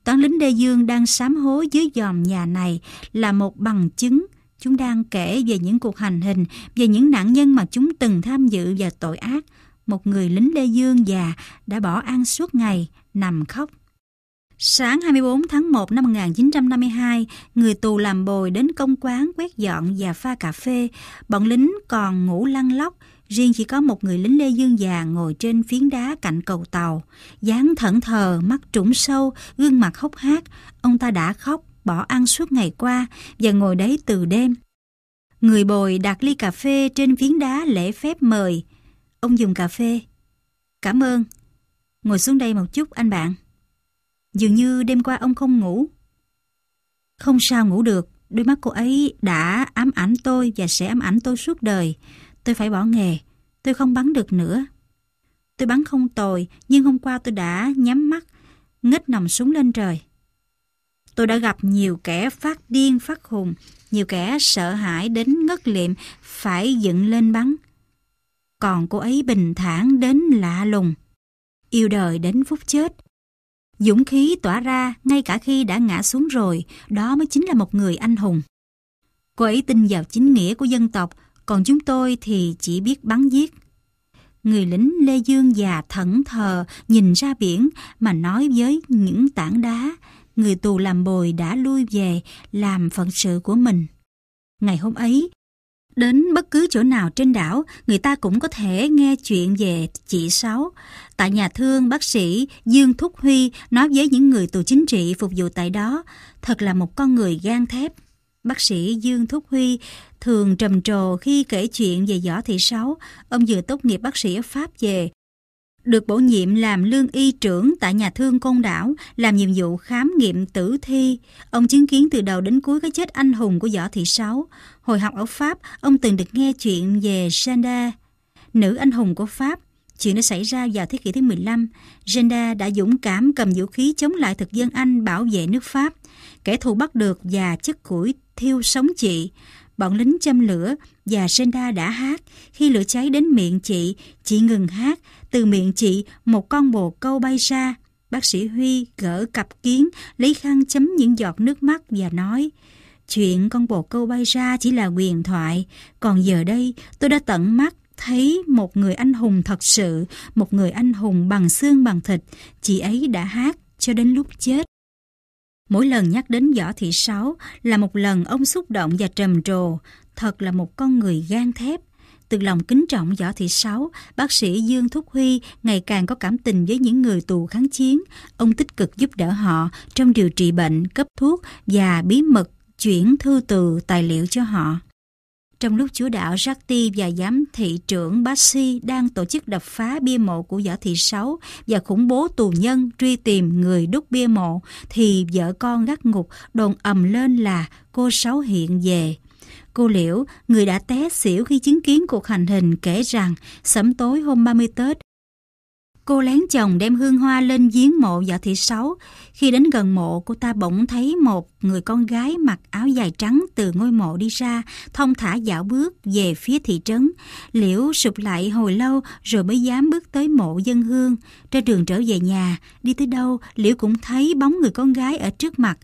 A: Toán lính Đê Dương đang sám hối dưới dòm nhà này là một bằng chứng chúng đang kể về những cuộc hành hình, về những nạn nhân mà chúng từng tham dự và tội ác. Một người lính đê Dương già đã bỏ ăn suốt ngày, nằm khóc. Sáng 24 tháng 1 năm 1952, người tù làm bồi đến công quán quét dọn và pha cà phê. Bọn lính còn ngủ lăn lóc, riêng chỉ có một người lính Lê Dương già ngồi trên phiến đá cạnh cầu tàu, dáng thẫn thờ, mắt trũng sâu, gương mặt hốc hác, ông ta đã khóc, bỏ ăn suốt ngày qua và ngồi đấy từ đêm. Người bồi đặt ly cà phê trên phiến đá lễ phép mời. Ông dùng cà phê. Cảm ơn. Ngồi xuống đây một chút anh bạn. Dường như đêm qua ông không ngủ. Không sao ngủ được, đôi mắt cô ấy đã ám ảnh tôi và sẽ ám ảnh tôi suốt đời. Tôi phải bỏ nghề, tôi không bắn được nữa. Tôi bắn không tồi, nhưng hôm qua tôi đã nhắm mắt, ngất nằm súng lên trời. Tôi đã gặp nhiều kẻ phát điên phát hùng, nhiều kẻ sợ hãi đến ngất liệm, phải dựng lên bắn. Còn cô ấy bình thản đến lạ lùng, yêu đời đến phút chết. Dũng khí tỏa ra ngay cả khi đã ngã xuống rồi, đó mới chính là một người anh hùng. Cô ấy tin vào chính nghĩa của dân tộc, còn chúng tôi thì chỉ biết bắn giết. Người lính Lê Dương già thẫn thờ nhìn ra biển mà nói với những tảng đá, người tù làm bồi đã lui về làm phận sự của mình. Ngày hôm ấy, Đến bất cứ chỗ nào trên đảo, người ta cũng có thể nghe chuyện về chị Sáu. Tại nhà thương, bác sĩ Dương Thúc Huy nói với những người tù chính trị phục vụ tại đó, thật là một con người gan thép, Bác sĩ Dương Thúc Huy thường trầm trồ khi kể chuyện về Võ Thị Sáu, ông vừa tốt nghiệp bác sĩ ở Pháp về. Được bổ nhiệm làm lương y trưởng tại nhà thương Côn Đảo, làm nhiệm vụ khám nghiệm tử thi. Ông chứng kiến từ đầu đến cuối cái chết anh hùng của Võ Thị Sáu. Hồi học ở Pháp, ông từng được nghe chuyện về Janda, nữ anh hùng của Pháp. Chuyện đã xảy ra vào thế kỷ thứ 15. Janda đã dũng cảm cầm vũ khí chống lại thực dân Anh bảo vệ nước Pháp. Kẻ thù bắt được và chất củi thiêu sống chị. Bọn lính châm lửa và Senda đã hát. Khi lửa cháy đến miệng chị, chị ngừng hát. Từ miệng chị, một con bồ câu bay ra. Bác sĩ Huy gỡ cặp kiến, lấy khăn chấm những giọt nước mắt và nói Chuyện con bồ câu bay ra chỉ là quyền thoại, còn giờ đây tôi đã tận mắt thấy một người anh hùng thật sự, một người anh hùng bằng xương bằng thịt, chị ấy đã hát cho đến lúc chết. Mỗi lần nhắc đến Võ Thị Sáu là một lần ông xúc động và trầm trồ, thật là một con người gan thép. Từ lòng kính trọng Võ Thị Sáu, bác sĩ Dương Thúc Huy ngày càng có cảm tình với những người tù kháng chiến. Ông tích cực giúp đỡ họ trong điều trị bệnh, cấp thuốc và bí mật chuyển thư từ tài liệu cho họ. Trong lúc chúa đạo Shakti và giám thị trưởng Basi đang tổ chức đập phá bia mộ của võ thị Sáu và khủng bố tù nhân truy tìm người đúc bia mộ, thì vợ con gắt ngục đồn ầm lên là cô Sáu hiện về. Cô Liễu, người đã té xỉu khi chứng kiến cuộc hành hình kể rằng sẩm tối hôm 30 Tết, Cô lén chồng đem hương hoa lên giếng mộ vợ thị sáu. Khi đến gần mộ, cô ta bỗng thấy một người con gái mặc áo dài trắng từ ngôi mộ đi ra, thông thả dạo bước về phía thị trấn. Liễu sụp lại hồi lâu rồi mới dám bước tới mộ dân hương. Trên đường trở về nhà, đi tới đâu, Liễu cũng thấy bóng người con gái ở trước mặt.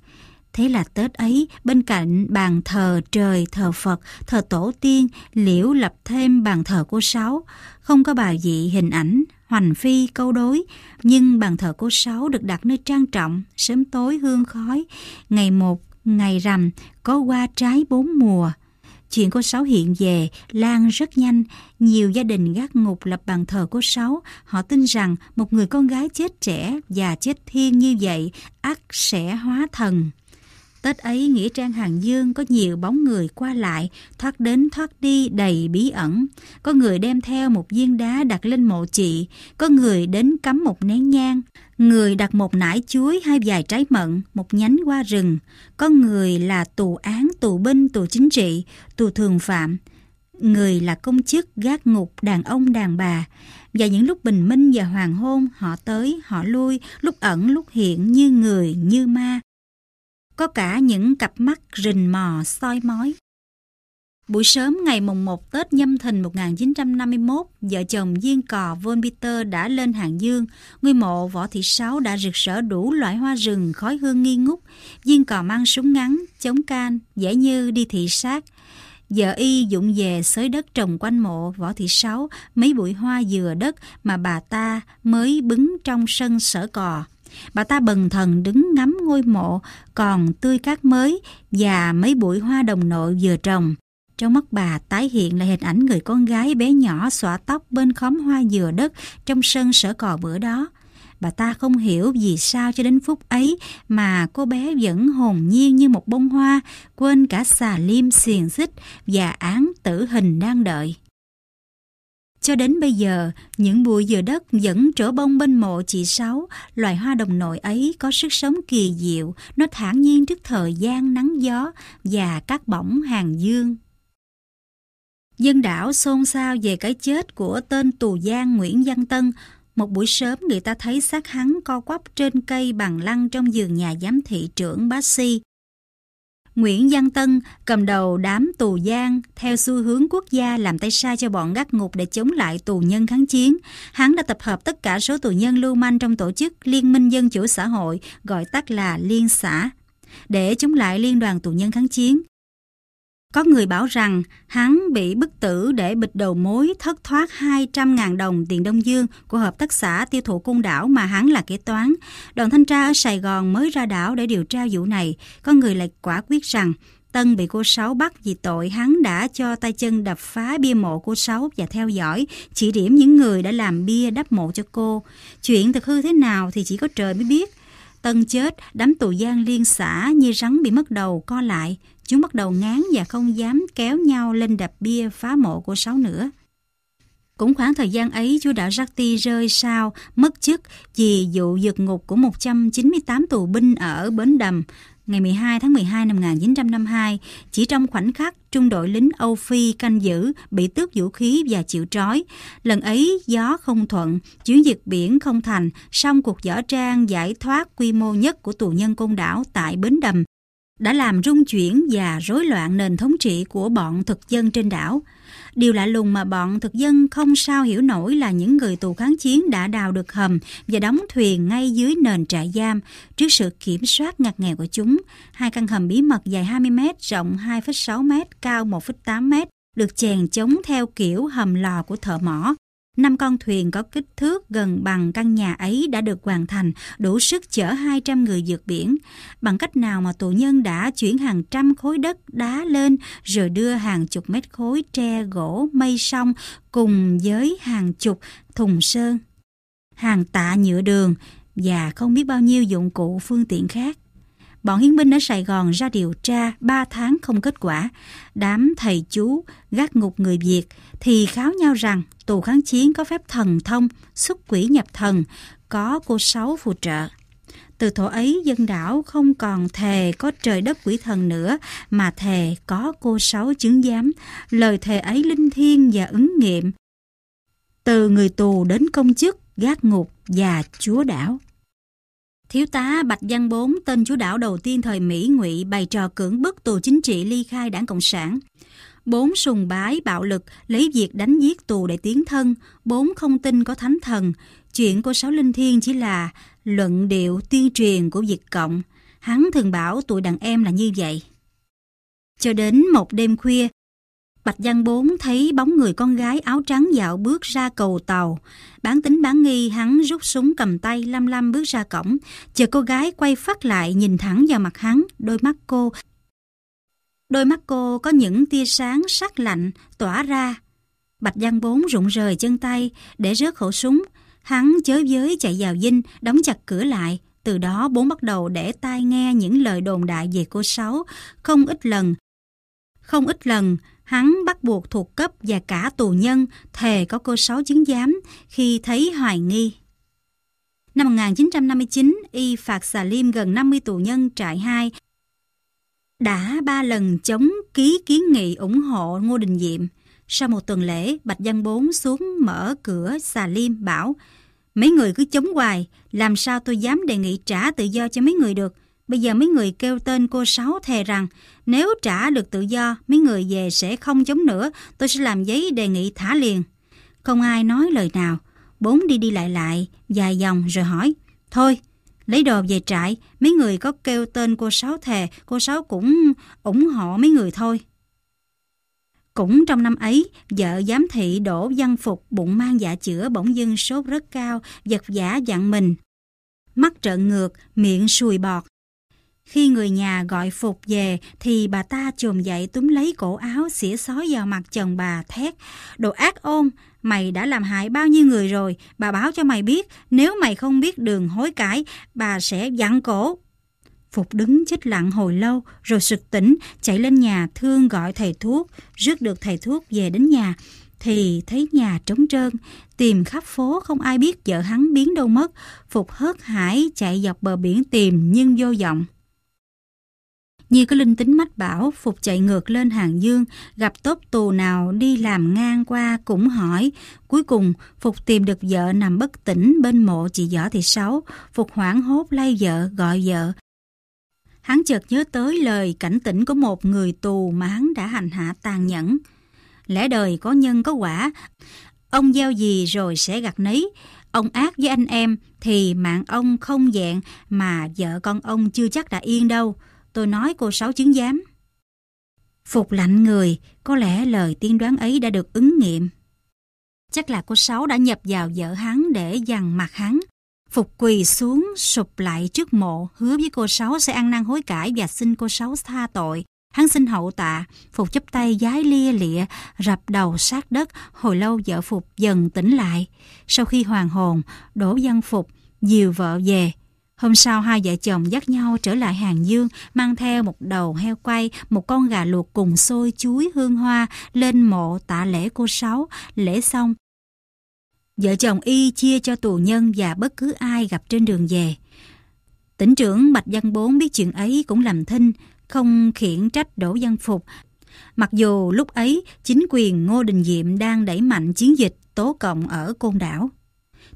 A: Thế là Tết ấy, bên cạnh bàn thờ trời, thờ Phật, thờ tổ tiên, Liễu lập thêm bàn thờ cô Sáu. Không có bà dị hình ảnh, hoành phi câu đối nhưng bàn thờ cô sáu được đặt nơi trang trọng sớm tối hương khói ngày một ngày rằm có qua trái bốn mùa chuyện cô sáu hiện về lan rất nhanh nhiều gia đình gác ngục lập bàn thờ cô sáu họ tin rằng một người con gái chết trẻ và chết thiên như vậy ắt sẽ hóa thần Tết ấy, Nghĩa Trang Hàng Dương có nhiều bóng người qua lại, thoát đến thoát đi đầy bí ẩn. Có người đem theo một viên đá đặt lên mộ chị, có người đến cắm một nén nhang, người đặt một nải chuối hay vài trái mận, một nhánh qua rừng. Có người là tù án, tù binh, tù chính trị, tù thường phạm, người là công chức gác ngục đàn ông đàn bà và những lúc bình minh và hoàng hôn họ tới họ lui lúc ẩn lúc hiện như người như ma có cả những cặp mắt rình mò soi mói. Buổi sớm ngày mùng 1 Tết Nhâm Thìn 1951, vợ chồng Diên Cò Von Peter đã lên Hàng Dương. Ngôi mộ Võ Thị Sáu đã rực rỡ đủ loại hoa rừng, khói hương nghi ngút. Diên Cò mang súng ngắn, chống can, dễ như đi thị sát. Vợ y dụng về xới đất trồng quanh mộ Võ Thị Sáu mấy bụi hoa dừa đất mà bà ta mới bứng trong sân sở cò. Bà ta bần thần đứng ngắm ngôi mộ còn tươi cát mới và mấy bụi hoa đồng nội vừa trồng. Trong mắt bà tái hiện lại hình ảnh người con gái bé nhỏ xõa tóc bên khóm hoa dừa đất trong sân sở cò bữa đó. Bà ta không hiểu vì sao cho đến phút ấy mà cô bé vẫn hồn nhiên như một bông hoa, quên cả xà liêm xiềng xích và án tử hình đang đợi. Cho đến bây giờ, những bụi dừa đất vẫn trổ bông bên mộ chị Sáu, loài hoa đồng nội ấy có sức sống kỳ diệu, nó thản nhiên trước thời gian nắng gió và các bỏng hàng dương. Dân đảo xôn xao về cái chết của tên tù giang Nguyễn Văn Tân. Một buổi sớm người ta thấy xác hắn co quắp trên cây bằng lăng trong giường nhà giám thị trưởng Bác Si. Nguyễn Văn Tân cầm đầu đám tù gian theo xu hướng quốc gia làm tay sai cho bọn gác ngục để chống lại tù nhân kháng chiến. Hắn đã tập hợp tất cả số tù nhân lưu manh trong tổ chức Liên minh Dân chủ xã hội, gọi tắt là Liên xã, để chống lại Liên đoàn tù nhân kháng chiến. Có người bảo rằng hắn bị bức tử để bịt đầu mối thất thoát 200.000 đồng tiền Đông Dương của hợp tác xã tiêu thụ côn đảo mà hắn là kế toán. Đoàn thanh tra ở Sài Gòn mới ra đảo để điều tra vụ này. Có người lại quả quyết rằng Tân bị cô Sáu bắt vì tội hắn đã cho tay chân đập phá bia mộ cô Sáu và theo dõi, chỉ điểm những người đã làm bia đắp mộ cho cô. Chuyện thực hư thế nào thì chỉ có trời mới biết. Tân chết, đám tù gian liên xã như rắn bị mất đầu co lại. Chúng bắt đầu ngán và không dám kéo nhau lên đập bia phá mộ của sáu nữa. Cũng khoảng thời gian ấy, chúa đạo Rati rơi sao, mất chức vì vụ vượt ngục của 198 tù binh ở Bến Đầm ngày 12 tháng 12 năm 1952, chỉ trong khoảnh khắc trung đội lính Âu Phi canh giữ bị tước vũ khí và chịu trói. Lần ấy gió không thuận, chuyến dịch biển không thành, xong cuộc võ trang giải thoát quy mô nhất của tù nhân côn đảo tại Bến Đầm đã làm rung chuyển và rối loạn nền thống trị của bọn thực dân trên đảo. Điều lạ lùng mà bọn thực dân không sao hiểu nổi là những người tù kháng chiến đã đào được hầm và đóng thuyền ngay dưới nền trại giam trước sự kiểm soát ngặt nghèo của chúng. Hai căn hầm bí mật dài 20 m, rộng 2,6 m, cao 1,8 m được chèn chống theo kiểu hầm lò của thợ mỏ Năm con thuyền có kích thước gần bằng căn nhà ấy đã được hoàn thành, đủ sức chở 200 người vượt biển. Bằng cách nào mà tù nhân đã chuyển hàng trăm khối đất đá lên rồi đưa hàng chục mét khối tre gỗ mây sông cùng với hàng chục thùng sơn, hàng tạ nhựa đường và không biết bao nhiêu dụng cụ phương tiện khác bọn hiến binh ở Sài Gòn ra điều tra 3 tháng không kết quả. Đám thầy chú, gác ngục người Việt thì kháo nhau rằng tù kháng chiến có phép thần thông, xuất quỷ nhập thần, có cô Sáu phù trợ. Từ thổ ấy dân đảo không còn thề có trời đất quỷ thần nữa mà thề có cô Sáu chứng giám. Lời thề ấy linh thiêng và ứng nghiệm. Từ người tù đến công chức, gác ngục và chúa đảo. Thiếu tá Bạch Văn Bốn, tên chủ đảo đầu tiên thời Mỹ ngụy bày trò cưỡng bức tù chính trị ly khai đảng Cộng sản. Bốn sùng bái bạo lực lấy việc đánh giết tù để tiến thân, bốn không tin có thánh thần. Chuyện của Sáu Linh Thiên chỉ là luận điệu tuyên truyền của Việt Cộng. Hắn thường bảo tụi đàn em là như vậy. Cho đến một đêm khuya, Bạch Giang Bốn thấy bóng người con gái áo trắng dạo bước ra cầu tàu. Bán tính bán nghi hắn rút súng cầm tay lăm lăm bước ra cổng. Chờ cô gái quay phát lại nhìn thẳng vào mặt hắn, đôi mắt cô. Đôi mắt cô có những tia sáng sắc lạnh tỏa ra. Bạch Giang Bốn rụng rời chân tay để rớt khẩu súng. Hắn chới giới chạy vào dinh, đóng chặt cửa lại, từ đó bốn bắt đầu để tai nghe những lời đồn đại về cô Sáu, không ít lần. Không ít lần, Hắn bắt buộc thuộc cấp và cả tù nhân thề có cơ số chứng giám khi thấy hoài nghi. Năm 1959, y phạt xà liêm gần 50 tù nhân trại 2 đã ba lần chống ký kiến nghị ủng hộ Ngô Đình Diệm. Sau một tuần lễ, Bạch Văn Bốn xuống mở cửa xà liêm bảo Mấy người cứ chống hoài, làm sao tôi dám đề nghị trả tự do cho mấy người được? Bây giờ mấy người kêu tên cô Sáu thề rằng nếu trả được tự do, mấy người về sẽ không chống nữa, tôi sẽ làm giấy đề nghị thả liền. Không ai nói lời nào. Bốn đi đi lại lại, dài dòng rồi hỏi. Thôi, lấy đồ về trại, mấy người có kêu tên cô Sáu thề, cô Sáu cũng ủng hộ mấy người thôi. Cũng trong năm ấy, vợ giám thị đổ văn phục bụng mang dạ chữa bỗng dưng sốt rất cao, giật giả dặn mình. Mắt trợn ngược, miệng sùi bọt, khi người nhà gọi Phục về thì bà ta chồm dậy túm lấy cổ áo xỉa xói vào mặt chồng bà thét. Đồ ác ôn, mày đã làm hại bao nhiêu người rồi, bà báo cho mày biết, nếu mày không biết đường hối cải, bà sẽ dặn cổ. Phục đứng chết lặng hồi lâu rồi sực tỉnh chạy lên nhà thương gọi thầy thuốc, rước được thầy thuốc về đến nhà thì thấy nhà trống trơn, tìm khắp phố không ai biết vợ hắn biến đâu mất, Phục hớt hải chạy dọc bờ biển tìm nhưng vô vọng. Nhi có linh tính mách bảo, Phục chạy ngược lên hàng dương, gặp tốt tù nào đi làm ngang qua cũng hỏi. Cuối cùng, Phục tìm được vợ nằm bất tỉnh bên mộ chị Võ Thị Sáu. Phục hoảng hốt lay vợ, gọi vợ. Hắn chợt nhớ tới lời cảnh tỉnh của một người tù mà hắn đã hành hạ tàn nhẫn. Lẽ đời có nhân có quả, ông gieo gì rồi sẽ gặt nấy ông ác với anh em thì mạng ông không dạng mà vợ con ông chưa chắc đã yên đâu tôi nói cô Sáu chứng giám. Phục lạnh người, có lẽ lời tiên đoán ấy đã được ứng nghiệm. Chắc là cô Sáu đã nhập vào vợ hắn để dằn mặt hắn. Phục quỳ xuống, sụp lại trước mộ, hứa với cô Sáu sẽ ăn năn hối cải và xin cô Sáu tha tội. Hắn xin hậu tạ, Phục chấp tay giái lia lịa, rập đầu sát đất, hồi lâu vợ Phục dần tỉnh lại. Sau khi hoàn hồn, đổ văn Phục, dìu vợ về, Hôm sau hai vợ chồng dắt nhau trở lại Hàng Dương, mang theo một đầu heo quay, một con gà luộc cùng xôi chuối hương hoa lên mộ tạ lễ cô Sáu, lễ xong. Vợ chồng y chia cho tù nhân và bất cứ ai gặp trên đường về. Tỉnh trưởng Bạch Văn Bốn biết chuyện ấy cũng làm thinh, không khiển trách đổ Văn Phục. Mặc dù lúc ấy chính quyền Ngô Đình Diệm đang đẩy mạnh chiến dịch tố cộng ở Côn Đảo.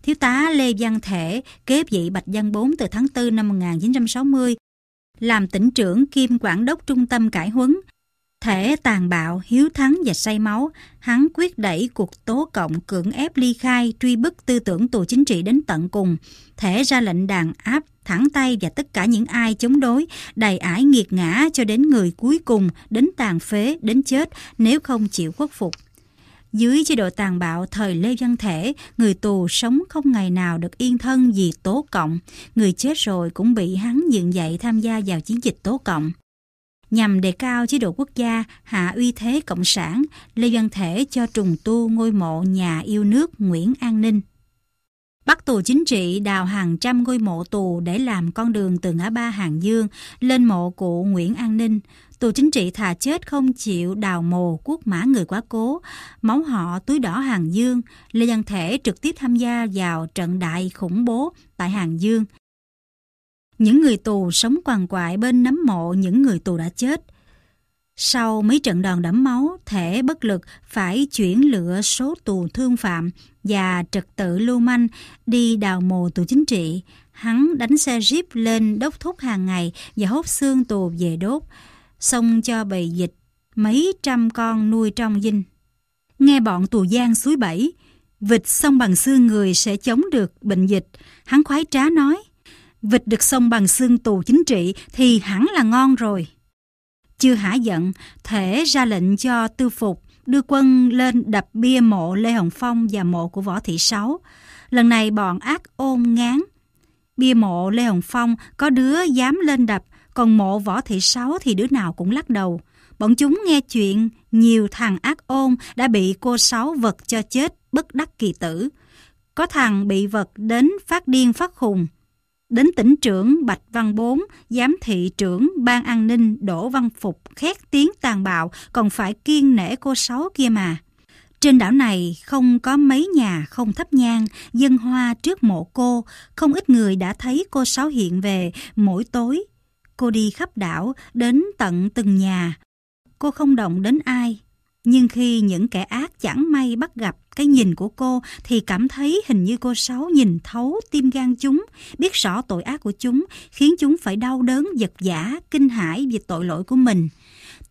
A: Thiếu tá Lê Văn Thể kế vị Bạch Văn Bốn từ tháng 4 năm 1960, làm tỉnh trưởng kiêm quản đốc trung tâm cải huấn. Thể tàn bạo, hiếu thắng và say máu, hắn quyết đẩy cuộc tố cộng cưỡng ép ly khai, truy bức tư tưởng tù chính trị đến tận cùng. Thể ra lệnh đàn áp, thẳng tay và tất cả những ai chống đối, đầy ải nghiệt ngã cho đến người cuối cùng, đến tàn phế, đến chết nếu không chịu khuất phục. Dưới chế độ tàn bạo thời Lê Văn Thể, người tù sống không ngày nào được yên thân vì tố cộng, người chết rồi cũng bị hắn dựng dậy tham gia vào chiến dịch tố cộng. Nhằm đề cao chế độ quốc gia, hạ uy thế cộng sản, Lê Văn Thể cho trùng tu ngôi mộ nhà yêu nước Nguyễn An Ninh. Bắt tù chính trị đào hàng trăm ngôi mộ tù để làm con đường từ ngã ba Hàng Dương lên mộ của Nguyễn An Ninh. Tù chính trị thà chết không chịu đào mồ quốc mã người quá cố, máu họ túi đỏ Hàng Dương, Lê Văn Thể trực tiếp tham gia vào trận đại khủng bố tại Hàng Dương. Những người tù sống quằn quại bên nấm mộ những người tù đã chết. Sau mấy trận đòn đẫm máu, thể bất lực phải chuyển lựa số tù thương phạm và trật tự lưu manh đi đào mồ tù chính trị. Hắn đánh xe jeep lên đốc thúc hàng ngày và hốt xương tù về đốt xong cho bầy dịch mấy trăm con nuôi trong dinh. Nghe bọn tù giang suối bảy, vịt sông bằng xương người sẽ chống được bệnh dịch, hắn khoái trá nói. Vịt được sông bằng xương tù chính trị thì hẳn là ngon rồi. Chưa hả giận, thể ra lệnh cho tư phục đưa quân lên đập bia mộ Lê Hồng Phong và mộ của Võ Thị Sáu. Lần này bọn ác ôm ngán. Bia mộ Lê Hồng Phong có đứa dám lên đập còn mộ võ thị sáu thì đứa nào cũng lắc đầu. Bọn chúng nghe chuyện nhiều thằng ác ôn đã bị cô sáu vật cho chết bất đắc kỳ tử. Có thằng bị vật đến phát điên phát khùng. Đến tỉnh trưởng Bạch Văn Bốn, giám thị trưởng Ban An ninh Đỗ Văn Phục khét tiếng tàn bạo còn phải kiên nể cô sáu kia mà. Trên đảo này không có mấy nhà không thấp nhang, dân hoa trước mộ cô, không ít người đã thấy cô Sáu hiện về mỗi tối Cô đi khắp đảo, đến tận từng nhà. Cô không động đến ai. Nhưng khi những kẻ ác chẳng may bắt gặp cái nhìn của cô thì cảm thấy hình như cô Sáu nhìn thấu tim gan chúng, biết rõ tội ác của chúng, khiến chúng phải đau đớn, giật giả, kinh hãi vì tội lỗi của mình.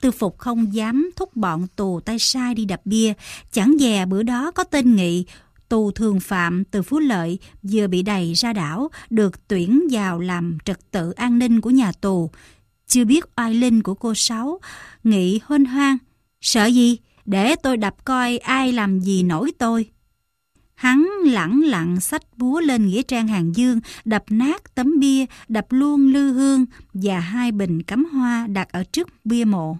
A: Tư Phục không dám thúc bọn tù tay sai đi đập bia, chẳng dè bữa đó có tên nghị tù thường phạm từ Phú Lợi vừa bị đầy ra đảo, được tuyển vào làm trật tự an ninh của nhà tù. Chưa biết oai linh của cô Sáu, nghĩ hôn hoang. Sợ gì? Để tôi đập coi ai làm gì nổi tôi. Hắn lẳng lặng sách búa lên nghĩa trang hàng dương, đập nát tấm bia, đập luôn lư hương và hai bình cắm hoa đặt ở trước bia mộ.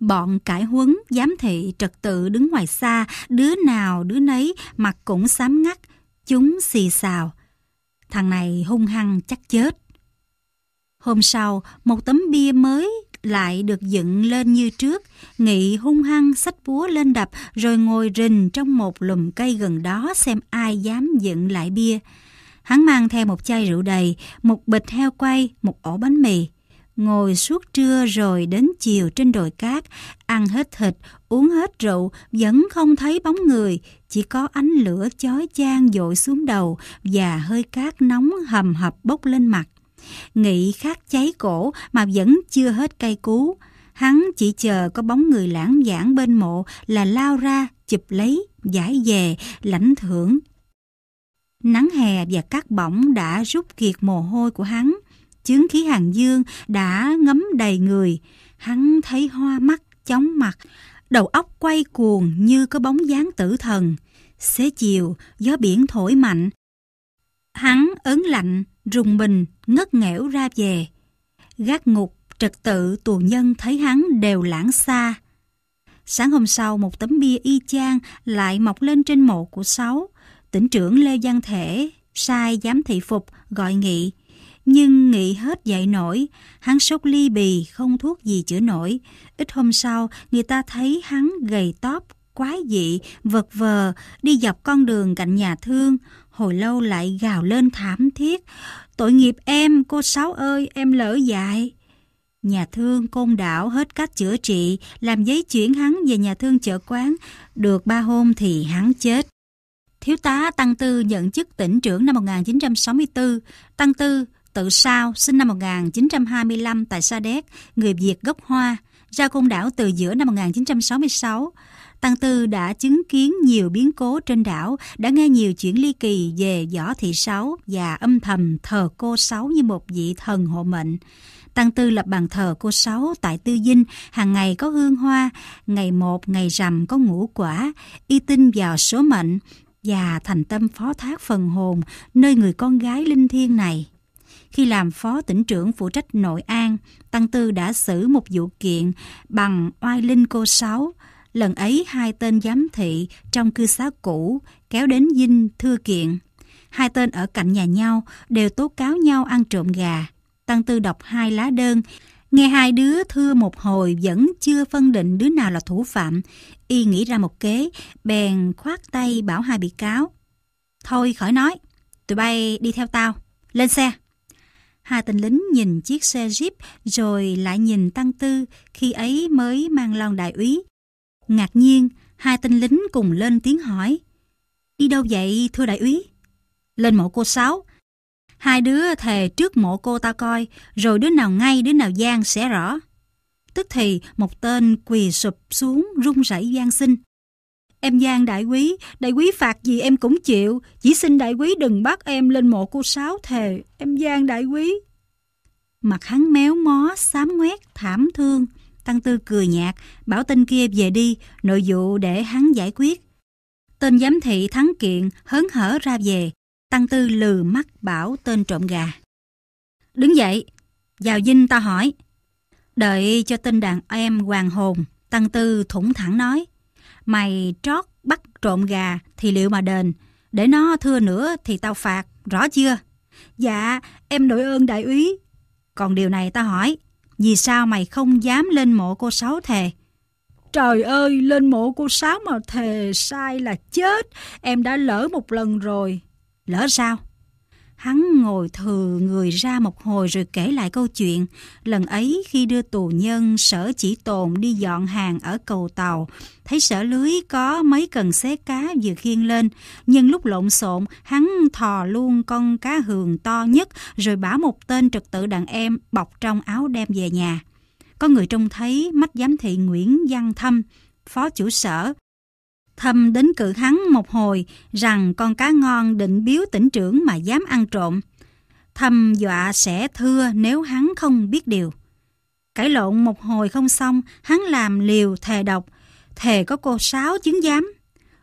A: Bọn cải huấn, giám thị, trật tự đứng ngoài xa, đứa nào đứa nấy, mặt cũng xám ngắt, chúng xì xào. Thằng này hung hăng chắc chết. Hôm sau, một tấm bia mới lại được dựng lên như trước, Nghị hung hăng sách búa lên đập rồi ngồi rình trong một lùm cây gần đó xem ai dám dựng lại bia. Hắn mang theo một chai rượu đầy, một bịch heo quay, một ổ bánh mì ngồi suốt trưa rồi đến chiều trên đồi cát, ăn hết thịt, uống hết rượu, vẫn không thấy bóng người, chỉ có ánh lửa chói chang dội xuống đầu và hơi cát nóng hầm hập bốc lên mặt. Nghĩ khát cháy cổ mà vẫn chưa hết cây cú. Hắn chỉ chờ có bóng người lãng giảng bên mộ là lao ra, chụp lấy, giải về, lãnh thưởng. Nắng hè và cát bỏng đã rút kiệt mồ hôi của hắn Chướng khí hàng dương đã ngấm đầy người, hắn thấy hoa mắt, chóng mặt, đầu óc quay cuồng như có bóng dáng tử thần. Xế chiều, gió biển thổi mạnh. Hắn ớn lạnh, rùng mình, ngất nghẽo ra về. Gác ngục, trật tự, tù nhân thấy hắn đều lãng xa. Sáng hôm sau, một tấm bia y chang lại mọc lên trên mộ của Sáu. Tỉnh trưởng Lê Giang Thể sai giám thị phục gọi nghị nhưng nghỉ hết dậy nổi, hắn sốt ly bì, không thuốc gì chữa nổi. Ít hôm sau, người ta thấy hắn gầy tóp, quái dị, vật vờ, đi dọc con đường cạnh nhà thương, hồi lâu lại gào lên thảm thiết. Tội nghiệp em, cô Sáu ơi, em lỡ dại. Nhà thương côn đảo hết cách chữa trị, làm giấy chuyển hắn về nhà thương chợ quán. Được ba hôm thì hắn chết. Thiếu tá Tăng Tư nhận chức tỉnh trưởng năm 1964. Tăng Tư Tự Sao sinh năm 1925 tại Sa Đéc, người Việt gốc Hoa, ra côn đảo từ giữa năm 1966. Tăng Tư đã chứng kiến nhiều biến cố trên đảo, đã nghe nhiều chuyện ly kỳ về Võ Thị Sáu và âm thầm thờ cô Sáu như một vị thần hộ mệnh. Tăng Tư lập bàn thờ cô Sáu tại Tư Dinh, hàng ngày có hương hoa, ngày một, ngày rằm có ngũ quả, y tin vào số mệnh và thành tâm phó thác phần hồn nơi người con gái linh thiêng này. Khi làm phó tỉnh trưởng phụ trách nội an, Tăng Tư đã xử một vụ kiện bằng oai linh cô Sáu. Lần ấy hai tên giám thị trong cư xá cũ kéo đến dinh thưa kiện. Hai tên ở cạnh nhà nhau đều tố cáo nhau ăn trộm gà. Tăng Tư đọc hai lá đơn, nghe hai đứa thưa một hồi vẫn chưa phân định đứa nào là thủ phạm. Y nghĩ ra một kế, bèn khoát tay bảo hai bị cáo. Thôi khỏi nói, tụi bay đi theo tao, lên xe. Hà Tình Lính nhìn chiếc xe Jeep rồi lại nhìn Tăng Tư, khi ấy mới mang lon đại úy. Ngạc nhiên, hai tên lính cùng lên tiếng hỏi. Đi đâu vậy thưa đại úy? Lên mộ cô Sáu. Hai đứa thề trước mộ cô ta coi, rồi đứa nào ngay đứa nào gian sẽ rõ. Tức thì một tên quỳ sụp xuống rung rẩy gian sinh Em gian đại quý, đại quý phạt gì em cũng chịu, chỉ xin đại quý đừng bắt em lên mộ cô Sáu thề, em gian đại quý. Mặt hắn méo mó, xám ngoét, thảm thương. Tăng Tư cười nhạt, bảo tên kia về đi, nội vụ để hắn giải quyết. Tên giám thị thắng kiện, hớn hở ra về. Tăng Tư lừ mắt bảo tên trộm gà. Đứng dậy, vào dinh ta hỏi. Đợi cho tên đàn em hoàng hồn, Tăng Tư thủng thẳng nói mày trót bắt trộm gà thì liệu mà đền, để nó thưa nữa thì tao phạt, rõ chưa? Dạ, em đội ơn đại úy. Còn điều này tao hỏi, vì sao mày không dám lên mộ cô Sáu thề? Trời ơi, lên mộ cô Sáu mà thề sai là chết, em đã lỡ một lần rồi. Lỡ sao? Hắn ngồi thừ người ra một hồi rồi kể lại câu chuyện. Lần ấy khi đưa tù nhân sở chỉ tồn đi dọn hàng ở cầu tàu, thấy sở lưới có mấy cần xé cá vừa khiêng lên. Nhưng lúc lộn xộn, hắn thò luôn con cá hường to nhất rồi bảo một tên trực tự đàn em bọc trong áo đem về nhà. Có người trông thấy mắt giám thị Nguyễn Văn Thâm, phó chủ sở, thâm đến cự hắn một hồi rằng con cá ngon định biếu tỉnh trưởng mà dám ăn trộm. Thâm dọa sẽ thưa nếu hắn không biết điều. Cãi lộn một hồi không xong, hắn làm liều thề độc, thề có cô sáu chứng giám.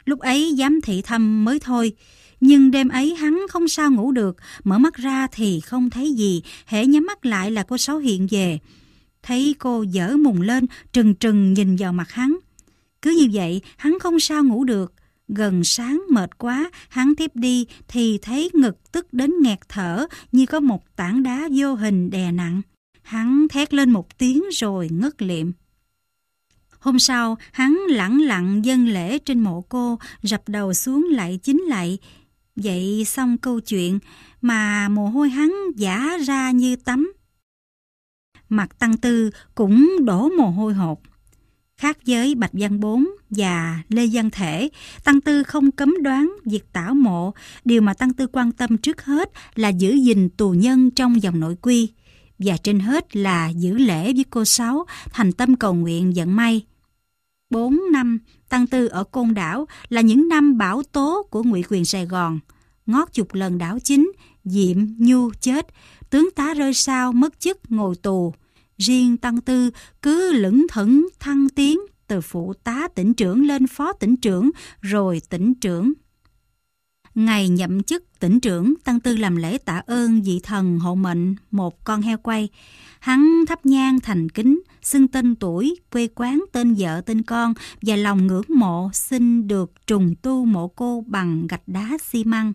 A: Lúc ấy giám thị thâm mới thôi, nhưng đêm ấy hắn không sao ngủ được, mở mắt ra thì không thấy gì, hễ nhắm mắt lại là cô sáu hiện về. Thấy cô dở mùng lên, trừng trừng nhìn vào mặt hắn. Cứ như vậy, hắn không sao ngủ được. Gần sáng mệt quá, hắn tiếp đi thì thấy ngực tức đến nghẹt thở như có một tảng đá vô hình đè nặng. Hắn thét lên một tiếng rồi ngất liệm. Hôm sau, hắn lẳng lặng dân lễ trên mộ cô, rập đầu xuống lại chính lại. Vậy xong câu chuyện mà mồ hôi hắn giả ra như tắm. Mặt tăng tư cũng đổ mồ hôi hột. Khác với Bạch Văn Bốn và Lê Văn Thể, Tăng Tư không cấm đoán việc tảo mộ, điều mà Tăng Tư quan tâm trước hết là giữ gìn tù nhân trong dòng nội quy, và trên hết là giữ lễ với cô Sáu, thành tâm cầu nguyện dẫn may. 4 năm, Tăng Tư ở Côn Đảo là những năm bão tố của ngụy quyền Sài Gòn. Ngót chục lần đảo chính, Diệm, Nhu chết, tướng tá rơi sao mất chức ngồi tù riêng tăng tư cứ lững thững thăng tiến từ phụ tá tỉnh trưởng lên phó tỉnh trưởng rồi tỉnh trưởng. Ngày nhậm chức tỉnh trưởng, Tăng Tư làm lễ tạ ơn vị thần hộ mệnh một con heo quay. Hắn thắp nhang thành kính, xưng tên tuổi, quê quán, tên vợ, tên con và lòng ngưỡng mộ xin được trùng tu mộ cô bằng gạch đá xi măng.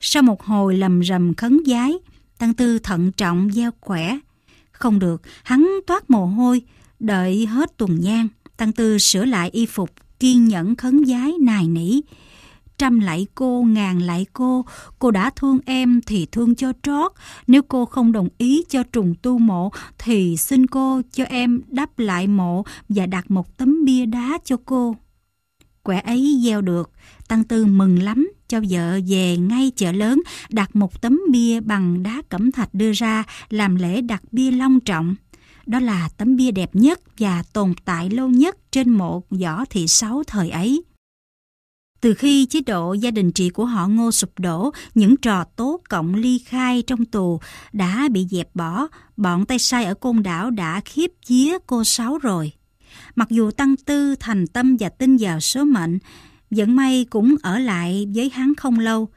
A: Sau một hồi lầm rầm khấn giái, Tăng Tư thận trọng gieo quẻ, không được, hắn toát mồ hôi, đợi hết tuần gian. Tăng Tư sửa lại y phục, kiên nhẫn khấn giái nài nỉ. Trăm lại cô, ngàn lại cô, cô đã thương em thì thương cho trót. Nếu cô không đồng ý cho trùng tu mộ thì xin cô cho em đắp lại mộ và đặt một tấm bia đá cho cô. Quẻ ấy gieo được, Tăng Tư mừng lắm cho vợ về ngay chợ lớn đặt một tấm bia bằng đá cẩm thạch đưa ra làm lễ đặt bia long trọng. Đó là tấm bia đẹp nhất và tồn tại lâu nhất trên mộ võ thị sáu thời ấy. Từ khi chế độ gia đình trị của họ ngô sụp đổ, những trò tố cộng ly khai trong tù đã bị dẹp bỏ, bọn tay sai ở côn đảo đã khiếp vía cô Sáu rồi. Mặc dù Tăng Tư thành tâm và tin vào số mệnh, Dẫn may cũng ở lại với hắn không lâu.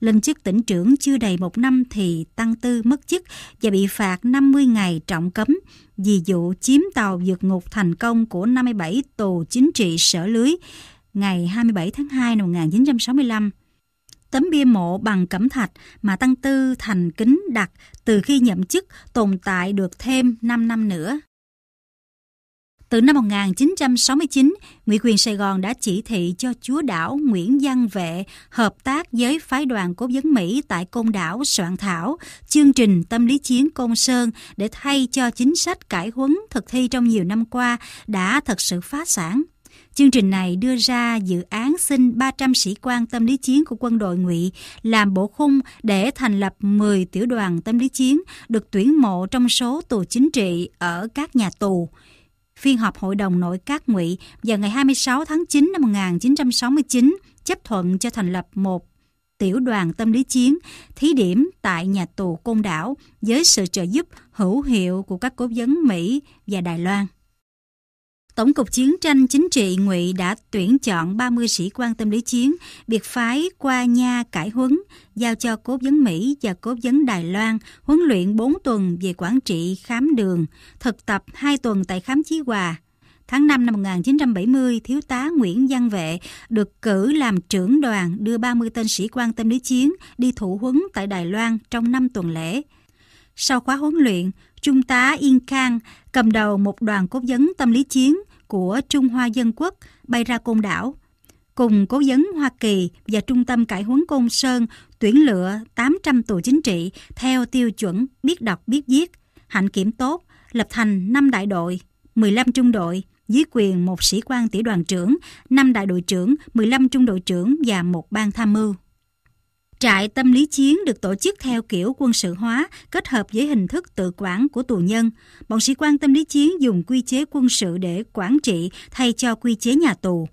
A: Lên chức tỉnh trưởng chưa đầy một năm thì Tăng Tư mất chức và bị phạt 50 ngày trọng cấm vì vụ chiếm tàu vượt ngục thành công của 57 tù chính trị sở lưới ngày 27 tháng 2 năm 1965. Tấm bia mộ bằng cẩm thạch mà Tăng Tư thành kính đặt từ khi nhậm chức tồn tại được thêm 5 năm nữa. Từ năm 1969, ngụy quyền Sài Gòn đã chỉ thị cho chúa đảo Nguyễn Văn Vệ hợp tác với phái đoàn cố vấn Mỹ tại Côn Đảo soạn thảo chương trình tâm lý chiến Côn Sơn để thay cho chính sách cải huấn thực thi trong nhiều năm qua đã thật sự phá sản. Chương trình này đưa ra dự án xin 300 sĩ quan tâm lý chiến của quân đội ngụy làm bổ khung để thành lập 10 tiểu đoàn tâm lý chiến được tuyển mộ trong số tù chính trị ở các nhà tù phiên họp Hội đồng Nội các Ngụy vào ngày 26 tháng 9 năm 1969 chấp thuận cho thành lập một tiểu đoàn tâm lý chiến thí điểm tại nhà tù Côn Đảo với sự trợ giúp hữu hiệu của các cố vấn Mỹ và Đài Loan. Tổng cục Chiến tranh Chính trị Ngụy đã tuyển chọn 30 sĩ quan tâm lý chiến, biệt phái qua nha cải huấn, giao cho cố vấn Mỹ và cố vấn Đài Loan huấn luyện 4 tuần về quản trị khám đường, thực tập 2 tuần tại khám chí hòa. Tháng 5 năm 1970, Thiếu tá Nguyễn Văn Vệ được cử làm trưởng đoàn đưa 30 tên sĩ quan tâm lý chiến đi thủ huấn tại Đài Loan trong 5 tuần lễ. Sau khóa huấn luyện, Trung tá Yên Khang cầm đầu một đoàn cố vấn tâm lý chiến của Trung Hoa Dân Quốc bay ra Côn Đảo. Cùng cố vấn Hoa Kỳ và Trung tâm Cải huấn Côn Sơn tuyển lựa 800 tù chính trị theo tiêu chuẩn biết đọc biết viết, hạnh kiểm tốt, lập thành 5 đại đội, 15 trung đội, dưới quyền một sĩ quan tiểu đoàn trưởng, 5 đại đội trưởng, 15 trung đội trưởng và một ban tham mưu. Trại tâm lý chiến được tổ chức theo kiểu quân sự hóa, kết hợp với hình thức tự quản của tù nhân. Bọn sĩ quan tâm lý chiến dùng quy chế quân sự để quản trị thay cho quy chế nhà tù.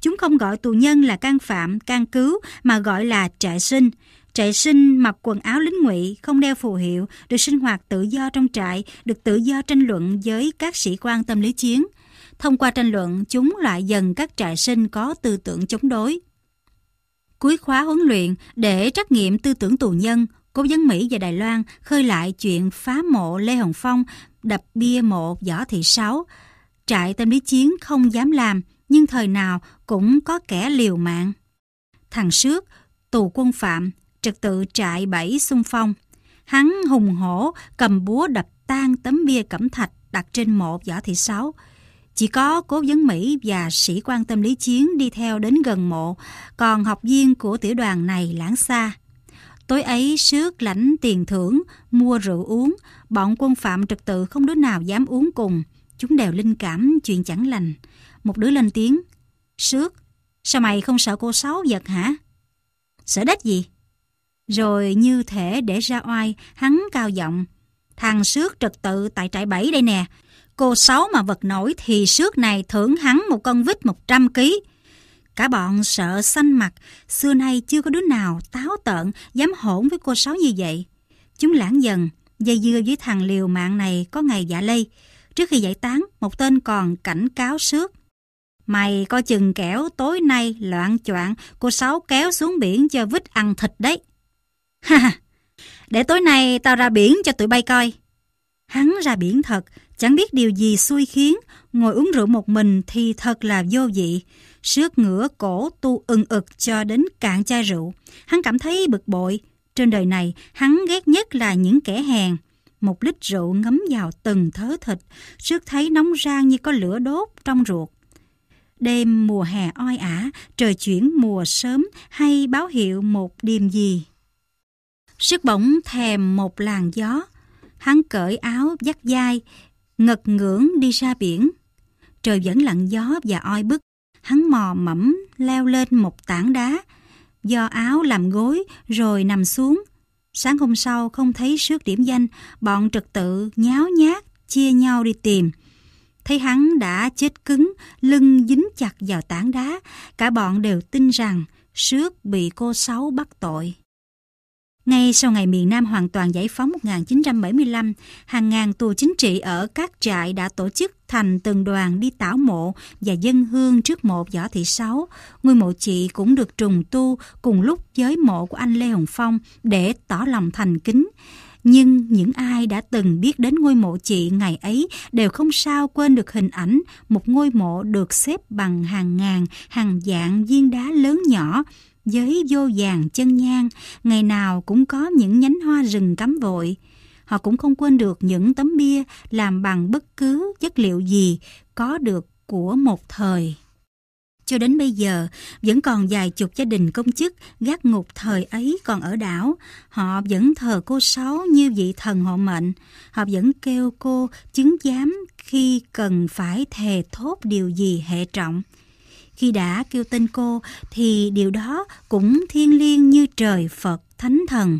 A: Chúng không gọi tù nhân là can phạm, can cứu mà gọi là trại sinh. Trại sinh mặc quần áo lính ngụy, không đeo phù hiệu, được sinh hoạt tự do trong trại, được tự do tranh luận với các sĩ quan tâm lý chiến. Thông qua tranh luận, chúng loại dần các trại sinh có tư tưởng chống đối. Cuối khóa huấn luyện để trắc nghiệm tư tưởng tù nhân, cố vấn Mỹ và Đài Loan khơi lại chuyện phá mộ Lê Hồng Phong, đập bia mộ Võ Thị Sáu. Trại tâm lý chiến không dám làm, nhưng thời nào cũng có kẻ liều mạng. Thằng Sước, tù quân phạm, trật tự trại bảy xung phong. Hắn hùng hổ cầm búa đập tan tấm bia cẩm thạch đặt trên mộ Võ Thị Sáu. Chỉ có cố vấn Mỹ và sĩ quan tâm lý chiến đi theo đến gần mộ, còn học viên của tiểu đoàn này lãng xa. Tối ấy sước lãnh tiền thưởng, mua rượu uống, bọn quân phạm trật tự không đứa nào dám uống cùng. Chúng đều linh cảm chuyện chẳng lành. Một đứa lên tiếng, sước, sao mày không sợ cô Sáu giật hả? Sợ đất gì? Rồi như thể để ra oai, hắn cao giọng. Thằng sước trật tự tại trại 7 đây nè, cô Sáu mà vật nổi thì trước này thưởng hắn một con vít 100 kg. Cả bọn sợ xanh mặt, xưa nay chưa có đứa nào táo tợn dám hỗn với cô Sáu như vậy. Chúng lãng dần, dây dưa với thằng liều mạng này có ngày giả lây. Trước khi giải tán, một tên còn cảnh cáo sước. Mày coi chừng kẻo tối nay loạn choạng cô Sáu kéo xuống biển cho vít ăn thịt đấy. Ha ha, để tối nay tao ra biển cho tụi bay coi. Hắn ra biển thật, Chẳng biết điều gì xui khiến, ngồi uống rượu một mình thì thật là vô vị. Sước ngửa cổ tu ưng ực cho đến cạn chai rượu. Hắn cảm thấy bực bội. Trên đời này, hắn ghét nhất là những kẻ hèn. Một lít rượu ngấm vào từng thớ thịt, sước thấy nóng rang như có lửa đốt trong ruột. Đêm mùa hè oi ả, trời chuyển mùa sớm hay báo hiệu một điềm gì? Sức bỗng thèm một làn gió. Hắn cởi áo dắt dai, ngật ngưỡng đi ra biển. Trời vẫn lặng gió và oi bức, hắn mò mẫm leo lên một tảng đá, do áo làm gối rồi nằm xuống. Sáng hôm sau không thấy sước điểm danh, bọn trật tự nháo nhác, chia nhau đi tìm. Thấy hắn đã chết cứng, lưng dính chặt vào tảng đá, cả bọn đều tin rằng sước bị cô Sáu bắt tội. Ngay sau ngày miền Nam hoàn toàn giải phóng 1975, hàng ngàn tù chính trị ở các trại đã tổ chức thành từng đoàn đi tảo mộ và dân hương trước mộ Võ Thị Sáu. Ngôi mộ chị cũng được trùng tu cùng lúc với mộ của anh Lê Hồng Phong để tỏ lòng thành kính. Nhưng những ai đã từng biết đến ngôi mộ chị ngày ấy đều không sao quên được hình ảnh một ngôi mộ được xếp bằng hàng ngàn, hàng dạng viên đá lớn nhỏ, với vô vàng chân nhang, ngày nào cũng có những nhánh hoa rừng cắm vội. Họ cũng không quên được những tấm bia làm bằng bất cứ chất liệu gì có được của một thời. Cho đến bây giờ, vẫn còn vài chục gia đình công chức gác ngục thời ấy còn ở đảo. Họ vẫn thờ cô Sáu như vị thần hộ mệnh. Họ vẫn kêu cô chứng giám khi cần phải thề thốt điều gì hệ trọng. Khi đã kêu tên cô thì điều đó cũng thiêng liêng như trời Phật Thánh Thần.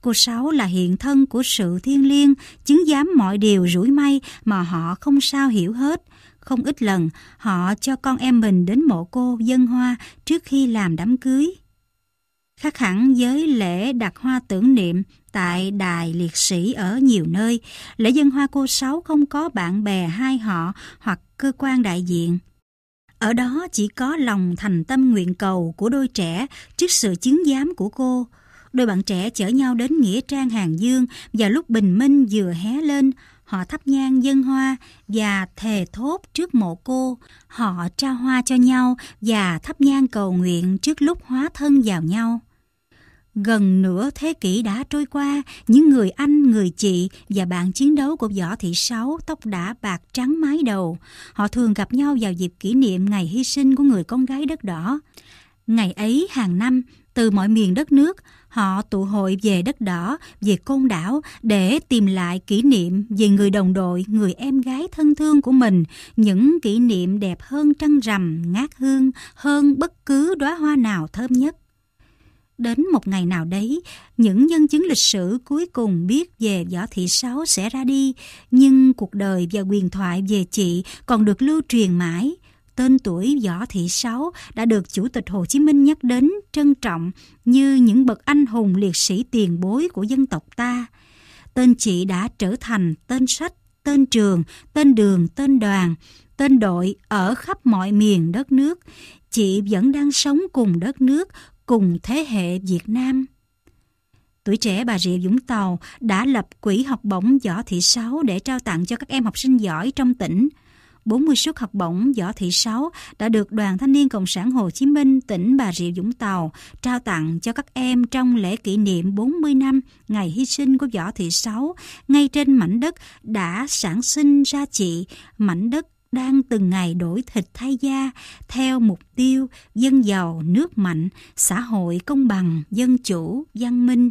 A: Cô Sáu là hiện thân của sự thiêng liêng, chứng giám mọi điều rủi may mà họ không sao hiểu hết. Không ít lần, họ cho con em mình đến mộ cô dân hoa trước khi làm đám cưới. Khác hẳn với lễ đặt hoa tưởng niệm tại đài liệt sĩ ở nhiều nơi, lễ dân hoa cô Sáu không có bạn bè hai họ hoặc cơ quan đại diện. Ở đó chỉ có lòng thành tâm nguyện cầu của đôi trẻ trước sự chứng giám của cô. Đôi bạn trẻ chở nhau đến Nghĩa Trang Hàng Dương và lúc bình minh vừa hé lên. Họ thắp nhang dân hoa và thề thốt trước mộ cô. Họ trao hoa cho nhau và thắp nhang cầu nguyện trước lúc hóa thân vào nhau. Gần nửa thế kỷ đã trôi qua, những người anh, người chị và bạn chiến đấu của Võ Thị Sáu tóc đã bạc trắng mái đầu. Họ thường gặp nhau vào dịp kỷ niệm ngày hy sinh của người con gái đất đỏ. Ngày ấy hàng năm, từ mọi miền đất nước, họ tụ hội về đất đỏ, về côn đảo để tìm lại kỷ niệm về người đồng đội, người em gái thân thương của mình, những kỷ niệm đẹp hơn trăng rằm, ngát hương, hơn bất cứ đóa hoa nào thơm nhất đến một ngày nào đấy, những nhân chứng lịch sử cuối cùng biết về Võ Thị Sáu sẽ ra đi, nhưng cuộc đời và quyền thoại về chị còn được lưu truyền mãi. Tên tuổi Võ Thị Sáu đã được Chủ tịch Hồ Chí Minh nhắc đến trân trọng như những bậc anh hùng liệt sĩ tiền bối của dân tộc ta. Tên chị đã trở thành tên sách, tên trường, tên đường, tên đoàn, tên đội ở khắp mọi miền đất nước. Chị vẫn đang sống cùng đất nước, cùng thế hệ Việt Nam. Tuổi trẻ Bà Rịa Vũng Tàu đã lập quỹ học bổng võ thị sáu để trao tặng cho các em học sinh giỏi trong tỉnh. 40 suất học bổng võ thị sáu đã được Đoàn Thanh niên Cộng sản Hồ Chí Minh tỉnh Bà Rịa Vũng Tàu trao tặng cho các em trong lễ kỷ niệm 40 năm ngày hy sinh của võ thị sáu ngay trên mảnh đất đã sản sinh ra chị, mảnh đất đang từng ngày đổi thịt thay da theo mục tiêu dân giàu, nước mạnh, xã hội công bằng, dân chủ, văn minh.